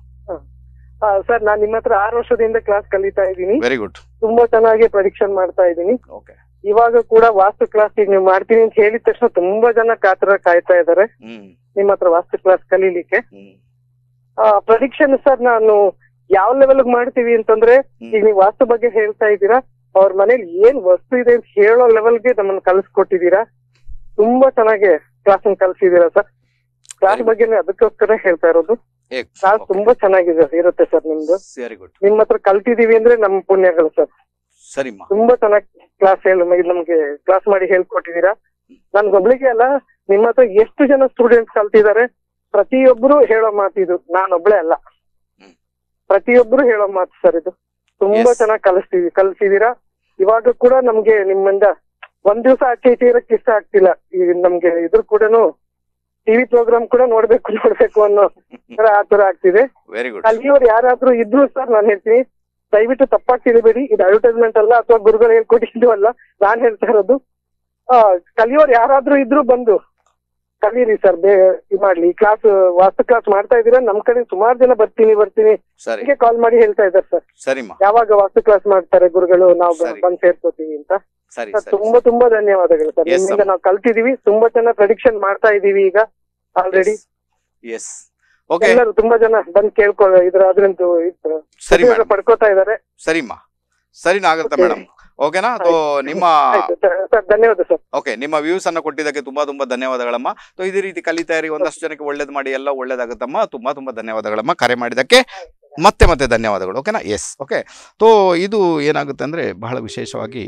ಸರ್ ನಾನು ನಿಮ್ಮ ಹತ್ರ ಆರು ವರ್ಷದಿಂದ ಕ್ಲಾಸ್ ಕಲಿತಾ ಇದ್ದೀನಿ ವೆರಿ ಗುಡ್ ತುಂಬಾ ಚೆನ್ನಾಗಿ ಪ್ರೊಡಿಕ್ಷನ್ ಮಾಡ್ತಾ ಇದ್ದೀನಿ ಓಕೆ ಇವಾಗ ಕೂಡ ವಾಸ್ತು ಕ್ಲಾಸ್ ಈಗ ನೀವು ಮಾಡ್ತೀನಿ ಅಂತ ಹೇಳಿದ ತಕ್ಷಣ ತುಂಬಾ ಜನ ಕಾತರ ಕಾಯ್ತಾ ಇದ್ದಾರೆ ನಿಮ್ಮ ಹತ್ರ ವಾಸ್ತು ಕ್ಲಾಸ್ ಕಲೀಲಿಕ್ಕೆ ಪ್ರೊಡಿಕ್ಷನ್ ಸರ್ ನಾನು ಯಾವ ಲೆವೆಲ್ ಮಾಡ್ತೀವಿ ಅಂತಂದ್ರೆ ಈಗ ನೀವು ವಾಸ್ತು ಬಗ್ಗೆ ಹೇಳ್ತಾ ಇದ್ದೀರಾ ಅವ್ರ ಮನೇಲಿ ಏನ್ ವಸ್ತು ಇದೆ ಅಂತ ಹೇಳೋ ಲೆವೆಲ್ಗೆ ನಮ್ಮನ್ನ ಕಲ್ಸ್ಕೊಟ್ಟಿದ್ದೀರಾ ತುಂಬಾ ಚೆನ್ನಾಗಿ ಕ್ಲಾಸ್ ಕಲ್ಸಿದೀರಾ ಸರ್ ಕ್ಲಾಸ್ ಬಗ್ಗೆ ಅದಕ್ಕೋಸ್ಕರ ಹೇಳ್ತಾ ಇರೋದು ಕ್ಲಾಸ್ ತುಂಬಾ ಚೆನ್ನಾಗಿದೆ ಇರುತ್ತೆ ಸರ್ ನಿಮ್ದು ನಿಮ್ ಹತ್ರ ಕಲ್ತಿದೀವಿ ಅಂದ್ರೆ ನಮ್ ಪುಣ್ಯಗಳು ಸರ್ ಸರಿ ತುಂಬಾ ಚೆನ್ನಾಗಿ ಕ್ಲಾಸ್ ಹೇಳಿ ನಮ್ಗೆ ಕ್ಲಾಸ್ ಮಾಡಿ ಹೇಳ್ಕೊಟ್ಟಿದೀರಾ ನನ್ಗೊಬ್ಳಿಗೆ ಅಲ್ಲ ನಿಮ್ಮ ಹತ್ರ ಎಷ್ಟು ಜನ ಸ್ಟೂಡೆಂಟ್ಸ್ ಕಲ್ತಿದ್ದಾರೆ ಪ್ರತಿಯೊಬ್ರು ಹೇಳೋ ಇದು ನಾನೊಬ್ಳೆ ಅಲ್ಲ ಪ್ರತಿಯೊಬ್ರು ಹೇಳೋ ಮಾತು ಸರ್ ಇದು ತುಂಬಾ ಚೆನ್ನಾಗಿ ಕಲಿಸ್ತೀವಿ ಕಲಿಸಿದೀರಾ ಇವಾಗ ಕೂಡ ನಮ್ಗೆ ನಿಮ್ಮಿಂದ ಒಂದ್ ದಿವಸ ಆಚೆ ತೀರಕ್ ಇಷ್ಟ ಆಗ್ತಿಲ್ಲ ಈಗ ನಮ್ಗೆ ಇದ್ರ ಕೂಡ ಟಿವಿ ಪ್ರೋಗ್ರಾಮ್ ಕೂಡ ನೋಡ್ಬೇಕು ನೋಡ್ಬೇಕು ಅನ್ನೋ ತರ ಆತರ ಆಗ್ತಿದೆ ಅಲ್ಲಿಯವ್ರು ಯಾರಾದ್ರೂ ಇದ್ರು ಸರ್ ನಾನು ಹೇಳ್ತೀನಿ ದಯವಿಟ್ಟು ತಪ್ಪಾಗಿ ತಿಳಿಬೇಡಿ ಇದು ಅಡ್ವರ್ಟೈಸ್ಮೆಂಟ್ ಅಲ್ಲ ಅಥವಾ ಗುರುಗಳು ಹೇಳ್ಕೊಟ್ಟಿದ್ದು ಅಲ್ಲ ನಾನ್ ಹೇಳ್ತಾ ಇರೋದು ಕಲಿಯೋರು ಯಾರಾದ್ರೂ ಇದ್ರು ಬಂದು ಕಲೀರಿ ಸರ್ ಬೇ ಇದು ಮಾಡ್ಲಿ ಕ್ಲಾಸ್ ವಾಸ್ತು ಕ್ಲಾಸ್ ಮಾಡ್ತಾ ಇದೀರಾ ನಮ್ ಕಡೆ ಸುಮಾರು ಜನ ಬರ್ತೀನಿ ಬರ್ತೀನಿ ಕಾಲ್ ಮಾಡಿ ಹೇಳ್ತಾ ಇದ್ದಾರೆ ಸರ್ ಸರಿಮ್ಮ ಯಾವಾಗ ವಾಸ್ತು ಕ್ಲಾಸ್ ಮಾಡ್ತಾರೆ ಗುರುಗಳು ನಾವು ಬಂದ್ ಸೇರ್ಕೋತೀವಿ ಅಂತ ಸರ್ ತುಂಬಾ ತುಂಬಾ ಧನ್ಯವಾದಗಳು ಸರ್ ನಿಮ್ಮಿಂದ ನಾವು ಕಲ್ತಿದೀವಿ ತುಂಬಾ ಜನ ಪ್ರೆಡಿಕ್ಷನ್ ಮಾಡ್ತಾ ಇದೀವಿ ಈಗ ಆಲ್ರೆಡಿ ಎಸ್ ಓಕೆ ತುಂಬಾ ಜನ ಬಂದ್ ಕೇಳ್ಕೊ ಇದ್ರ ಅದ್ರಂತೂ ಸರಿ ಪಡ್ಕೋತಾ ಇದಾರೆ ಸರಿಮ್ಮ ಸರಿ ಮೇಡಮ್ ಓಕೆನಾ ನಿಮ್ಮ ಸರ್ ನಿಮ್ಮ ವ್ಯೂಸ್ ಅನ್ನು ಕೊಟ್ಟಿದ್ದಕ್ಕೆ ತುಂಬಾ ತುಂಬಾ ಧನ್ಯವಾದಗಳಮ್ಮ ಇದೇ ರೀತಿ ಕಲಿತಾ ಇರಿ ಒಂದಷ್ಟು ಜನಕ್ಕೆ ಒಳ್ಳೇದ್ ಮಾಡಿ ಎಲ್ಲ ಒಳ್ಳೇದಾಗುತ್ತಮ್ಮ ತುಂಬಾ ತುಂಬಾ ಧನ್ಯವಾದಗಳಮ್ಮ ಕರೆ ಮಾಡಿದಕ್ಕೆ ಮತ್ತೆ ಮತ್ತೆ ಧನ್ಯವಾದಗಳು ಓಕೆನಾ ಎಸ್ ಓಕೆ ತೋ ಇದು ಏನಾಗುತ್ತೆ ಅಂದ್ರೆ ಬಹಳ ವಿಶೇಷವಾಗಿ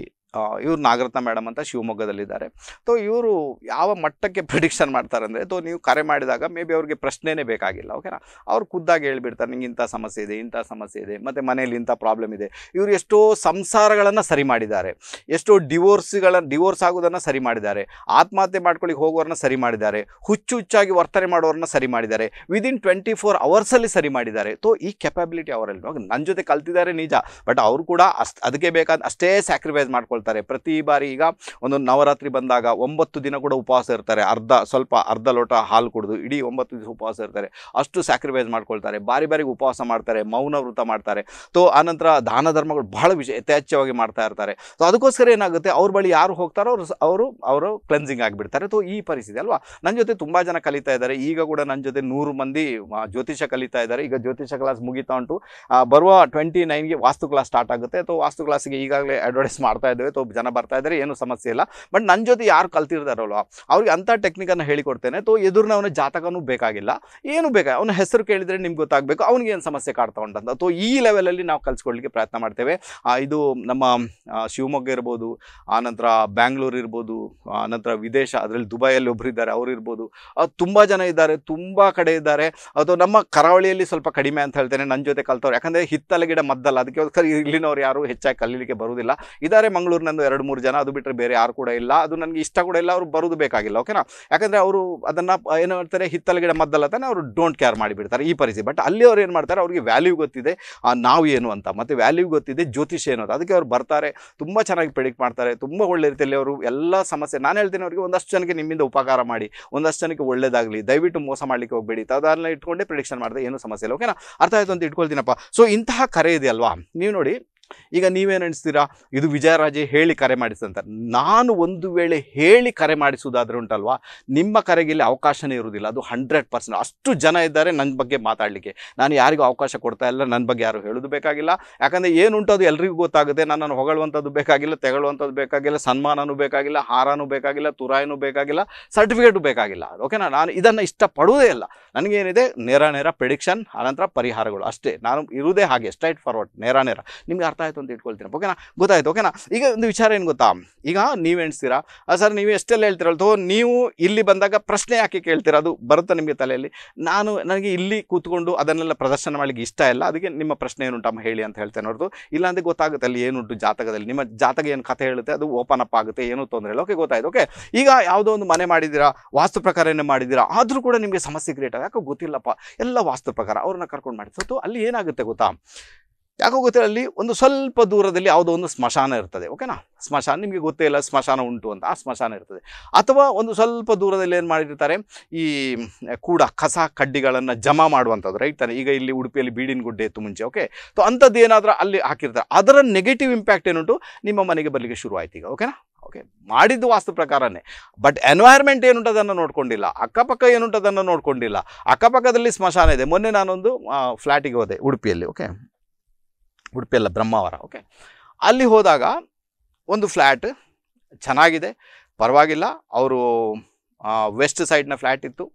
ಇವರು ನಾಗರತ್ನ ಮೇಡಮ್ ಅಂತ ಶಿವಮೊಗ್ಗದಲ್ಲಿದ್ದಾರೆ ತೊ ಇವರು ಯಾವ ಮಟ್ಟಕ್ಕೆ ಪ್ರಿಡಿಕ್ಷನ್ ಮಾಡ್ತಾರೆ ಅಂದರೆ ತೊ ನೀವು ಕರೆ ಮಾಡಿದಾಗ ಮೇ ಬಿ ಅವ್ರಿಗೆ ಪ್ರಶ್ನೆನೇ ಬೇಕಾಗಿಲ್ಲ ಓಕೆನಾ ಅವ್ರು ಖುದ್ದಾಗಿ ಹೇಳಿಬಿಡ್ತಾರೆ ನಿಂಗೆ ಇಂಥ ಸಮಸ್ಯೆ ಇದೆ ಇಂಥ ಸಮಸ್ಯೆ ಇದೆ ಮತ್ತು ಮನೆಯಲ್ಲಿ ಇಂಥ ಪ್ರಾಬ್ಲಮ್ ಇದೆ ಇವರು ಎಷ್ಟೋ ಸಂಸಾರಗಳನ್ನು ಸರಿ ಮಾಡಿದ್ದಾರೆ ಎಷ್ಟೋ ಡಿವೋರ್ಸ್ಗಳ ಡಿವೋರ್ಸ್ ಆಗೋದನ್ನು ಸರಿ ಮಾಡಿದ್ದಾರೆ ಆತ್ಮಹತ್ಯೆ ಮಾಡ್ಕೊಳ್ಳಿಕ್ಕೆ ಹೋಗೋರನ್ನ ಸರಿ ಮಾಡಿದ್ದಾರೆ ಹುಚ್ಚು ಹುಚ್ಚಾಗಿ ವರ್ತನೆ ಮಾಡೋರನ್ನ ಸರಿ ಮಾಡಿದ್ದಾರೆ ವಿದಿನ್ ಟ್ವೆಂಟಿ ಫೋರ್ ಅವರ್ಸಲ್ಲಿ ಸರಿ ಮಾಡಿದ್ದಾರೆ ತೊ ಈ ಕೆಪಬಿಲಿಟಿ ಅವರಲ್ಲಿ ನನ್ನ ಜೊತೆ ಕಲ್ತಿದ್ದಾರೆ ನಿಜ ಬಟ್ ಅವರು ಕೂಡ ಅಷ್ಟು ಅದಕ್ಕೆ ಬೇಕಾದ ಅಷ್ಟೇ ಸ್ಯಾಕ್ರಿಫೈಸ್ ಮಾಡ್ಕೊಳ್ತಾರೆ ಇರ್ತಾರೆ ಪ್ರತಿ ಬಾರಿ ಈಗ ಒಂದು ನವರಾತ್ರಿ ಬಂದಾಗ ಒಂಬತ್ತು ದಿನ ಕೂಡ ಉಪವಾಸ ಇರ್ತಾರೆ ಅರ್ಧ ಸ್ವಲ್ಪ ಅರ್ಧ ಲೋಟ ಹಾಲು ಕುಡಿದು ಇಡೀ ಒಂಬತ್ತು ದಿವಸ ಉಪವಾಸ ಇರ್ತಾರೆ ಅಷ್ಟು ಸ್ಯಾಕ್ರಿಫೈಸ್ ಮಾಡ್ಕೊಳ್ತಾರೆ ಬಾರಿ ಬಾರಿ ಉಪವಾಸ ಮಾಡ್ತಾರೆ ಮೌನ ವೃತ ಮಾಡ್ತಾರೆ ಸೊ ಆನಂತರ ದಾನ ಧರ್ಮಗಳು ಬಹಳ ವಿಷಯ ಯಥೇಚ್ಛವಾಗಿ ಮಾಡ್ತಾ ಇರ್ತಾರೆ ಸೊ ಅದಕ್ಕೋಸ್ಕರ ಏನಾಗುತ್ತೆ ಅವ್ರ ಬಳಿ ಯಾರು ಹೋಗ್ತಾರೋ ಅವರು ಅವರು ಅವರು ಕ್ಲೆನ್ಸಿಂಗ್ ಆಗಿಬಿಡ್ತಾರೆ ಸೊ ಈ ಪರಿಸ್ಥಿತಿ ಅಲ್ವಾ ನನ್ನ ಜೊತೆ ತುಂಬ ಜನ ಕಲಿತಾ ಇದ್ದಾರೆ ಈಗ ಕೂಡ ನನ್ನ ಜೊತೆ ನೂರು ಮಂದಿ ಜ್ಯೋತಿಷ ಕಲಿತಾ ಇದ್ದಾರೆ ಈಗ ಜ್ಯೋತಿಷ ಕ್ಲಾಸ್ ಮುಗಿತಾ ಉಂಟು ಬರುವ ಟ್ವೆಂಟಿ ನೈನ್ಗೆ ವಾಸ್ತು ಕ್ಲಾಸ್ ಸ್ಟಾರ್ಟ್ ಆಗುತ್ತೆ ಅಥವಾ ವಾಸ್ತು ಕ್ಲಾಸ್ಗೆ ಈಗಾಗಲೇ ಅಡ್ವರ್ಟೈಸ್ ಮಾಡ್ತಾ ಇದ್ದೇವೆ ಒಬ್ಬ ಜನ ಬರ್ತಾ ಇದ್ದಾರೆ ಏನು ಸಮಸ್ಯೆ ಇಲ್ಲ ಬಟ್ ನನ್ನ ಜೊತೆ ಯಾರು ಕಲ್ತಿರ್ತಾರಲ್ವ ಅವ್ರಿಗೆ ಅಂಥ ಟೆಕ್ನಿಕನ್ನು ಹೇಳಿಕೊಡ್ತೇನೆ ತೋ ಎದುರಿನ ಅವನ ಜಾತಕನೂ ಬೇಕಾಗಿಲ್ಲ ಏನು ಬೇಕ ಅವನ ಹೆಸರು ಕೇಳಿದರೆ ನಿಮ್ಗೆ ಗೊತ್ತಾಗಬೇಕು ಅವನಿಗೆ ಏನು ಸಮಸ್ಯೆ ಕಾಡ್ತಾ ಉಂಟಂತ ಈ ಲೆವೆಲಲ್ಲಿ ನಾವು ಕಲ್ಸ್ಕೊಳ್ಳಿಕ್ಕೆ ಪ್ರಯತ್ನ ಮಾಡ್ತೇವೆ ಇದು ನಮ್ಮ ಶಿವಮೊಗ್ಗ ಇರ್ಬೋದು ಆನಂತರ ಬ್ಯಾಂಗ್ಳೂರು ಇರ್ಬೋದು ಆನಂತರ ವಿದೇಶ ಅದರಲ್ಲಿ ದುಬೈಯಲ್ಲಿ ಒಬ್ಬರು ಇದ್ದಾರೆ ಅವರು ಇರ್ಬೋದು ತುಂಬ ಜನ ಇದ್ದಾರೆ ತುಂಬ ಕಡೆ ಇದ್ದಾರೆ ಅಥವಾ ನಮ್ಮ ಕರಾವಳಿಯಲ್ಲಿ ಸ್ವಲ್ಪ ಕಡಿಮೆ ಅಂತ ಹೇಳ್ತೇನೆ ನನ್ನ ಜೊತೆ ಕಲ್ತವ್ರು ಯಾಕಂದರೆ ಹಿತ್ತಲ ಗಿಡ ಮದ್ದಲ್ಲ ಅದಕ್ಕೆ ಇಲ್ಲಿನವ್ರು ಯಾರು ಹೆಚ್ಚಾಗಿ ಕಲೀಲಿಕ್ಕೆ ಬರುವುದಿಲ್ಲ ಇದ್ದಾರೆ ಮಂಗಳೂರು ನಂದು ಎರಡು ಮೂರು ಜನ ಅದು ಬಿಟ್ಟರೆ ಬೇರೆ ಯಾರು ಕೂಡ ಇಲ್ಲ ಅದು ನನಗೆ ಇಷ್ಟ ಕೂಡ ಇಲ್ಲ ಅವರು ಬರೋದು ಬೇಕಾಗಿಲ್ಲ ಓಕೆನಾ ಯಾಕಂದರೆ ಅವರು ಅದನ್ನು ಏನು ಮಾಡ್ತಾರೆ ಹಿತ್ತಲ ಗಿಡ ಮದ್ದಲ್ಲ ತಾನೆ ಅವರು ಡೋಂಟ್ ಕೇರ್ ಮಾಡಿಬಿಡ್ತಾರೆ ಈ ಪರಿಸ್ಥಿತಿ ಬಟ್ ಅಲ್ಲಿ ಅವ್ರು ಏನು ಮಾಡ್ತಾರೆ ಅವ್ರಿಗೆ ವ್ಯಾಲ್ಯೂ ಗೊತ್ತಿದೆ ನಾವು ಏನು ಅಂತ ಮತ್ತು ವ್ಯಾಲ್ಯೂ ಗೊತ್ತಿದೆ ಜ್ಯೋತಿಷ್ಯ ಏನು ಅಂತ ಅದಕ್ಕೆ ಅವ್ರು ಬರ್ತಾರೆ ತುಂಬ ಚೆನ್ನಾಗಿ ಪ್ರೆಡಿಕ್ಟ್ ಮಾಡ್ತಾರೆ ತುಂಬ ಒಳ್ಳೆ ರೀತಿಯಲ್ಲಿ ಅವರು ಎಲ್ಲ ಸಮಸ್ಯೆ ನಾನು ಹೇಳ್ತೀನಿ ಅವರಿಗೆ ಒಂದಷ್ಟು ಜನಕ್ಕೆ ನಿಮ್ಮಿಂದ ಉಪಕಾರ ಮಾಡಿ ಒಂದಷ್ಟು ಜನಕ್ಕೆ ಒಳ್ಳೇದಾಗಲಿ ದಯವಿಟ್ಟು ಮೋಸ ಮಾಡಲಿಕ್ಕೆ ಹೋಗಬೇಡಿ ಅದನ್ನು ಇಟ್ಕೊಂಡೇ ಪ್ರಿಡಿಕ್ಷನ್ ಮಾಡಿದೆ ಏನೂ ಸಮಸ್ಯೆ ಇಲ್ಲ ಓಕೆನಾ ಅರ್ಥ ಆಯಿತು ಅಂತ ಇಟ್ಕೊಳ್ತೀನಪ್ಪ ಸೊ ಇಂತಹ ಕರೆ ಇದೆಯಲ್ವಾ ನೀವು ನೋಡಿ ಈಗ ನೀವೇನು ಅನಿಸ್ತೀರಾ ಇದು ವಿಜಯರಾಜೆ ಹೇಳಿ ಕರೆ ಮಾಡಿಸಿದಂತ ನಾನು ಒಂದು ವೇಳೆ ಹೇಳಿ ಕರೆ ಮಾಡಿಸುವುದಾದ್ರೆ ಉಂಟಲ್ವಾ ನಿಮ್ಮ ಕರೆಗೆ ಇಲ್ಲಿ ಅವಕಾಶನೇ ಇರುವುದಿಲ್ಲ ಅದು ಹಂಡ್ರೆಡ್ ಪರ್ಸೆಂಟ್ ಅಷ್ಟು ಜನ ಇದ್ದಾರೆ ನನ್ನ ಬಗ್ಗೆ ಮಾತಾಡಲಿಕ್ಕೆ ನಾನು ಯಾರಿಗೂ ಅವಕಾಶ ಕೊಡ್ತಾ ಇಲ್ಲ ನನ್ನ ಬಗ್ಗೆ ಯಾರು ಹೇಳೋದು ಬೇಕಾಗಿಲ್ಲ ಯಾಕಂದರೆ ಏನು ಅದು ಎಲ್ರಿಗೂ ಗೊತ್ತಾಗುತ್ತೆ ನಾನು ಹೊಗಳುವಂಥದ್ದು ಬೇಕಾಗಿಲ್ಲ ತೆಗೊಳ್ಳುವಂಥದ್ದು ಬೇಕಾಗಿಲ್ಲ ಸನ್ಮಾನನೂ ಬೇಕಾಗಿಲ್ಲ ಹಾರನೂ ಬೇಕಾಗಿಲ್ಲ ತುರಾಯಿನೂ ಬೇಕಾಗಿಲ್ಲ ಸರ್ಟಿಫಿಕೇಟು ಬೇಕಾಗಿಲ್ಲ ಓಕೆನಾ ನಾನು ಇದನ್ನು ಇಷ್ಟಪಡುವುದೇ ಇಲ್ಲ ನನಗೇನಿದೆ ನೇರ ನೇರ ಪ್ರಿಡಿಕ್ಷನ್ ಆನಂತರ ಪರಿಹಾರಗಳು ಅಷ್ಟೇ ನಾನು ಇರುವುದೇ ಹಾಗೆ ಸ್ಟ್ರೈಟ್ ಫಾರ್ವರ್ಡ್ ನೇರ ನೇರ ನಿಮಗೆ ಅರ್ಥ ಆಯಿತು ಅಂತ ಇಟ್ಕೊಳ್ತೀನಿ ಓಕೆನಾ ಗೊತ್ತಾಯ್ತು ಓಕೆನಾ ಈಗ ಒಂದು ವಿಚಾರ ಏನು ಗೊತ್ತಾ ಈಗ ನೀವು ಎಣಿಸ್ತೀರಾ ಸರ್ ನೀವು ಎಷ್ಟೆಲ್ಲ ಹೇಳ್ತಿರಲ್ಲ ತೋ ನೀವು ಇಲ್ಲಿ ಬಂದಾಗ ಪ್ರಶ್ನೆ ಯಾಕೆ ಕೇಳ್ತೀರಾ ಅದು ಬರುತ್ತಾ ನಿಮಗೆ ತಲೆಯಲ್ಲಿ ನಾನು ನನಗೆ ಇಲ್ಲಿ ಕೂತ್ಕೊಂಡು ಅದನ್ನೆಲ್ಲ ಪ್ರದರ್ಶನ ಮಾಡಲಿಕ್ಕೆ ಇಷ್ಟ ಇಲ್ಲ ಅದಕ್ಕೆ ನಿಮ್ಮ ಪ್ರಶ್ನೆ ಏನುಂಟಮ್ಮ ಹೇಳಿ ಅಂತ ಹೇಳ್ತೇನೆ ಇಲ್ಲ ಇಲ್ಲಾಂದ್ರೆ ಗೊತ್ತಾಗುತ್ತೆ ಅಲ್ಲಿ ಏನುಂಟು ಜಾತಕದಲ್ಲಿ ನಿಮ್ಮ ಜಾತಕ ಏನು ಕಥೆ ಹೇಳುತ್ತೆ ಅದು ಓಪನ್ ಅಪ್ ಆಗುತ್ತೆ ಏನು ತೊಂದರೆ ಇಲ್ಲ ಓಕೆ ಗೊತ್ತಾಯ್ತು ಓಕೆ ಈಗ ಯಾವುದೋ ಒಂದು ಮನೆ ಮಾಡಿದ್ದೀರಾ ವಾಸ್ತು ಪ್ರಕಾರ ಏನು ಮಾಡಿದ್ದೀರಾ ಆದರೂ ಕೂಡ ನಿಮಗೆ ಸಮಸ್ಯೆ ಕ್ರಿಯೇಟ್ ಆಗ ಯಾಕೋ ಗೊತ್ತಿಲ್ಲಪ್ಪ ಎಲ್ಲ ವಾಸ್ತು ಪ್ರಕಾರ ಅವ್ರನ್ನ ಕರ್ಕೊಂಡು ಸೊ ಅಲ್ಲಿ ಏನಾಗುತ್ತೆ ಗೊತ್ತಾ ಯಾಕೋ ಗೊತ್ತಿಲ್ಲ ಅಲ್ಲಿ ಒಂದು ಸ್ವಲ್ಪ ದೂರದಲ್ಲಿ ಯಾವುದೋ ಒಂದು ಸ್ಮಶಾನ ಇರ್ತದೆ ಓಕೆನಾ ಸ್ಮಶಾನ ನಿಮಗೆ ಗೊತ್ತೇ ಇಲ್ಲ ಸ್ಮಶಾನ ಉಂಟು ಅಂತ ಆ ಸ್ಮಶಾನ ಇರ್ತದೆ ಅಥವಾ ಒಂದು ಸ್ವಲ್ಪ ದೂರದಲ್ಲಿ ಏನು ಮಾಡಿರ್ತಾರೆ ಈ ಕೂಡ ಕಸ ಕಡ್ಡಿಗಳನ್ನು ಜಮಾ ಮಾಡುವಂಥದ್ದು ರೈಟ್ ತಾನೆ ಈಗ ಇಲ್ಲಿ ಉಡುಪಿಯಲ್ಲಿ ಬೀಡಿನ ಗುಡ್ಡೆ ಇತ್ತು ಮುಂಚೆ ಓಕೆ ಸೊ ಅಂಥದ್ದು ಏನಾದರೂ ಅಲ್ಲಿ ಹಾಕಿರ್ತಾರೆ ಅದರ ನೆಗೆಟಿವ್ ಇಂಪ್ಯಾಕ್ಟ್ ಏನುಂಟು ನಿಮ್ಮ ಮನೆಗೆ ಬರಲಿಕ್ಕೆ ಶುರು ಆಯ್ತು ಈಗ ಓಕೆನಾ ಓಕೆ ಮಾಡಿದ್ದು ವಾಸ್ತು ಪ್ರಕಾರನೇ ಬಟ್ ಎನ್ವೈರ್ಮೆಂಟ್ ಏನುಂಟು ಅದನ್ನು ನೋಡ್ಕೊಂಡಿಲ್ಲ ಅಕ್ಕಪಕ್ಕ ಏನುಂಟು ಅದನ್ನು ನೋಡ್ಕೊಂಡಿಲ್ಲ ಅಕ್ಕಪಕ್ಕದಲ್ಲಿ ಸ್ಮಶಾನ ಇದೆ ಮೊನ್ನೆ ನಾನೊಂದು ಫ್ಲ್ಯಾಟಿಗೆ ಹೋದೆ ಉಡುಪಿಯಲ್ಲಿ ಓಕೆ ಉಡುಪಿಯಲ್ಲ ಬ್ರಹ್ಮಾವರ ಓಕೆ ಅಲ್ಲಿ ಹೋದಾಗ ಒಂದು ಫ್ಲ್ಯಾಟ್ ಚೆನ್ನಾಗಿದೆ ಪರವಾಗಿಲ್ಲ ಅವರು ವೆಸ್ಟ್ ಸೈಡ್ನ ಫ್ಲ್ಯಾಟ್ ಇತ್ತು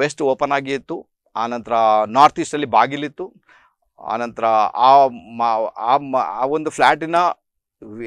ವೆಸ್ಟ್ ಓಪನ್ ಆಗಿ ಇತ್ತು ಆನಂತರ ನಾರ್ತ್ ಈಸ್ಟಲ್ಲಿ ಬಾಗಿಲಿತ್ತು ಆನಂತರ ಆ ಆ ಒಂದು ಫ್ಲ್ಯಾಟಿನ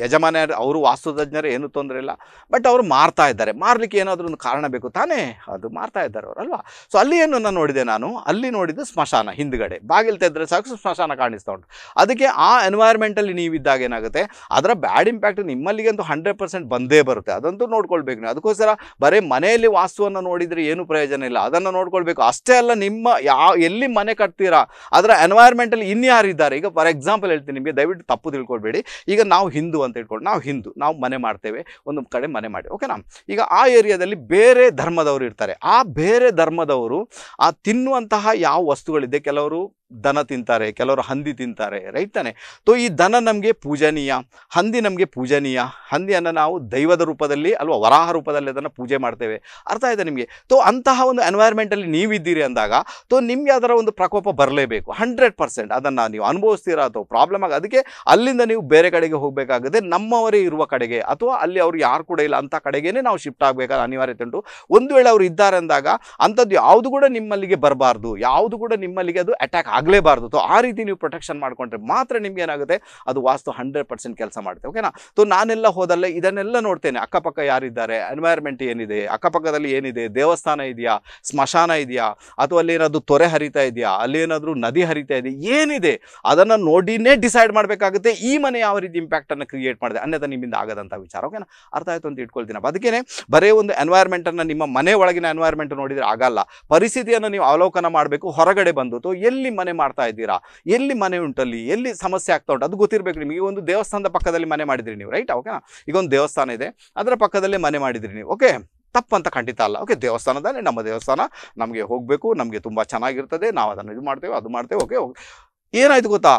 ಯಜಮಾನ ಅವರು ವಾಸ್ತುತಜ್ಞರು ಏನು ತೊಂದರೆ ಇಲ್ಲ ಬಟ್ ಅವರು ಮಾರ್ತಾ ಇದ್ದಾರೆ ಮಾರಲಿಕ್ಕೆ ಏನಾದರೂ ಒಂದು ಕಾರಣ ಬೇಕು ತಾನೇ ಅದು ಮಾರ್ತಾ ಇದ್ದಾರೆ ಅವರಲ್ವಾ ಸೊ ಅಲ್ಲಿ ಏನು ನಾನು ನೋಡಿದೆ ನಾನು ಅಲ್ಲಿ ನೋಡಿದ್ದು ಸ್ಮಶಾನ ಹಿಂದ್ಗಡೆ ಬಾಗಿಲು ತೆಗೆದ್ರೆ ಸಾಕು ಸ್ಮಶಾನ ಕಾಣಿಸ್ತಾ ಉಂಟು ಅದಕ್ಕೆ ಆ ಎನ್ವೈರ್ಮೆಂಟಲ್ಲಿ ನೀವಿದ್ದಾಗ ಏನಾಗುತ್ತೆ ಅದರ ಬ್ಯಾಡ್ ಇಂಪ್ಯಾಕ್ಟ್ ನಿಮ್ಮಲ್ಲಿಗೆ ಅಂತೂ ಹಂಡ್ರೆಡ್ ಪರ್ಸೆಂಟ್ ಬಂದೇ ಬರುತ್ತೆ ಅದಂತೂ ನೋಡ್ಕೊಳ್ಬೇಕು ನೀವು ಅದಕ್ಕೋಸ್ಕರ ಬರೀ ಮನೆಯಲ್ಲಿ ವಾಸ್ತುವನ್ನು ನೋಡಿದರೆ ಏನು ಪ್ರಯೋಜನ ಇಲ್ಲ ಅದನ್ನು ನೋಡ್ಕೊಳ್ಬೇಕು ಅಷ್ಟೇ ಅಲ್ಲ ನಿಮ್ಮ ಯಾವ ಎಲ್ಲಿ ಮನೆ ಕಟ್ತೀರಾ ಅದರ ಎನ್ವೈರ್ಮೆಂಟಲ್ಲಿ ಇನ್ಯಾರಿದ್ದಾರೆ ಈಗ ಫಾರ್ ಎಕ್ಸಾಂಪಲ್ ಹೇಳ್ತೀನಿ ನಿಮಗೆ ದಯವಿಟ್ಟು ತಪ್ಪು ತಿಳ್ಕೊಳ್ಬೇಡಿ ಈಗ ನಾವು ಹಿಂದೂ ಅಂತ ಇಟ್ಕೊಂಡು ನಾವು ಹಿಂದೂ ನಾವು ಮನೆ ಮಾಡ್ತೇವೆ ಒಂದು ಕಡೆ ಮನೆ ಮಾಡಿ ಓಕೆನಾ ಈಗ ಆ ಏರಿಯಾದಲ್ಲಿ ಬೇರೆ ಧರ್ಮದವರು ಇರ್ತಾರೆ ಆ ಬೇರೆ ಧರ್ಮದವರು ಆ ತಿನ್ನುವಂತಹ ಯಾವ ವಸ್ತುಗಳಿದೆ ಕೆಲವರು ದನ ತಿಂತಾರೆ ಕೆಲವರು ಹಂದಿ ತಿಂತಾರೆ ರೈಟ್ ತಾನೆ ತೋ ಈ ದನ ನಮಗೆ ಪೂಜನೀಯ ಹಂದಿ ನಮಗೆ ಪೂಜನೀಯ ಹಂದಿಯನ್ನು ನಾವು ದೈವದ ರೂಪದಲ್ಲಿ ಅಲ್ವಾ ವರಾಹ ರೂಪದಲ್ಲಿ ಅದನ್ನು ಪೂಜೆ ಮಾಡ್ತೇವೆ ಅರ್ಥ ಆಯಿತಾ ನಿಮಗೆ ತೋ ಅಂತಹ ಒಂದು ಎನ್ವೈರ್ಮೆಂಟಲ್ಲಿ ನೀವಿದ್ದೀರಿ ಅಂದಾಗ ತೋ ನಿಮಗೆ ಅದರ ಒಂದು ಪ್ರಕೋಪ ಬರಲೇಬೇಕು ಹಂಡ್ರೆಡ್ ಪರ್ಸೆಂಟ್ ಅದನ್ನು ನೀವು ಅನುಭವಿಸ್ತೀರಾ ಅಥವಾ ಪ್ರಾಬ್ಲಮ್ ಆಗಿ ಅದಕ್ಕೆ ಅಲ್ಲಿಂದ ನೀವು ಬೇರೆ ಕಡೆಗೆ ಹೋಗಬೇಕಾಗದೆ ನಮ್ಮವರೇ ಇರುವ ಕಡೆಗೆ ಅಥವಾ ಅಲ್ಲಿ ಅವರು ಯಾರು ಕೂಡ ಇಲ್ಲ ಅಂಥ ಕಡೆಗೇನೆ ನಾವು ಶಿಫ್ಟ್ ಆಗಬೇಕಾದ ಅನಿವಾರ್ಯತೆ ಉಂಟು ಒಂದು ವೇಳೆ ಅವರು ಇದ್ದಾರೆ ಅಂದಾಗ ಅಂಥದ್ದು ಯಾವುದು ಕೂಡ ನಿಮ್ಮಲ್ಲಿಗೆ ಬರಬಾರ್ದು ಯಾವುದು ಕೂಡ ನಿಮ್ಮಲ್ಲಿಗೆ ಅದು ಅಟ್ಯಾಕ್ ಆಗ ಆಗಲೇಬಾರ್ದು ಆ ರೀತಿ ನೀವು ಪ್ರೊಟೆಕ್ಷನ್ ಮಾಡ್ಕೊಂಡ್ರೆ ಮಾತ್ರ ನಿಮ್ಗೆ ಏನಾಗುತ್ತೆ ಅದು ವಾಸ್ತು ಹಂಡ್ರೆಡ್ ಪರ್ಸೆಂಟ್ ಕೆಲಸ ಮಾಡುತ್ತೆ ಓಕೆನಾ ಸೊ ನಾನೆಲ್ಲ ಹೋದಲ್ಲ ಇದನ್ನೆಲ್ಲ ನೋಡ್ತೇನೆ ಅಕ್ಕಪಕ್ಕ ಯಾರಿದ್ದಾರೆ ಎನ್ವೈರ್ಮೆಂಟ್ ಏನಿದೆ ಅಕ್ಕಪಕ್ಕದಲ್ಲಿ ಏನಿದೆ ದೇವಸ್ಥಾನ ಇದೆಯಾ ಸ್ಮಶಾನ ಇದೆಯಾ ಅಥವಾ ಅಲ್ಲಿ ಏನಾದರೂ ತೊರೆ ಹರಿತಾ ಇದೆಯಾ ಅಲ್ಲಿ ಏನಾದರೂ ನದಿ ಹರಿತಾ ಇದೆ ಏನಿದೆ ಅದನ್ನು ನೋಡಿನೇ ಡಿಸೈಡ್ ಮಾಡಬೇಕಾಗುತ್ತೆ ಈ ಮನೆ ಯಾವ ರೀತಿ ಇಂಪ್ಯಾಕ್ಟನ್ನು ಕ್ರಿಯೇಟ್ ಮಾಡಿದೆ ಅನ್ಯಥ ನಿಮ್ಮಿಂದ ಆಗದಂಥ ವಿಚಾರ ಓಕೆನಾ ಅರ್ಥ ಆಯಿತು ಅಂತ ಇಟ್ಕೊಳ್ತೀನಿ ಅದಕ್ಕೇ ಬರೀ ಒಂದು ಎನ್ವೈರ್ಮೆಂಟನ್ನು ನಿಮ್ಮ ಮನೆ ಒಳಗಿನ ಎನ್ವೈರ್ಮೆಂಟ್ ನೋಡಿದರೆ ಆಗಲ್ಲ ಪರಿಸ್ಥಿತಿಯನ್ನು ನೀವು ಅವಲೋಕನ ಮಾಡಬೇಕು ಹೊರಗಡೆ ಬಂದು ಎಲ್ಲಿ ಮನೆ ಮಾಡ್ತಾ ಇದ್ದೀರಾ ಎಲ್ಲಿ ಮನೆ ಉಂಟಲ್ಲಿ ಎಲ್ಲಿ ಸಮಸ್ಯೆ ಆಗ್ತಾ ಉಂಟು ಅದು ಗೊತ್ತಿರಬೇಕು ನಿಮಗೆ ಒಂದು ದೇವಸ್ಥಾನದ ಪಕ್ಕದಲ್ಲಿ ಮನೆ ಮಾಡಿದ್ರಿ ನೀವು ರೈಟ್ ಓಕೆನಾ ಈಗ ಒಂದು ದೇವಸ್ಥಾನ ಇದೆ ಅದರ ಪಕ್ಕದಲ್ಲೇ ಮನೆ ಮಾಡಿದ್ರಿ ನೀವು ಓಕೆ ತಪ್ಪಂತ ಖಂಡಿತ ಅಲ್ಲ ಓಕೆ ದೇವಸ್ಥಾನದಲ್ಲಿ ನಮ್ಮ ದೇವಸ್ಥಾನ ನಮಗೆ ಹೋಗಬೇಕು ನಮಗೆ ತುಂಬ ಚೆನ್ನಾಗಿರ್ತದೆ ನಾವು ಅದನ್ನು ಇದು ಮಾಡ್ತೇವೆ ಅದು ಮಾಡ್ತೇವೆ ಓಕೆ ಏನಾಯ್ತು ಗೊತ್ತಾ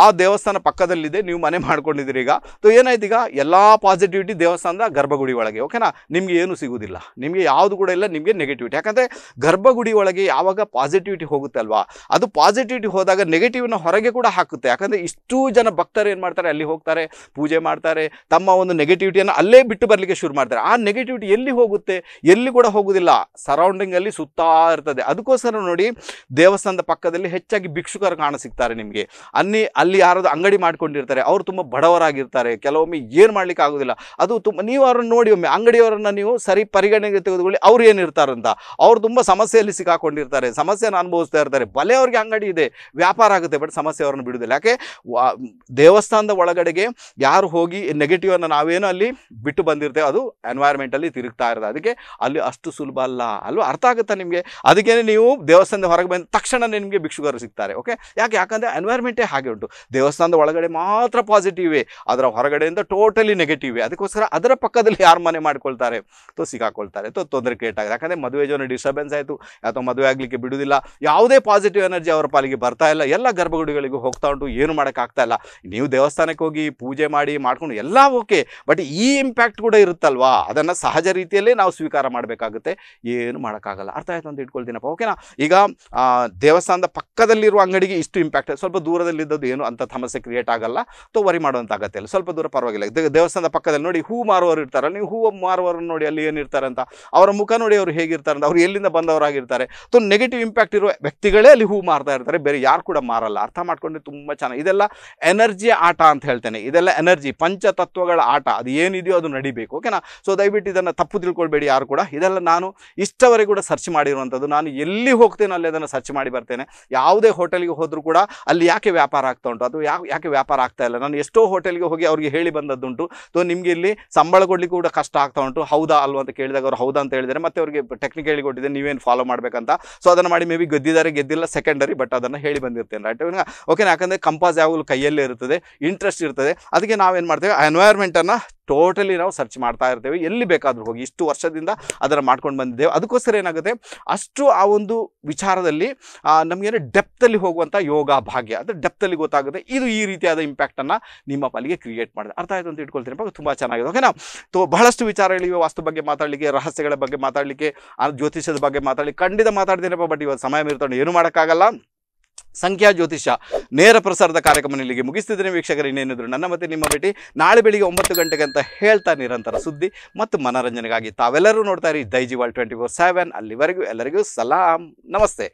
ಆ ದೇವಸ್ಥಾನ ಪಕ್ಕದಲ್ಲಿದೆ ನೀವು ಮನೆ ಮಾಡ್ಕೊಂಡಿದ್ದೀರಿ ಈಗ ಸೊ ಏನಾಯ್ತು ಈಗ ಎಲ್ಲ ಪಾಸಿಟಿವಿಟಿ ದೇವಸ್ಥಾನದ ಗರ್ಭಗುಡಿ ಒಳಗೆ ಓಕೆನಾ ನಿಮಗೆ ಏನು ಸಿಗುವುದಿಲ್ಲ ನಿಮಗೆ ಯಾವುದು ಕೂಡ ಇಲ್ಲ ನಿಮಗೆ ನೆಗೆಟಿವಿಟಿ ಯಾಕಂದರೆ ಗರ್ಭಗುಡಿ ಒಳಗೆ ಯಾವಾಗ ಪಾಸಿಟಿವಿಟಿ ಹೋಗುತ್ತೆ ಅಲ್ವಾ ಅದು ಪಾಸಿಟಿವಿಟಿ ಹೋದಾಗ ನೆಗೆಟಿವ್ನ ಹೊರಗೆ ಕೂಡ ಹಾಕುತ್ತೆ ಯಾಕಂದರೆ ಇಷ್ಟು ಜನ ಭಕ್ತರು ಏನು ಮಾಡ್ತಾರೆ ಅಲ್ಲಿ ಹೋಗ್ತಾರೆ ಪೂಜೆ ಮಾಡ್ತಾರೆ ತಮ್ಮ ಒಂದು ನೆಗೆಟಿವಿಟಿಯನ್ನು ಅಲ್ಲೇ ಬಿಟ್ಟು ಬರಲಿಕ್ಕೆ ಶುರು ಮಾಡ್ತಾರೆ ಆ ನೆಗೆಟಿವಿಟಿ ಎಲ್ಲಿ ಹೋಗುತ್ತೆ ಎಲ್ಲಿ ಕೂಡ ಹೋಗುವುದಿಲ್ಲ ಸರೌಂಡಿಂಗಲ್ಲಿ ಸುತ್ತಾ ಇರ್ತದೆ ಅದಕ್ಕೋಸ್ಕರ ನೋಡಿ ದೇವಸ್ಥಾನದ ಪಕ್ಕದಲ್ಲಿ ಹೆಚ್ಚಾಗಿ ಭಿಕ್ಷುಕರು ಕಾಣ ಸಿಗ್ತಾರೆ ನಿಮಗೆ ಅನ್ನಿ ಅಲ್ಲಿ ಯಾರಾದರೂ ಅಂಗಡಿ ಮಾಡ್ಕೊಂಡಿರ್ತಾರೆ ಅವರು ತುಂಬ ಬಡವರಾಗಿರ್ತಾರೆ ಕೆಲವೊಮ್ಮೆ ಏನು ಮಾಡ್ಲಿಕ್ಕೆ ಆಗೋದಿಲ್ಲ ಅದು ತುಂಬ ನೀವು ಅವ್ರನ್ನ ನೋಡಿ ಒಮ್ಮೆ ಅಂಗಡಿಯವರನ್ನ ನೀವು ಸರಿ ಪರಿಗಣನೆಗೆ ತೆಗೆದುಕೊಳ್ಳಿ ಅವ್ರು ಏನಿರ್ತಾರಂತ ಅವ್ರು ತುಂಬ ಸಮಸ್ಯೆಯಲ್ಲಿ ಸಿಕ್ಕಾಕೊಂಡಿರ್ತಾರೆ ಸಮಸ್ಯೆನ ಅನುಭವಿಸ್ತಾ ಇರ್ತಾರೆ ಬಲೆ ಅವ್ರಿಗೆ ಅಂಗಡಿ ಇದೆ ವ್ಯಾಪಾರ ಆಗುತ್ತೆ ಬಟ್ ಸಮಸ್ಯೆ ಅವ್ರನ್ನ ಬಿಡೋದಿಲ್ಲ ಯಾಕೆ ದೇವಸ್ಥಾನದ ಒಳಗಡೆಗೆ ಯಾರು ಹೋಗಿ ನೆಗೆಟಿವನ್ನು ನಾವೇನೋ ಅಲ್ಲಿ ಬಿಟ್ಟು ಬಂದಿರ್ತೇವೆ ಅದು ಎನ್ವೈರ್ಮೆಂಟಲ್ಲಿ ತಿರುಗ್ತಾ ಇರೋದು ಅದಕ್ಕೆ ಅಲ್ಲಿ ಅಷ್ಟು ಸುಲಭ ಅಲ್ಲ ಅಲ್ವಾ ಅರ್ಥ ಆಗುತ್ತಾ ನಿಮಗೆ ಅದಕ್ಕೇನೆ ನೀವು ದೇವಸ್ಥಾನದ ಹೊರಗೆ ಬಂದ ತಕ್ಷಣ ನಿಮಗೆ ಭಿಕ್ಷುಕರು ಸಿಗ್ತಾರೆ ಓಕೆ ಯಾಕೆ ಯಾಕಂದರೆ ಎನ್ವೈರ್ಮೆಂಟೇ ಹಾಗೆ ಉಂಟು ದೇವಸ್ಥಾನದ ಒಳಗಡೆ ಮಾತ್ರ ಪಾಸಿಟಿವ್ ಅದರ ಹೊರಗಡೆಯಿಂದ ಟೋಟಲಿ ನೆಗೆಟಿವೇ ಅದಕ್ಕೋಸ್ಕರ ಅದರ ಪಕ್ಕದಲ್ಲಿ ಯಾರು ಮನೆ ಮಾಡ್ಕೊಳ್ತಾರೆ ತೊ ಸಿಗಾಕೊಳ್ತಾರೆ ತೊ ತೊಂದರೆ ಕೇಟಾಗ ಯಾಕಂದರೆ ಮದುವೆ ಜನ ಡಿಸ್ಟರ್ಬೆನ್ಸ್ ಆಯಿತು ಅಥವಾ ಮದುವೆ ಆಗಲಿಕ್ಕೆ ಬಿಡುವುದಿಲ್ಲ ಯಾವುದೇ ಪಾಸಿಟಿವ್ ಎನರ್ಜಿ ಅವರ ಪಾಲಿಗೆ ಬರ್ತಾ ಇಲ್ಲ ಎಲ್ಲ ಗರ್ಭಗುಡಿಗಳಿಗೂ ಹೋಗ್ತಾ ಉಂಟು ಏನು ಮಾಡೋಕ್ಕಾಗ್ತಾ ಇಲ್ಲ ನೀವು ದೇವಸ್ಥಾನಕ್ಕೆ ಹೋಗಿ ಪೂಜೆ ಮಾಡಿ ಮಾಡ್ಕೊಂಡು ಎಲ್ಲ ಓಕೆ ಬಟ್ ಈ ಇಂಪ್ಯಾಕ್ಟ್ ಕೂಡ ಇರುತ್ತಲ್ವಾ ಅದನ್ನು ಸಹಜ ರೀತಿಯಲ್ಲೇ ನಾವು ಸ್ವೀಕಾರ ಮಾಡಬೇಕಾಗುತ್ತೆ ಏನು ಮಾಡೋಕ್ಕಾಗಲ್ಲ ಅರ್ಥ ಆಯ್ತು ಅಂತ ಇಟ್ಕೊಳ್ತೀನಪ್ಪ ಓಕೆನಾ ಈಗ ದೇವಸ್ಥಾನದ ಪಕ್ಕದಲ್ಲಿರುವ ಅಂಗಡಿಗೆ ಇಷ್ಟು ಇಂಪ್ಯಾಕ್ಟ್ ಸ್ವಲ್ಪ ದೂರದಲ್ಲಿದ್ದದ್ದು ಏನು ಅಂಥ ಸಮಸ್ಯೆ ಕ್ರಿಯೇಟ್ ಆಗಲ್ಲ ತೋ ವರಿ ಮಾಡುವಂತಾಗತ್ತೆ ಆಗತ್ತೆ ಸ್ವಲ್ಪ ದೂರ ಪರವಾಗಿಲ್ಲ ದೇವಸ್ಥಾನದ ಪಕ್ಕದಲ್ಲಿ ನೋಡಿ ಹೂ ಮಾರುವವರು ಇರ್ತಾರೆ ನೀವು ಹೂ ಮಾರುವವರನ್ನು ನೋಡಿ ಅಲ್ಲಿ ಏನಿರ್ತಾರೆ ಅಂತ ಅವರ ಮುಖ ನೋಡಿ ಅವರು ಹೇಗಿರ್ತಾರೆ ಅಂತ ಅವ್ರು ಎಲ್ಲಿಂದ ಬಂದವರಾಗಿರ್ತಾರೆ ತೊ ನೆಗೆಟಿವ್ ಇಂಪ್ಯಾಕ್ಟ್ ಇರುವ ವ್ಯಕ್ತಿಗಳೇ ಅಲ್ಲಿ ಹೂ ಮಾರ್ತಾ ಇರ್ತಾರೆ ಬೇರೆ ಯಾರು ಕೂಡ ಮಾರಲ್ಲ ಅರ್ಥ ಮಾಡ್ಕೊಂಡ್ರೆ ತುಂಬ ಚೆನ್ನಾಗಿ ಇದೆಲ್ಲ ಎನರ್ಜಿ ಆಟ ಅಂತ ಹೇಳ್ತೇನೆ ಇದೆಲ್ಲ ಎನರ್ಜಿ ಪಂಚತತ್ವಗಳ ಆಟ ಅದು ಏನಿದೆಯೋ ಅದು ನಡಿಬೇಕು ಓಕೆನಾ ಸೊ ದಯವಿಟ್ಟು ಇದನ್ನು ತಪ್ಪು ತಿಳ್ಕೊಳ್ಬೇಡಿ ಯಾರು ಕೂಡ ಇದೆಲ್ಲ ನಾನು ಇಷ್ಟವರೆಗೆ ಕೂಡ ಸರ್ಚ್ ಮಾಡಿರುವಂಥದ್ದು ನಾನು ಎಲ್ಲಿ ಹೋಗ್ತೇನೆ ಅಲ್ಲಿ ಅದನ್ನು ಸರ್ಚ್ ಮಾಡಿ ಬರ್ತೇನೆ ಯಾವುದೇ ಹೋಟೆಲ್ಗೆ ಹೋದರೂ ಕೂಡ ಅಲ್ಲಿ ಯಾಕೆ ವ್ಯಾಪಾರ ಆಗ್ತದೆ ಆಗ್ತಾ ಉಂಟು ಅದು ಯಾಕೆ ಯಾಕೆ ವ್ಯಾಪಾರ ಆಗ್ತಾ ಇಲ್ಲ ನಾನು ಎಷ್ಟೋ ಹೋಟೆಲ್ಗೆ ಹೋಗಿ ಅವ್ರಿಗೆ ಹೇಳಿ ಬಂದದ್ದುಂಟು ಸೊ ನಿಮಗೆ ಇಲ್ಲಿ ಸಂಬಳ ಕೊಡ್ಲಿಕ್ಕೆ ಕೂಡ ಕಷ್ಟ ಆಗ್ತಾ ಉಂಟು ಹೌದಾ ಅಲ್ವಾ ಅಂತ ಕೇಳಿದಾಗ ಅವ್ರು ಹೌದಾ ಅಂತ ಹೇಳಿದರೆ ಮತ್ತೆ ಅವರಿಗೆ ಟೆಕ್ನಿಕ್ ಹೇಳಿ ನೀವೇನು ಫಾಲೋ ಮಾಡಬೇಕಂತ ಸೊ ಅದನ್ನು ಮಾಡಿ ಮೇ ಬಿ ಗೆದ್ದಿದ್ದಾರೆ ಗೆದ್ದಿಲ್ಲ ಸೆಕೆಂಡರಿ ಬಟ್ ಅದನ್ನು ಹೇಳಿ ಬಂದಿರ್ತೇನೆ ರೈಟ್ ಓಕೆ ಯಾಕಂದರೆ ಕಂಪಾಸ್ ಯಾವಾಗಲೂ ಕೈಯಲ್ಲೇ ಇರ್ತದೆ ಇಂಟ್ರೆಸ್ಟ್ ಇರ್ತದೆ ಅದಕ್ಕೆ ನಾವೇನು ಮಾಡ್ತೇವೆ ಎನ್ವೈರ್ಮೆಂಟನ್ನು ಟೋಟಲಿ ನಾವು ಸರ್ಚ್ ಮಾಡ್ತಾ ಇರ್ತೇವೆ ಎಲ್ಲಿ ಬೇಕಾದರೂ ಹೋಗಿ ಇಷ್ಟು ವರ್ಷದಿಂದ ಅದನ್ನು ಮಾಡ್ಕೊಂಡು ಬಂದಿದ್ದೇವೆ ಅದಕ್ಕೋಸ್ಕರ ಏನಾಗುತ್ತೆ ಅಷ್ಟು ಆ ಒಂದು ವಿಚಾರದಲ್ಲಿ ನಮಗೇನು ಡೆಪ್ತಲ್ಲಿ ಹೋಗುವಂಥ ಯೋಗ ಭಾಗ್ಯ ಅದು ಡೆಪ್ತಲ್ಲಿ ಗೊತ್ತಾಗುತ್ತೆ ಗೊತ್ತಾಗುತ್ತೆ ಇದು ಈ ರೀತಿಯಾದ ಇಂಪ್ಯಾಕ್ಟನ್ನು ನಿಮ್ಮ ಪಾಲಿಗೆ ಕ್ರಿಯೇಟ್ ಮಾಡಿದೆ ಅರ್ಥ ಆಯಿತು ಅಂತ ಇಟ್ಕೊಳ್ತೀನಿ ತುಂಬ ಚೆನ್ನಾಗಿದೆ ಓಕೆನಾ ತೋ ಬಹಳಷ್ಟು ವಿಚಾರಗಳಿವೆ ವಾಸ್ತು ಬಗ್ಗೆ ಮಾತಾಡಲಿಕ್ಕೆ ರಹಸ್ಯಗಳ ಬಗ್ಗೆ ಮಾತಾಡಲಿಕ್ಕೆ ಜ್ಯೋತಿಷ್ಯದ ಬಗ್ಗೆ ಮಾತಾಡಲಿಕ್ಕೆ ಖಂಡಿತ ಮಾತಾಡ್ತೀನಪ್ಪ ಬಟ್ ಇವತ್ತು ಸಮಯ ಮೀರ್ತಾನೆ ಏನು ಮಾಡೋಕ್ಕಾಗಲ್ಲ ಸಂಖ್ಯಾ ಜ್ಯೋತಿಷ ನೇರ ಪ್ರಸಾರದ ಕಾರ್ಯಕ್ರಮ ಇಲ್ಲಿಗೆ ಮುಗಿಸ್ತಿದ್ದೀನಿ ವೀಕ್ಷಕರು ಇನ್ನೇನಿದ್ರು ನನ್ನ ಮತ್ತೆ ನಿಮ್ಮ ಭೇಟಿ ನಾಳೆ ಬೆಳಿಗ್ಗೆ ಒಂಬತ್ತು ಗಂಟೆಗೆ ಅಂತ ಹೇಳ್ತಾ ನಿರಂತರ ಸುದ್ದಿ ಮತ್ತು ಮನರಂಜನೆಗಾಗಿ ತಾವೆಲ್ಲರೂ ನೋಡ್ತಾ ಇರಿ ವಾಲ್ ಟ್ವೆಂಟಿ ಫೋರ್ ಸೆವೆನ್ ಅಲ್ಲಿವರೆಗೂ ಎಲ್ಲರಿಗೂ ಸಲಾಂ ನಮಸ್ತೆ